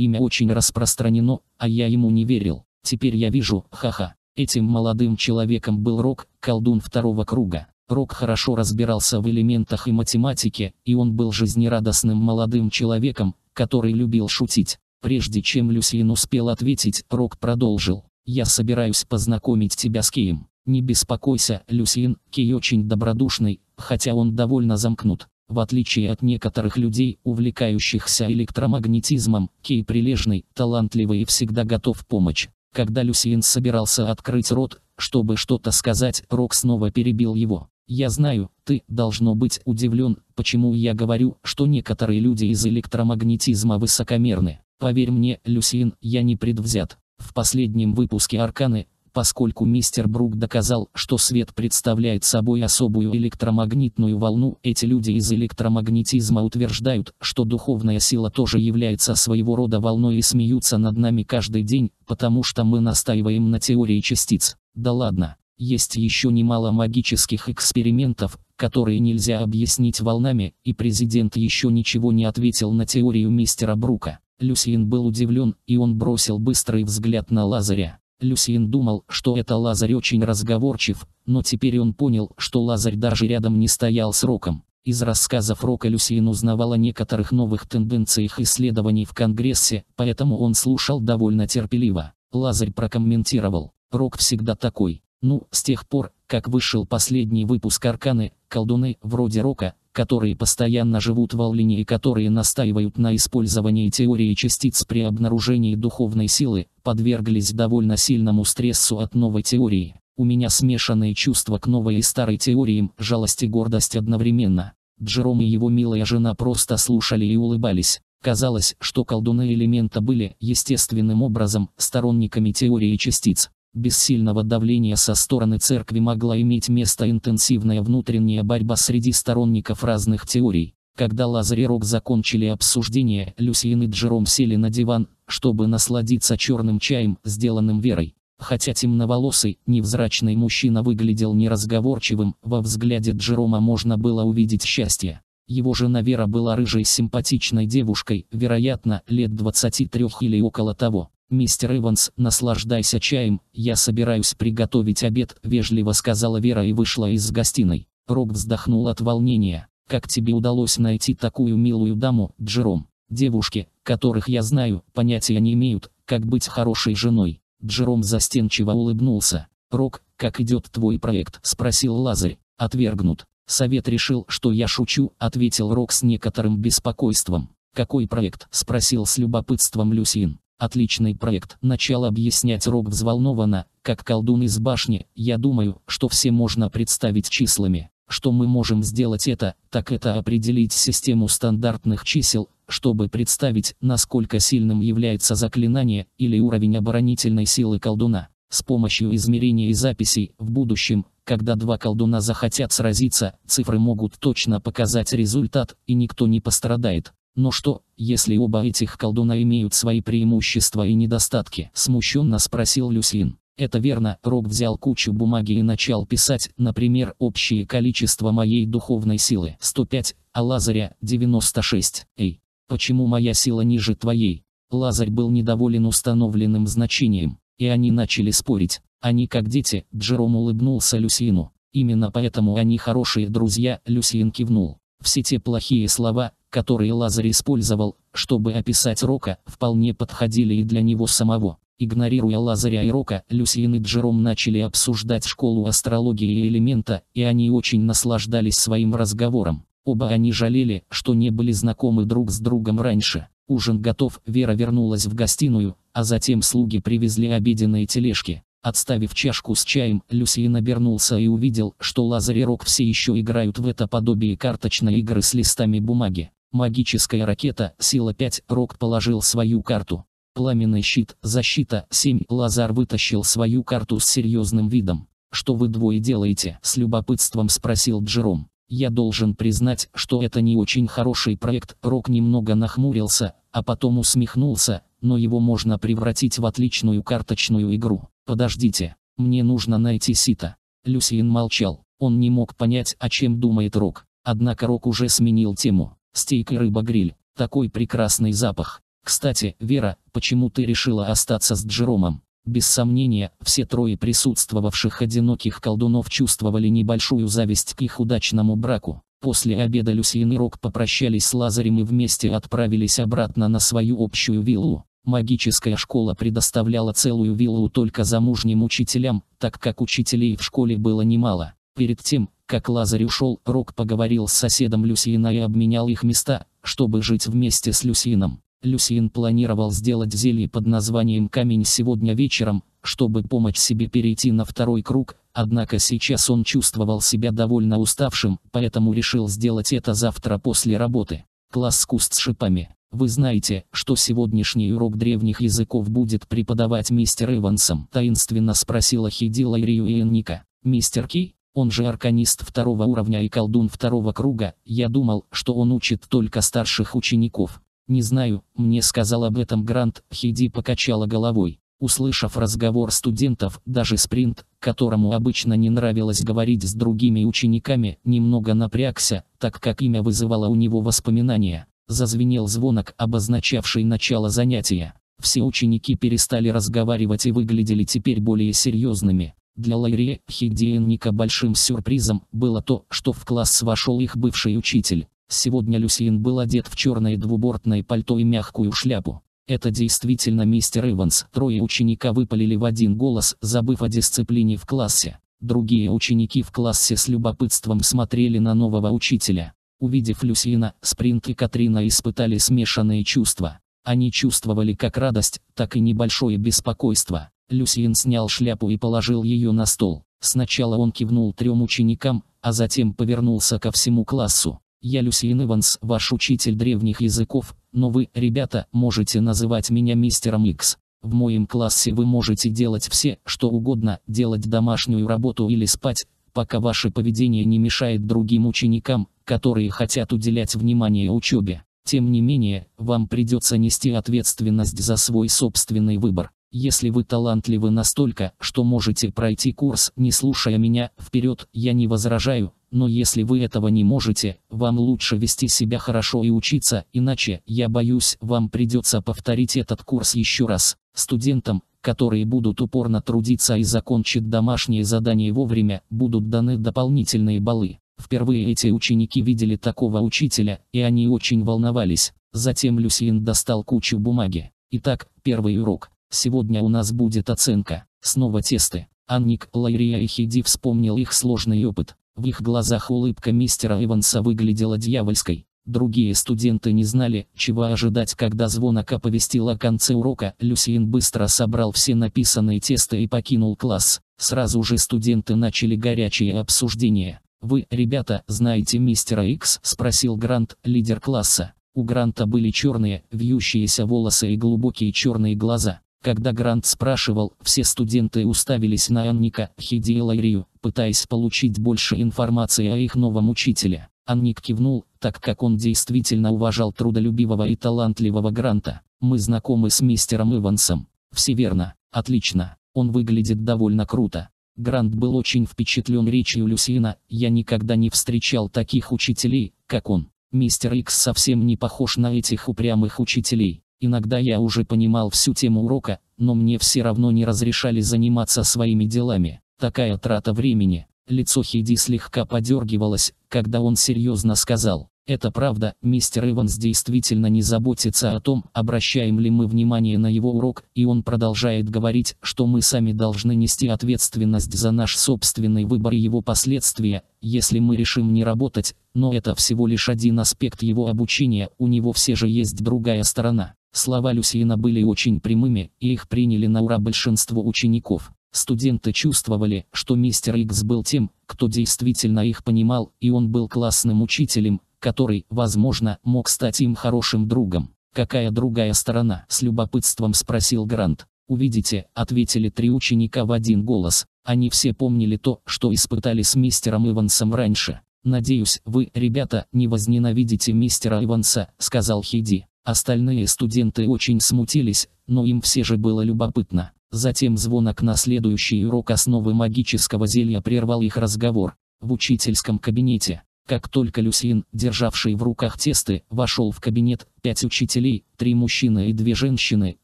имя очень распространено, а я ему не верил. Теперь я вижу, ха-ха. Этим молодым человеком был Рок, колдун второго круга. Рок хорошо разбирался в элементах и математике, и он был жизнерадостным молодым человеком, который любил шутить. Прежде чем Люсин успел ответить, Рок продолжил. «Я собираюсь познакомить тебя с Кеем. Не беспокойся, Люсин, Кей очень добродушный, хотя он довольно замкнут. В отличие от некоторых людей, увлекающихся электромагнетизмом, Кей прилежный, талантливый и всегда готов помочь. Когда Люсиен собирался открыть рот, чтобы что-то сказать, Рок снова перебил его. «Я знаю, ты, должно быть, удивлен, почему я говорю, что некоторые люди из электромагнетизма высокомерны. Поверь мне, Люсиен, я не предвзят. В последнем выпуске «Арканы» поскольку мистер Брук доказал, что свет представляет собой особую электромагнитную волну, эти люди из электромагнетизма утверждают, что духовная сила тоже является своего рода волной и смеются над нами каждый день, потому что мы настаиваем на теории частиц. Да ладно, есть еще немало магических экспериментов, которые нельзя объяснить волнами, и президент еще ничего не ответил на теорию мистера Брука. Люсиен был удивлен, и он бросил быстрый взгляд на Лазаря. Люсиен думал, что это Лазарь очень разговорчив, но теперь он понял, что Лазарь даже рядом не стоял с Роком. Из рассказов Рока Люсиен узнавал о некоторых новых тенденциях исследований в Конгрессе, поэтому он слушал довольно терпеливо. Лазарь прокомментировал, Рок всегда такой. Ну, с тех пор, как вышел последний выпуск Арканы, колдуны, вроде Рока, которые постоянно живут в Аллине и которые настаивают на использовании теории частиц при обнаружении духовной силы, подверглись довольно сильному стрессу от новой теории. У меня смешанные чувства к новой и старой теориям, жалость и гордость одновременно. Джером и его милая жена просто слушали и улыбались. Казалось, что колдуны элемента были, естественным образом, сторонниками теории частиц без сильного давления со стороны церкви могла иметь место интенсивная внутренняя борьба среди сторонников разных теорий. Когда Лазарь и Рок закончили обсуждение, Люсиен и Джером сели на диван, чтобы насладиться черным чаем, сделанным Верой. Хотя темноволосый, невзрачный мужчина выглядел неразговорчивым, во взгляде Джерома можно было увидеть счастье. Его жена Вера была рыжей симпатичной девушкой, вероятно, лет 23 или около того. «Мистер Иванс, наслаждайся чаем, я собираюсь приготовить обед», – вежливо сказала Вера и вышла из гостиной. Роб вздохнул от волнения. «Как тебе удалось найти такую милую даму, Джером? Девушки, которых я знаю, понятия не имеют, как быть хорошей женой». Джером застенчиво улыбнулся. «Рок, как идет твой проект?» – спросил Лазарь. «Отвергнут». «Совет решил, что я шучу», – ответил Рок с некоторым беспокойством. «Какой проект?» – спросил с любопытством Люсин. Отличный проект. Начал объяснять Роб взволнованно, как колдун из башни. Я думаю, что все можно представить числами. Что мы можем сделать это, так это определить систему стандартных чисел, чтобы представить, насколько сильным является заклинание или уровень оборонительной силы колдуна. С помощью измерения и записей, в будущем, когда два колдуна захотят сразиться, цифры могут точно показать результат, и никто не пострадает. Но «Ну что, если оба этих колдуна имеют свои преимущества и недостатки? Смущенно спросил Люсин. Это верно, Роб взял кучу бумаги и начал писать, например, общее количество моей духовной силы 105, а Лазаря 96. Эй, почему моя сила ниже твоей? Лазарь был недоволен установленным значением, и они начали спорить. Они как дети, Джером улыбнулся Люсину. Именно поэтому они хорошие друзья, Люсин кивнул. Все те плохие слова, которые Лазарь использовал, чтобы описать Рока, вполне подходили и для него самого. Игнорируя Лазаря и Рока, Люсиен и Джером начали обсуждать школу астрологии и элемента, и они очень наслаждались своим разговором. Оба они жалели, что не были знакомы друг с другом раньше. Ужин готов, Вера вернулась в гостиную, а затем слуги привезли обеденные тележки. Отставив чашку с чаем, Люсиен обернулся и увидел, что Лазарь и Рок все еще играют в это подобие карточной игры с листами бумаги. Магическая ракета, сила 5, Рок положил свою карту. Пламенный щит, защита 7, Лазар вытащил свою карту с серьезным видом. «Что вы двое делаете?» – с любопытством спросил Джером. «Я должен признать, что это не очень хороший проект». Рок немного нахмурился, а потом усмехнулся, но его можно превратить в отличную карточную игру. «Подождите, мне нужно найти Сита». Люсиен молчал. Он не мог понять, о чем думает Рок. Однако Рок уже сменил тему стейк и рыба-гриль. Такой прекрасный запах. Кстати, Вера, почему ты решила остаться с Джеромом? Без сомнения, все трое присутствовавших одиноких колдунов чувствовали небольшую зависть к их удачному браку. После обеда Люсиен и Рок попрощались с Лазарем и вместе отправились обратно на свою общую виллу. Магическая школа предоставляла целую виллу только замужним учителям, так как учителей в школе было немало. Перед тем, как Лазарь ушел, Рок поговорил с соседом Люсиина и обменял их места, чтобы жить вместе с Люсином. Люсиин планировал сделать зелье под названием «Камень» сегодня вечером, чтобы помочь себе перейти на второй круг, однако сейчас он чувствовал себя довольно уставшим, поэтому решил сделать это завтра после работы. Класс куст с шипами. Вы знаете, что сегодняшний урок древних языков будет преподавать мистер Эвансом? Таинственно спросила Хидила и и Энника. Мистер Ки, он же арканист второго уровня и колдун второго круга. Я думал, что он учит только старших учеников. Не знаю, мне сказал об этом Грант. Хиди покачала головой. Услышав разговор студентов, даже Спринт, которому обычно не нравилось говорить с другими учениками, немного напрягся, так как имя вызывало у него воспоминания. Зазвенел звонок, обозначавший начало занятия. Все ученики перестали разговаривать и выглядели теперь более серьезными. Для Лайри, Хигдиенника большим сюрпризом было то, что в класс вошел их бывший учитель. Сегодня Люсиен был одет в черное двубортное пальто и мягкую шляпу. Это действительно мистер Иванс. Трое ученика выпалили в один голос, забыв о дисциплине в классе. Другие ученики в классе с любопытством смотрели на нового учителя. Увидев Люсиена, Спринт и Катрина испытали смешанные чувства. Они чувствовали как радость, так и небольшое беспокойство. Люсиен снял шляпу и положил ее на стол. Сначала он кивнул трем ученикам, а затем повернулся ко всему классу. «Я Люсиен Иванс, ваш учитель древних языков, но вы, ребята, можете называть меня мистером Икс. В моем классе вы можете делать все, что угодно, делать домашнюю работу или спать, пока ваше поведение не мешает другим ученикам, которые хотят уделять внимание учебе. Тем не менее, вам придется нести ответственность за свой собственный выбор. Если вы талантливы настолько, что можете пройти курс, не слушая меня, вперед, я не возражаю, но если вы этого не можете, вам лучше вести себя хорошо и учиться, иначе, я боюсь, вам придется повторить этот курс еще раз. Студентам, которые будут упорно трудиться и закончат домашние задания вовремя, будут даны дополнительные баллы. Впервые эти ученики видели такого учителя, и они очень волновались. Затем Люсин достал кучу бумаги. Итак, первый урок. Сегодня у нас будет оценка. Снова тесты. Анник, Лайрия и Хиди вспомнил их сложный опыт. В их глазах улыбка мистера Эванса выглядела дьявольской. Другие студенты не знали, чего ожидать, когда звонок оповестил о конце урока. Люсиен быстро собрал все написанные тесты и покинул класс. Сразу же студенты начали горячие обсуждения. «Вы, ребята, знаете мистера Икс?» – спросил Грант, лидер класса. У Гранта были черные, вьющиеся волосы и глубокие черные глаза. Когда Грант спрашивал, все студенты уставились на Анника Хиди и Лайрию, пытаясь получить больше информации о их новом учителе. Анник кивнул, так как он действительно уважал трудолюбивого и талантливого Гранта. «Мы знакомы с мистером Ивансом». «Все верно. Отлично. Он выглядит довольно круто». Грант был очень впечатлен речью Люсина, я никогда не встречал таких учителей, как он. Мистер Икс совсем не похож на этих упрямых учителей. Иногда я уже понимал всю тему урока, но мне все равно не разрешали заниматься своими делами. Такая трата времени. Лицо Хиди слегка подергивалось, когда он серьезно сказал. Это правда, мистер Иванс действительно не заботится о том, обращаем ли мы внимание на его урок, и он продолжает говорить, что мы сами должны нести ответственность за наш собственный выбор и его последствия, если мы решим не работать, но это всего лишь один аспект его обучения, у него все же есть другая сторона. Слова Люсьена были очень прямыми, и их приняли на ура большинство учеников. Студенты чувствовали, что мистер Икс был тем, кто действительно их понимал, и он был классным учителем, который, возможно, мог стать им хорошим другом. «Какая другая сторона?» – с любопытством спросил Грант. «Увидите», – ответили три ученика в один голос. Они все помнили то, что испытали с мистером Ивансом раньше. «Надеюсь, вы, ребята, не возненавидите мистера Иванса», – сказал Хиди. Остальные студенты очень смутились, но им все же было любопытно. Затем звонок на следующий урок основы магического зелья прервал их разговор. В учительском кабинете, как только Люсин, державший в руках тесты, вошел в кабинет, пять учителей, три мужчины и две женщины,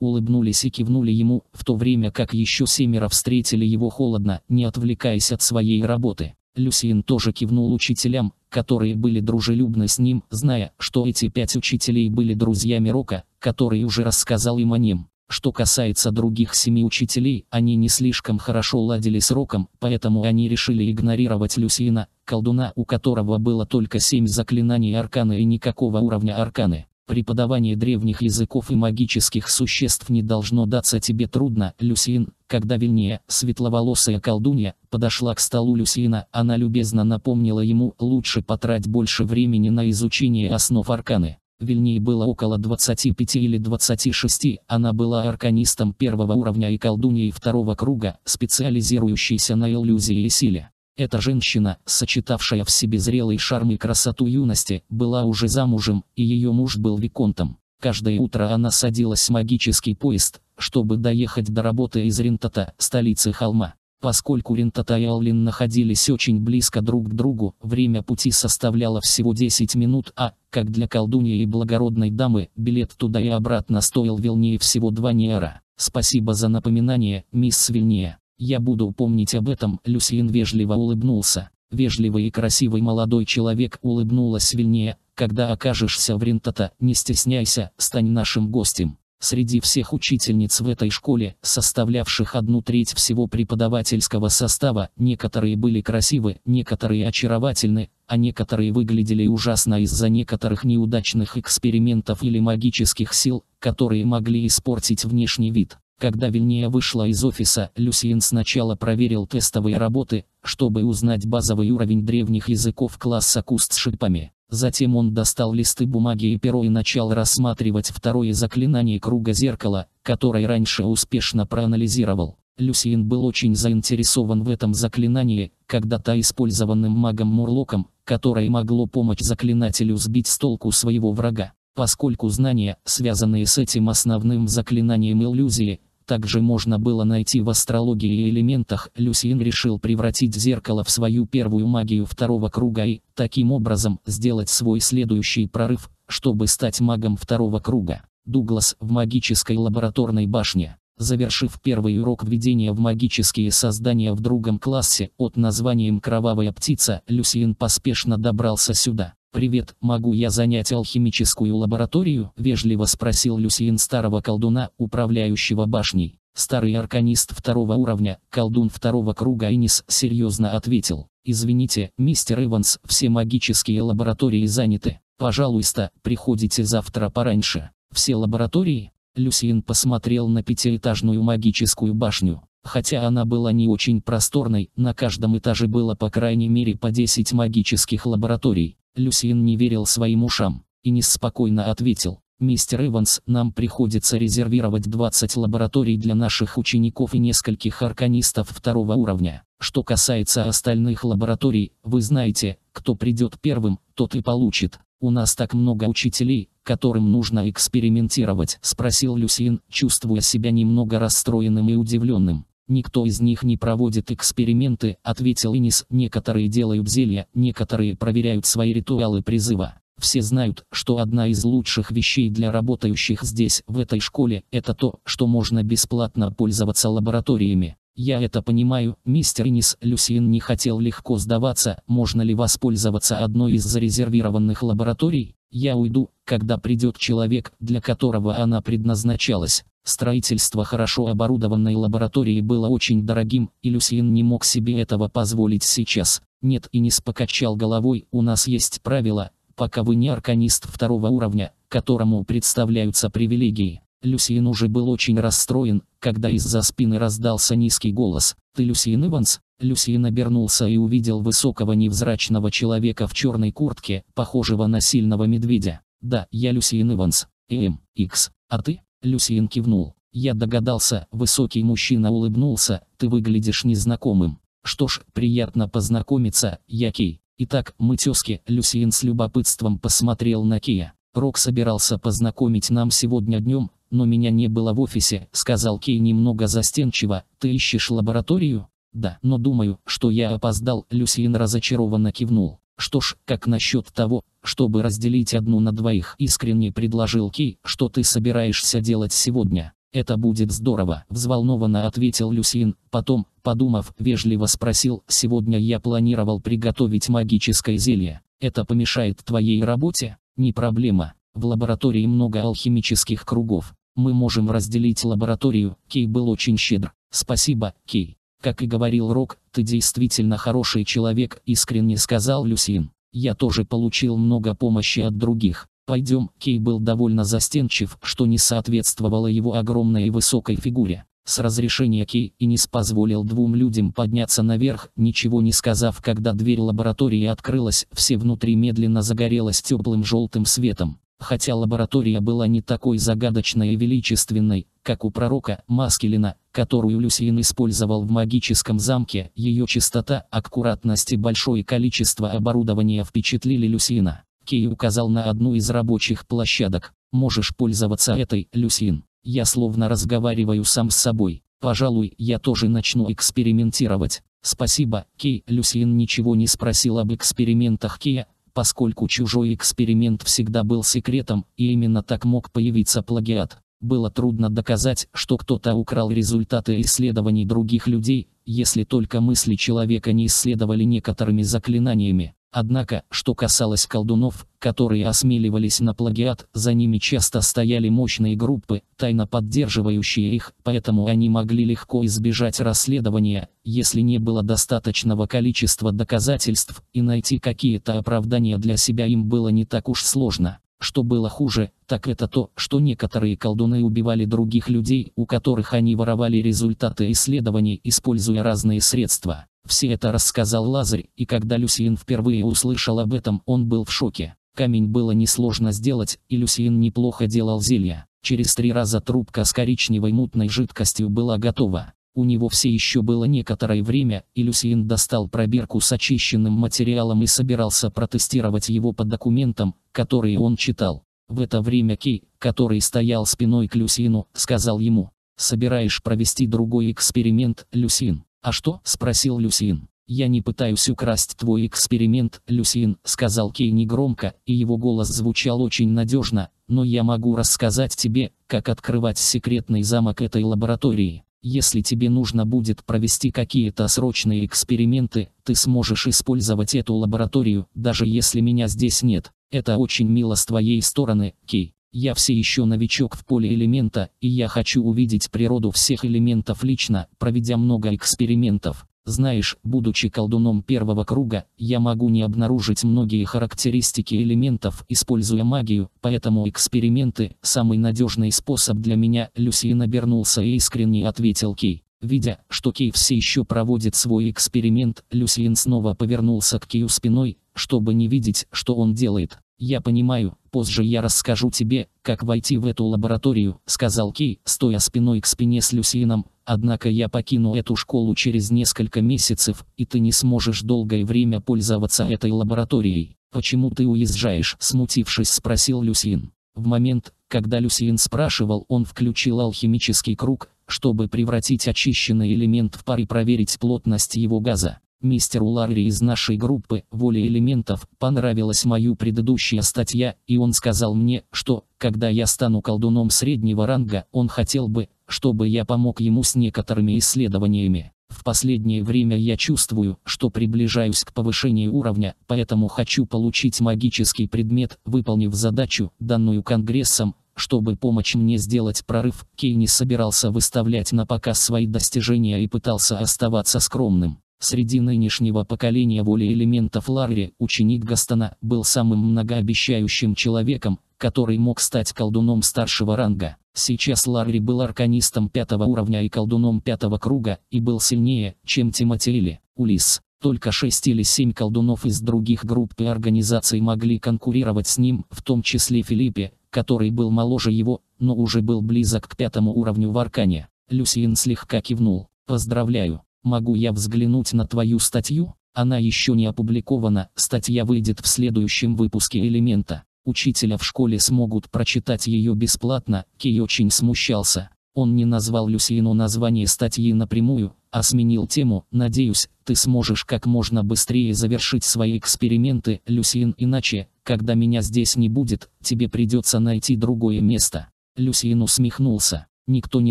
улыбнулись и кивнули ему, в то время как еще семеро встретили его холодно, не отвлекаясь от своей работы. Люсиен тоже кивнул учителям, которые были дружелюбны с ним, зная, что эти пять учителей были друзьями Рока, который уже рассказал им о нем. Что касается других семи учителей, они не слишком хорошо ладили с Роком, поэтому они решили игнорировать Люсиена, колдуна, у которого было только семь заклинаний арканы и никакого уровня арканы. Преподавание древних языков и магических существ не должно даться тебе трудно, Люсин, когда Вильнея, светловолосая колдунья, подошла к столу Люсина, она любезно напомнила ему, лучше потрать больше времени на изучение основ арканы. Вильней было около 25 или 26, она была арканистом первого уровня и колдуньей второго круга, специализирующейся на иллюзии и силе. Эта женщина, сочетавшая в себе зрелый шарм и красоту юности, была уже замужем, и ее муж был виконтом. Каждое утро она садилась в магический поезд, чтобы доехать до работы из Рентата, столицы холма. Поскольку Рентата и Аллин находились очень близко друг к другу, время пути составляло всего 10 минут, а, как для колдуньи и благородной дамы, билет туда и обратно стоил Вилнее всего 2 неара. Спасибо за напоминание, мисс Вильнея. Я буду помнить об этом, Люсьен вежливо улыбнулся. Вежливый и красивый молодой человек улыбнулась сильнее. когда окажешься в Ринтата, не стесняйся, стань нашим гостем. Среди всех учительниц в этой школе, составлявших одну треть всего преподавательского состава, некоторые были красивы, некоторые очаровательны, а некоторые выглядели ужасно из-за некоторых неудачных экспериментов или магических сил, которые могли испортить внешний вид. Когда Вильнея вышла из офиса, Люсиен сначала проверил тестовые работы, чтобы узнать базовый уровень древних языков класса куст с шипами. Затем он достал листы бумаги и перо и начал рассматривать второе заклинание круга зеркала, которое раньше успешно проанализировал. Люсиен был очень заинтересован в этом заклинании, когда-то использованным магом-мурлоком, которое могло помочь заклинателю сбить с толку своего врага. Поскольку знания, связанные с этим основным заклинанием иллюзии, также можно было найти в астрологии и элементах, Люсиен решил превратить зеркало в свою первую магию второго круга и, таким образом, сделать свой следующий прорыв, чтобы стать магом второго круга. Дуглас в магической лабораторной башне. Завершив первый урок введения в магические создания в другом классе от названием «Кровавая птица», Люсиен поспешно добрался сюда. «Привет, могу я занять алхимическую лабораторию?» – вежливо спросил Люсиен старого колдуна, управляющего башней. Старый арканист второго уровня, колдун второго круга Инис серьезно ответил. «Извините, мистер Эванс, все магические лаборатории заняты. Пожалуйста, приходите завтра пораньше. Все лаборатории?» Люсиен посмотрел на пятиэтажную магическую башню. Хотя она была не очень просторной, на каждом этаже было по крайней мере по 10 магических лабораторий. Люсьен не верил своим ушам, и неспокойно ответил, «Мистер Эванс, нам приходится резервировать 20 лабораторий для наших учеников и нескольких арканистов второго уровня. Что касается остальных лабораторий, вы знаете, кто придет первым, тот и получит. У нас так много учителей, которым нужно экспериментировать», – спросил Люсьен, чувствуя себя немного расстроенным и удивленным. Никто из них не проводит эксперименты, ответил Инис. Некоторые делают зелья, некоторые проверяют свои ритуалы призыва. Все знают, что одна из лучших вещей для работающих здесь, в этой школе, это то, что можно бесплатно пользоваться лабораториями. Я это понимаю, мистер Инис Люсин не хотел легко сдаваться, можно ли воспользоваться одной из зарезервированных лабораторий? Я уйду, когда придет человек, для которого она предназначалась. Строительство хорошо оборудованной лаборатории было очень дорогим, и Люсьен не мог себе этого позволить сейчас. Нет и не спокачал головой, у нас есть правило, пока вы не арканист второго уровня, которому представляются привилегии. Люсьен уже был очень расстроен, когда из-за спины раздался низкий голос. «Ты Люсьен Иванс?» Люсьен обернулся и увидел высокого невзрачного человека в черной куртке, похожего на сильного медведя. «Да, я Люсьен Иванс. Эм, Икс. А ты?» Люсиен кивнул. Я догадался, высокий мужчина улыбнулся, ты выглядишь незнакомым. Что ж, приятно познакомиться, я Кей. Итак, мы тезки, Люсиен с любопытством посмотрел на Кея. Рок собирался познакомить нам сегодня днем, но меня не было в офисе, сказал Кей немного застенчиво, ты ищешь лабораторию? Да, но думаю, что я опоздал, Люсиен разочарованно кивнул. Что ж, как насчет того, чтобы разделить одну на двоих? Искренне предложил Кей, что ты собираешься делать сегодня. Это будет здорово, взволнованно ответил Люсин, потом, подумав, вежливо спросил, сегодня я планировал приготовить магическое зелье. Это помешает твоей работе? Не проблема. В лаборатории много алхимических кругов. Мы можем разделить лабораторию, Кей был очень щедр. Спасибо, Кей. Как и говорил Рок, ты действительно хороший человек, искренне сказал Люсин. Я тоже получил много помощи от других. Пойдем, Кей был довольно застенчив, что не соответствовало его огромной и высокой фигуре. С разрешения Кей и не позволил двум людям подняться наверх, ничего не сказав, когда дверь лаборатории открылась, все внутри медленно загорелось теплым желтым светом. Хотя лаборатория была не такой загадочной и величественной, как у пророка Маскелина, которую Люсиен использовал в магическом замке, ее чистота, аккуратность и большое количество оборудования впечатлили Люсиена. Кей указал на одну из рабочих площадок. «Можешь пользоваться этой, Люсин. Я словно разговариваю сам с собой. Пожалуй, я тоже начну экспериментировать». «Спасибо, Кей». Люсин ничего не спросил об экспериментах Кея, поскольку чужой эксперимент всегда был секретом, и именно так мог появиться плагиат. Было трудно доказать, что кто-то украл результаты исследований других людей, если только мысли человека не исследовали некоторыми заклинаниями. Однако, что касалось колдунов, которые осмеливались на плагиат, за ними часто стояли мощные группы, тайно поддерживающие их, поэтому они могли легко избежать расследования, если не было достаточного количества доказательств, и найти какие-то оправдания для себя им было не так уж сложно. Что было хуже, так это то, что некоторые колдуны убивали других людей, у которых они воровали результаты исследований, используя разные средства. Все это рассказал Лазарь, и когда Люсиен впервые услышал об этом, он был в шоке. Камень было несложно сделать, и Люсиен неплохо делал зелья. Через три раза трубка с коричневой мутной жидкостью была готова. У него все еще было некоторое время, и Люсиен достал пробирку с очищенным материалом и собирался протестировать его по документам, которые он читал. В это время Кей, который стоял спиной к Люсину, сказал ему, «Собираешь провести другой эксперимент, Люсин?» «А что?» – спросил Люсин. «Я не пытаюсь украсть твой эксперимент, Люсин, – сказал Кейни громко, и его голос звучал очень надежно, «но я могу рассказать тебе, как открывать секретный замок этой лаборатории. Если тебе нужно будет провести какие-то срочные эксперименты, ты сможешь использовать эту лабораторию, даже если меня здесь нет. Это очень мило с твоей стороны, Кей. Я все еще новичок в поле элемента, и я хочу увидеть природу всех элементов лично, проведя много экспериментов. Знаешь, будучи колдуном первого круга, я могу не обнаружить многие характеристики элементов, используя магию, поэтому эксперименты – самый надежный способ для меня, Люси набернулся и искренне ответил Кей. Видя, что Кей все еще проводит свой эксперимент, Люсиен снова повернулся к Кею спиной, чтобы не видеть, что он делает. «Я понимаю, позже я расскажу тебе, как войти в эту лабораторию», — сказал Кей, стоя спиной к спине с Люсином. «Однако я покину эту школу через несколько месяцев, и ты не сможешь долгое время пользоваться этой лабораторией». «Почему ты уезжаешь?» — смутившись спросил Люсин. В момент, когда Люсин спрашивал, он включил алхимический круг, чтобы превратить очищенный элемент в пар и проверить плотность его газа. Мистеру Ларри из нашей группы «Воля элементов» понравилась моя предыдущая статья, и он сказал мне, что, когда я стану колдуном среднего ранга, он хотел бы, чтобы я помог ему с некоторыми исследованиями. В последнее время я чувствую, что приближаюсь к повышению уровня, поэтому хочу получить магический предмет, выполнив задачу, данную Конгрессом, чтобы помочь мне сделать прорыв. Кей не собирался выставлять на показ свои достижения и пытался оставаться скромным. Среди нынешнего поколения воли элементов Ларри, ученик Гастона, был самым многообещающим человеком, который мог стать колдуном старшего ранга. Сейчас Ларри был арканистом пятого уровня и колдуном пятого круга, и был сильнее, чем Тимоти или Улис. Только шесть или семь колдунов из других групп и организаций могли конкурировать с ним, в том числе Филиппе, который был моложе его, но уже был близок к пятому уровню в Аркане. Люсиен слегка кивнул. «Поздравляю, Могу я взглянуть на твою статью? Она еще не опубликована, статья выйдет в следующем выпуске элемента. Учителя в школе смогут прочитать ее бесплатно, Кей очень смущался. Он не назвал Люсину название статьи напрямую, а сменил тему. Надеюсь, ты сможешь как можно быстрее завершить свои эксперименты, Люсин, иначе, когда меня здесь не будет, тебе придется найти другое место. Люсин усмехнулся. Никто ни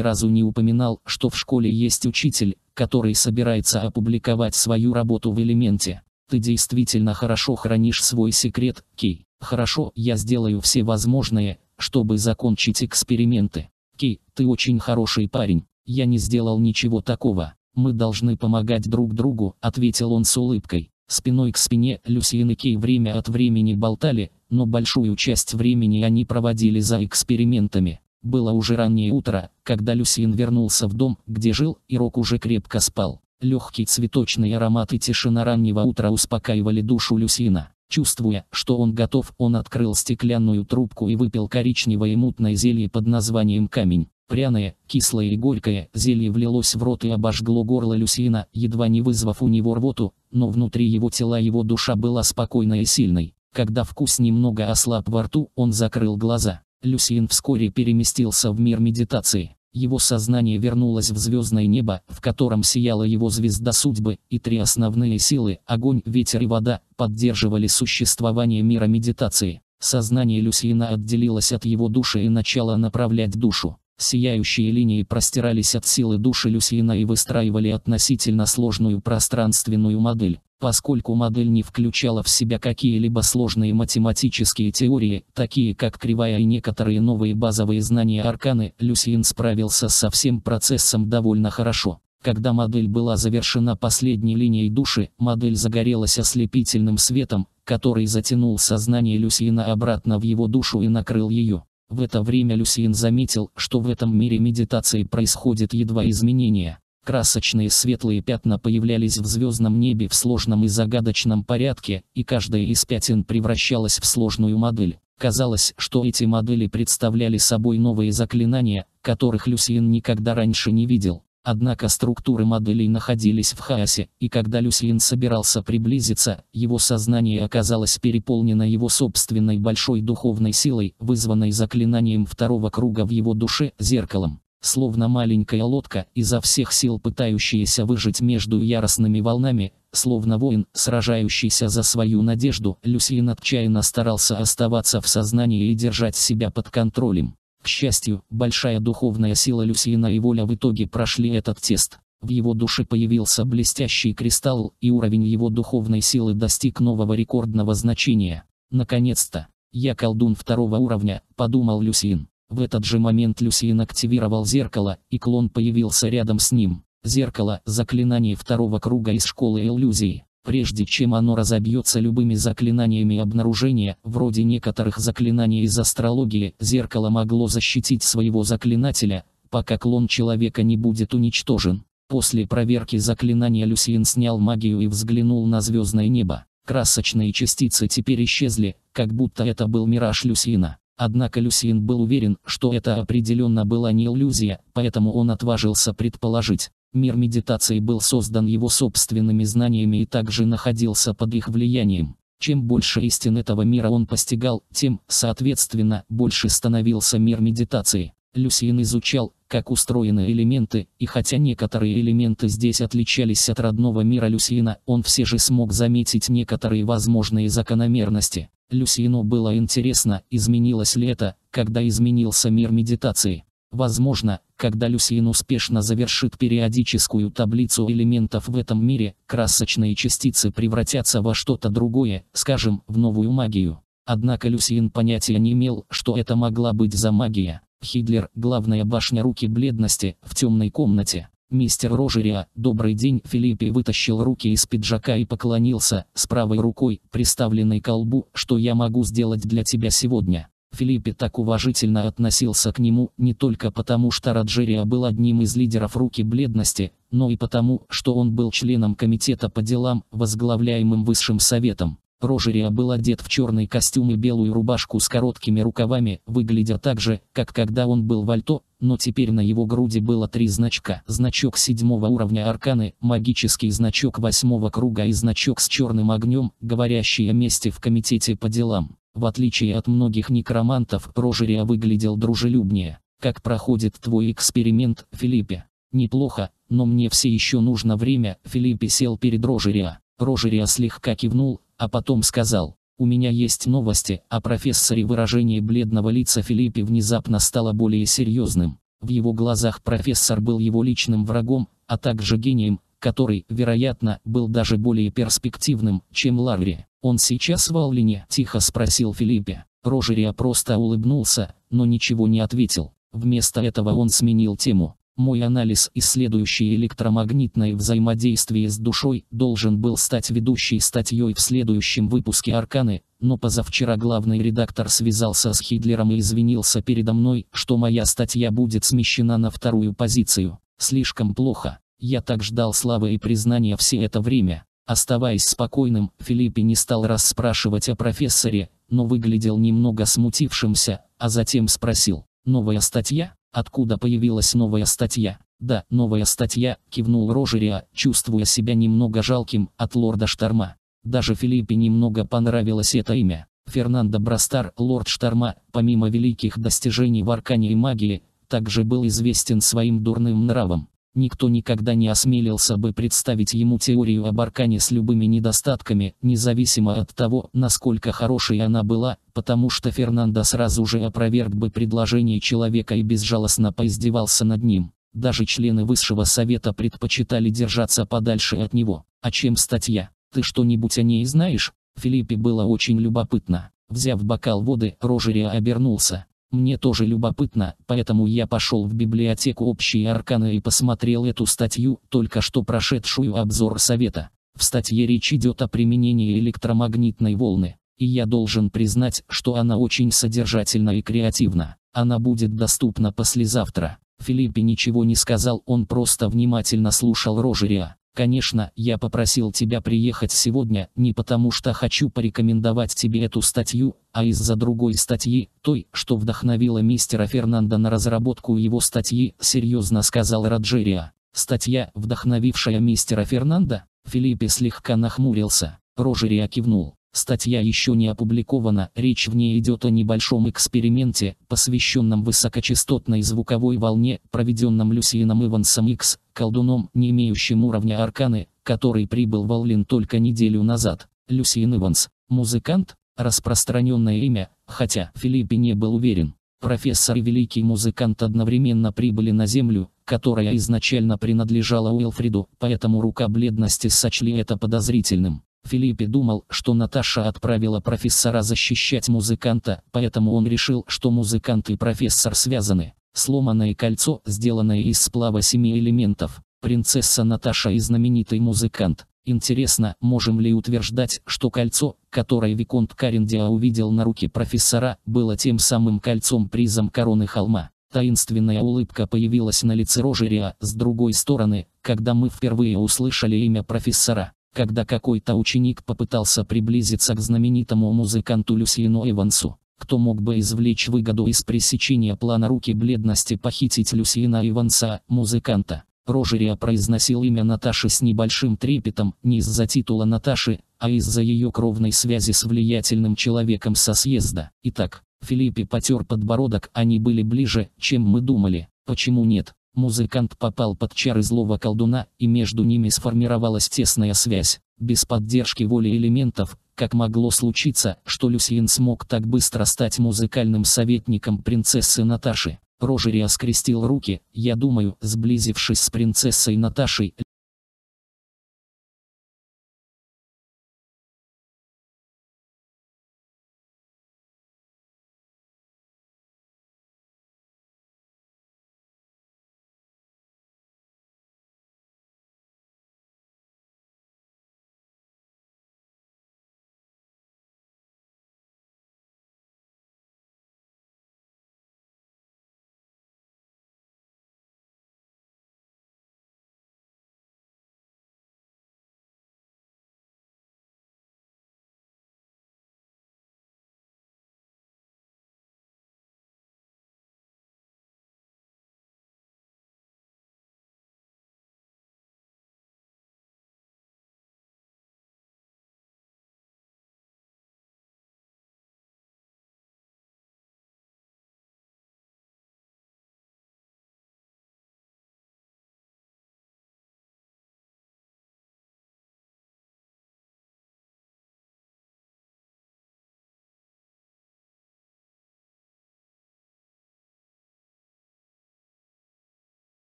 разу не упоминал, что в школе есть учитель, который собирается опубликовать свою работу в элементе. Ты действительно хорошо хранишь свой секрет, Кей. Хорошо, я сделаю все возможное, чтобы закончить эксперименты. Кей, ты очень хороший парень. Я не сделал ничего такого. Мы должны помогать друг другу, ответил он с улыбкой. Спиной к спине Люсиен и Кей время от времени болтали, но большую часть времени они проводили за экспериментами. Было уже раннее утро, когда Люсин вернулся в дом, где жил, и Рок уже крепко спал. Легкий цветочный аромат и тишина раннего утра успокаивали душу Люсина. Чувствуя, что он готов, он открыл стеклянную трубку и выпил коричневое мутное зелье под названием «Камень». Пряное, кислое и горькое зелье влилось в рот и обожгло горло Люсина, едва не вызвав у него рвоту, но внутри его тела его душа была спокойной и сильной. Когда вкус немного ослаб во рту, он закрыл глаза. Люсиен вскоре переместился в мир медитации. Его сознание вернулось в звездное небо, в котором сияла его звезда судьбы, и три основные силы – огонь, ветер и вода – поддерживали существование мира медитации. Сознание Люсиена отделилось от его души и начало направлять душу. Сияющие линии простирались от силы души Люсиена и выстраивали относительно сложную пространственную модель. Поскольку модель не включала в себя какие-либо сложные математические теории, такие как кривая и некоторые новые базовые знания арканы, Люсиен справился со всем процессом довольно хорошо. Когда модель была завершена последней линией души, модель загорелась ослепительным светом, который затянул сознание Люсиена обратно в его душу и накрыл ее. В это время Люсиен заметил, что в этом мире медитации происходит едва изменения. Красочные светлые пятна появлялись в звездном небе в сложном и загадочном порядке, и каждая из пятен превращалась в сложную модель. Казалось, что эти модели представляли собой новые заклинания, которых Люсьен никогда раньше не видел. Однако структуры моделей находились в хаосе, и когда Люсьен собирался приблизиться, его сознание оказалось переполнено его собственной большой духовной силой, вызванной заклинанием второго круга в его душе, зеркалом. Словно маленькая лодка, изо всех сил пытающаяся выжить между яростными волнами, словно воин, сражающийся за свою надежду, Люсьен отчаянно старался оставаться в сознании и держать себя под контролем. К счастью, большая духовная сила Люсьена и воля в итоге прошли этот тест. В его душе появился блестящий кристалл, и уровень его духовной силы достиг нового рекордного значения. Наконец-то! Я колдун второго уровня, подумал Люсин. В этот же момент Люсиен активировал зеркало, и клон появился рядом с ним. Зеркало – заклинание второго круга из школы иллюзий. Прежде чем оно разобьется любыми заклинаниями обнаружения, вроде некоторых заклинаний из астрологии, зеркало могло защитить своего заклинателя, пока клон человека не будет уничтожен. После проверки заклинания Люсиен снял магию и взглянул на звездное небо. Красочные частицы теперь исчезли, как будто это был мираж Люсина. Однако Люсин был уверен, что это определенно была не иллюзия, поэтому он отважился предположить. Мир медитации был создан его собственными знаниями и также находился под их влиянием. Чем больше истин этого мира он постигал, тем, соответственно, больше становился мир медитации. Люсьен изучал, как устроены элементы, и хотя некоторые элементы здесь отличались от родного мира Люсьена, он все же смог заметить некоторые возможные закономерности. Люсьену было интересно, изменилось ли это, когда изменился мир медитации. Возможно, когда Люсьен успешно завершит периодическую таблицу элементов в этом мире, красочные частицы превратятся во что-то другое, скажем, в новую магию. Однако Люсьен понятия не имел, что это могла быть за магия. Хидлер, главная башня руки бледности, в темной комнате. Мистер Рожерия, добрый день. Филиппе вытащил руки из пиджака и поклонился, с правой рукой, приставленной к колбу, что я могу сделать для тебя сегодня. Филиппе так уважительно относился к нему не только потому, что Роджерия был одним из лидеров руки бледности, но и потому, что он был членом комитета по делам, возглавляемым высшим советом. Рожерия был одет в черный костюм и белую рубашку с короткими рукавами, выглядя так же, как когда он был в Альто, но теперь на его груди было три значка. Значок седьмого уровня арканы, магический значок восьмого круга и значок с черным огнем, говорящий о месте в комитете по делам. В отличие от многих некромантов, Рожерия выглядел дружелюбнее. Как проходит твой эксперимент, Филиппе? Неплохо, но мне все еще нужно время, Филиппе сел перед Рожерия. Рожерия слегка кивнул, а потом сказал, «У меня есть новости о профессоре». Выражение бледного лица Филиппе внезапно стало более серьезным. В его глазах профессор был его личным врагом, а также гением, который, вероятно, был даже более перспективным, чем Ларри. «Он сейчас в Аллине?» – тихо спросил Филиппе. Рожерия просто улыбнулся, но ничего не ответил. Вместо этого он сменил тему. Мой анализ «Исследующие электромагнитное взаимодействие с душой» должен был стать ведущей статьей в следующем выпуске «Арканы», но позавчера главный редактор связался с Хидлером и извинился передо мной, что моя статья будет смещена на вторую позицию. Слишком плохо. Я так ждал славы и признания все это время. Оставаясь спокойным, Филиппе не стал расспрашивать о профессоре, но выглядел немного смутившимся, а затем спросил. «Новая статья?» Откуда появилась новая статья? Да, новая статья, кивнул Рожерия, чувствуя себя немного жалким от лорда Шторма. Даже Филиппе немного понравилось это имя. Фернандо Брастар, лорд Шторма, помимо великих достижений в аркане и магии, также был известен своим дурным нравом. Никто никогда не осмелился бы представить ему теорию об аркане с любыми недостатками, независимо от того, насколько хорошей она была, потому что Фернандо сразу же опроверг бы предложение человека и безжалостно поиздевался над ним. Даже члены высшего совета предпочитали держаться подальше от него. А чем статья? Ты что-нибудь о ней знаешь? Филиппе было очень любопытно. Взяв бокал воды, Рожерия обернулся. Мне тоже любопытно, поэтому я пошел в библиотеку «Общие арканы» и посмотрел эту статью, только что прошедшую обзор совета. В статье речь идет о применении электромагнитной волны, и я должен признать, что она очень содержательна и креативна. Она будет доступна послезавтра. Филиппе ничего не сказал, он просто внимательно слушал Рожеря. Конечно, я попросил тебя приехать сегодня не потому что хочу порекомендовать тебе эту статью, а из-за другой статьи, той, что вдохновила мистера Фернанда на разработку его статьи, серьезно сказал Роджерия. Статья, вдохновившая мистера Фернанда? Филиппе слегка нахмурился. Роджерия кивнул. Статья еще не опубликована, речь в ней идет о небольшом эксперименте, посвященном высокочастотной звуковой волне, проведенном Люсином Ивансом Икс, колдуном, не имеющим уровня арканы, который прибыл в Аллин только неделю назад. Люсиен Иванс, музыкант, распространенное имя, хотя Филиппе не был уверен. Профессор и великий музыкант одновременно прибыли на Землю, которая изначально принадлежала Уилфриду, поэтому рука бледности сочли это подозрительным. Филиппе думал, что Наташа отправила профессора защищать музыканта, поэтому он решил, что музыкант и профессор связаны. Сломанное кольцо, сделанное из сплава семи элементов. Принцесса Наташа и знаменитый музыкант. Интересно, можем ли утверждать, что кольцо, которое Виконт Карендиа увидел на руке профессора, было тем самым кольцом-призом короны холма? Таинственная улыбка появилась на лице Рожерия, с другой стороны, когда мы впервые услышали имя профессора когда какой-то ученик попытался приблизиться к знаменитому музыканту Люсьену Эвансу. Кто мог бы извлечь выгоду из пресечения плана руки бледности похитить Люсьена Иванса, музыканта? Рожерия произносил имя Наташи с небольшим трепетом, не из-за титула Наташи, а из-за ее кровной связи с влиятельным человеком со съезда. Итак, Филиппе потер подбородок, они были ближе, чем мы думали. Почему нет? Музыкант попал под чары злого колдуна, и между ними сформировалась тесная связь. Без поддержки воли элементов, как могло случиться, что Люсьен смог так быстро стать музыкальным советником принцессы Наташи. Прожери оскрестил руки, я думаю, сблизившись с принцессой Наташей,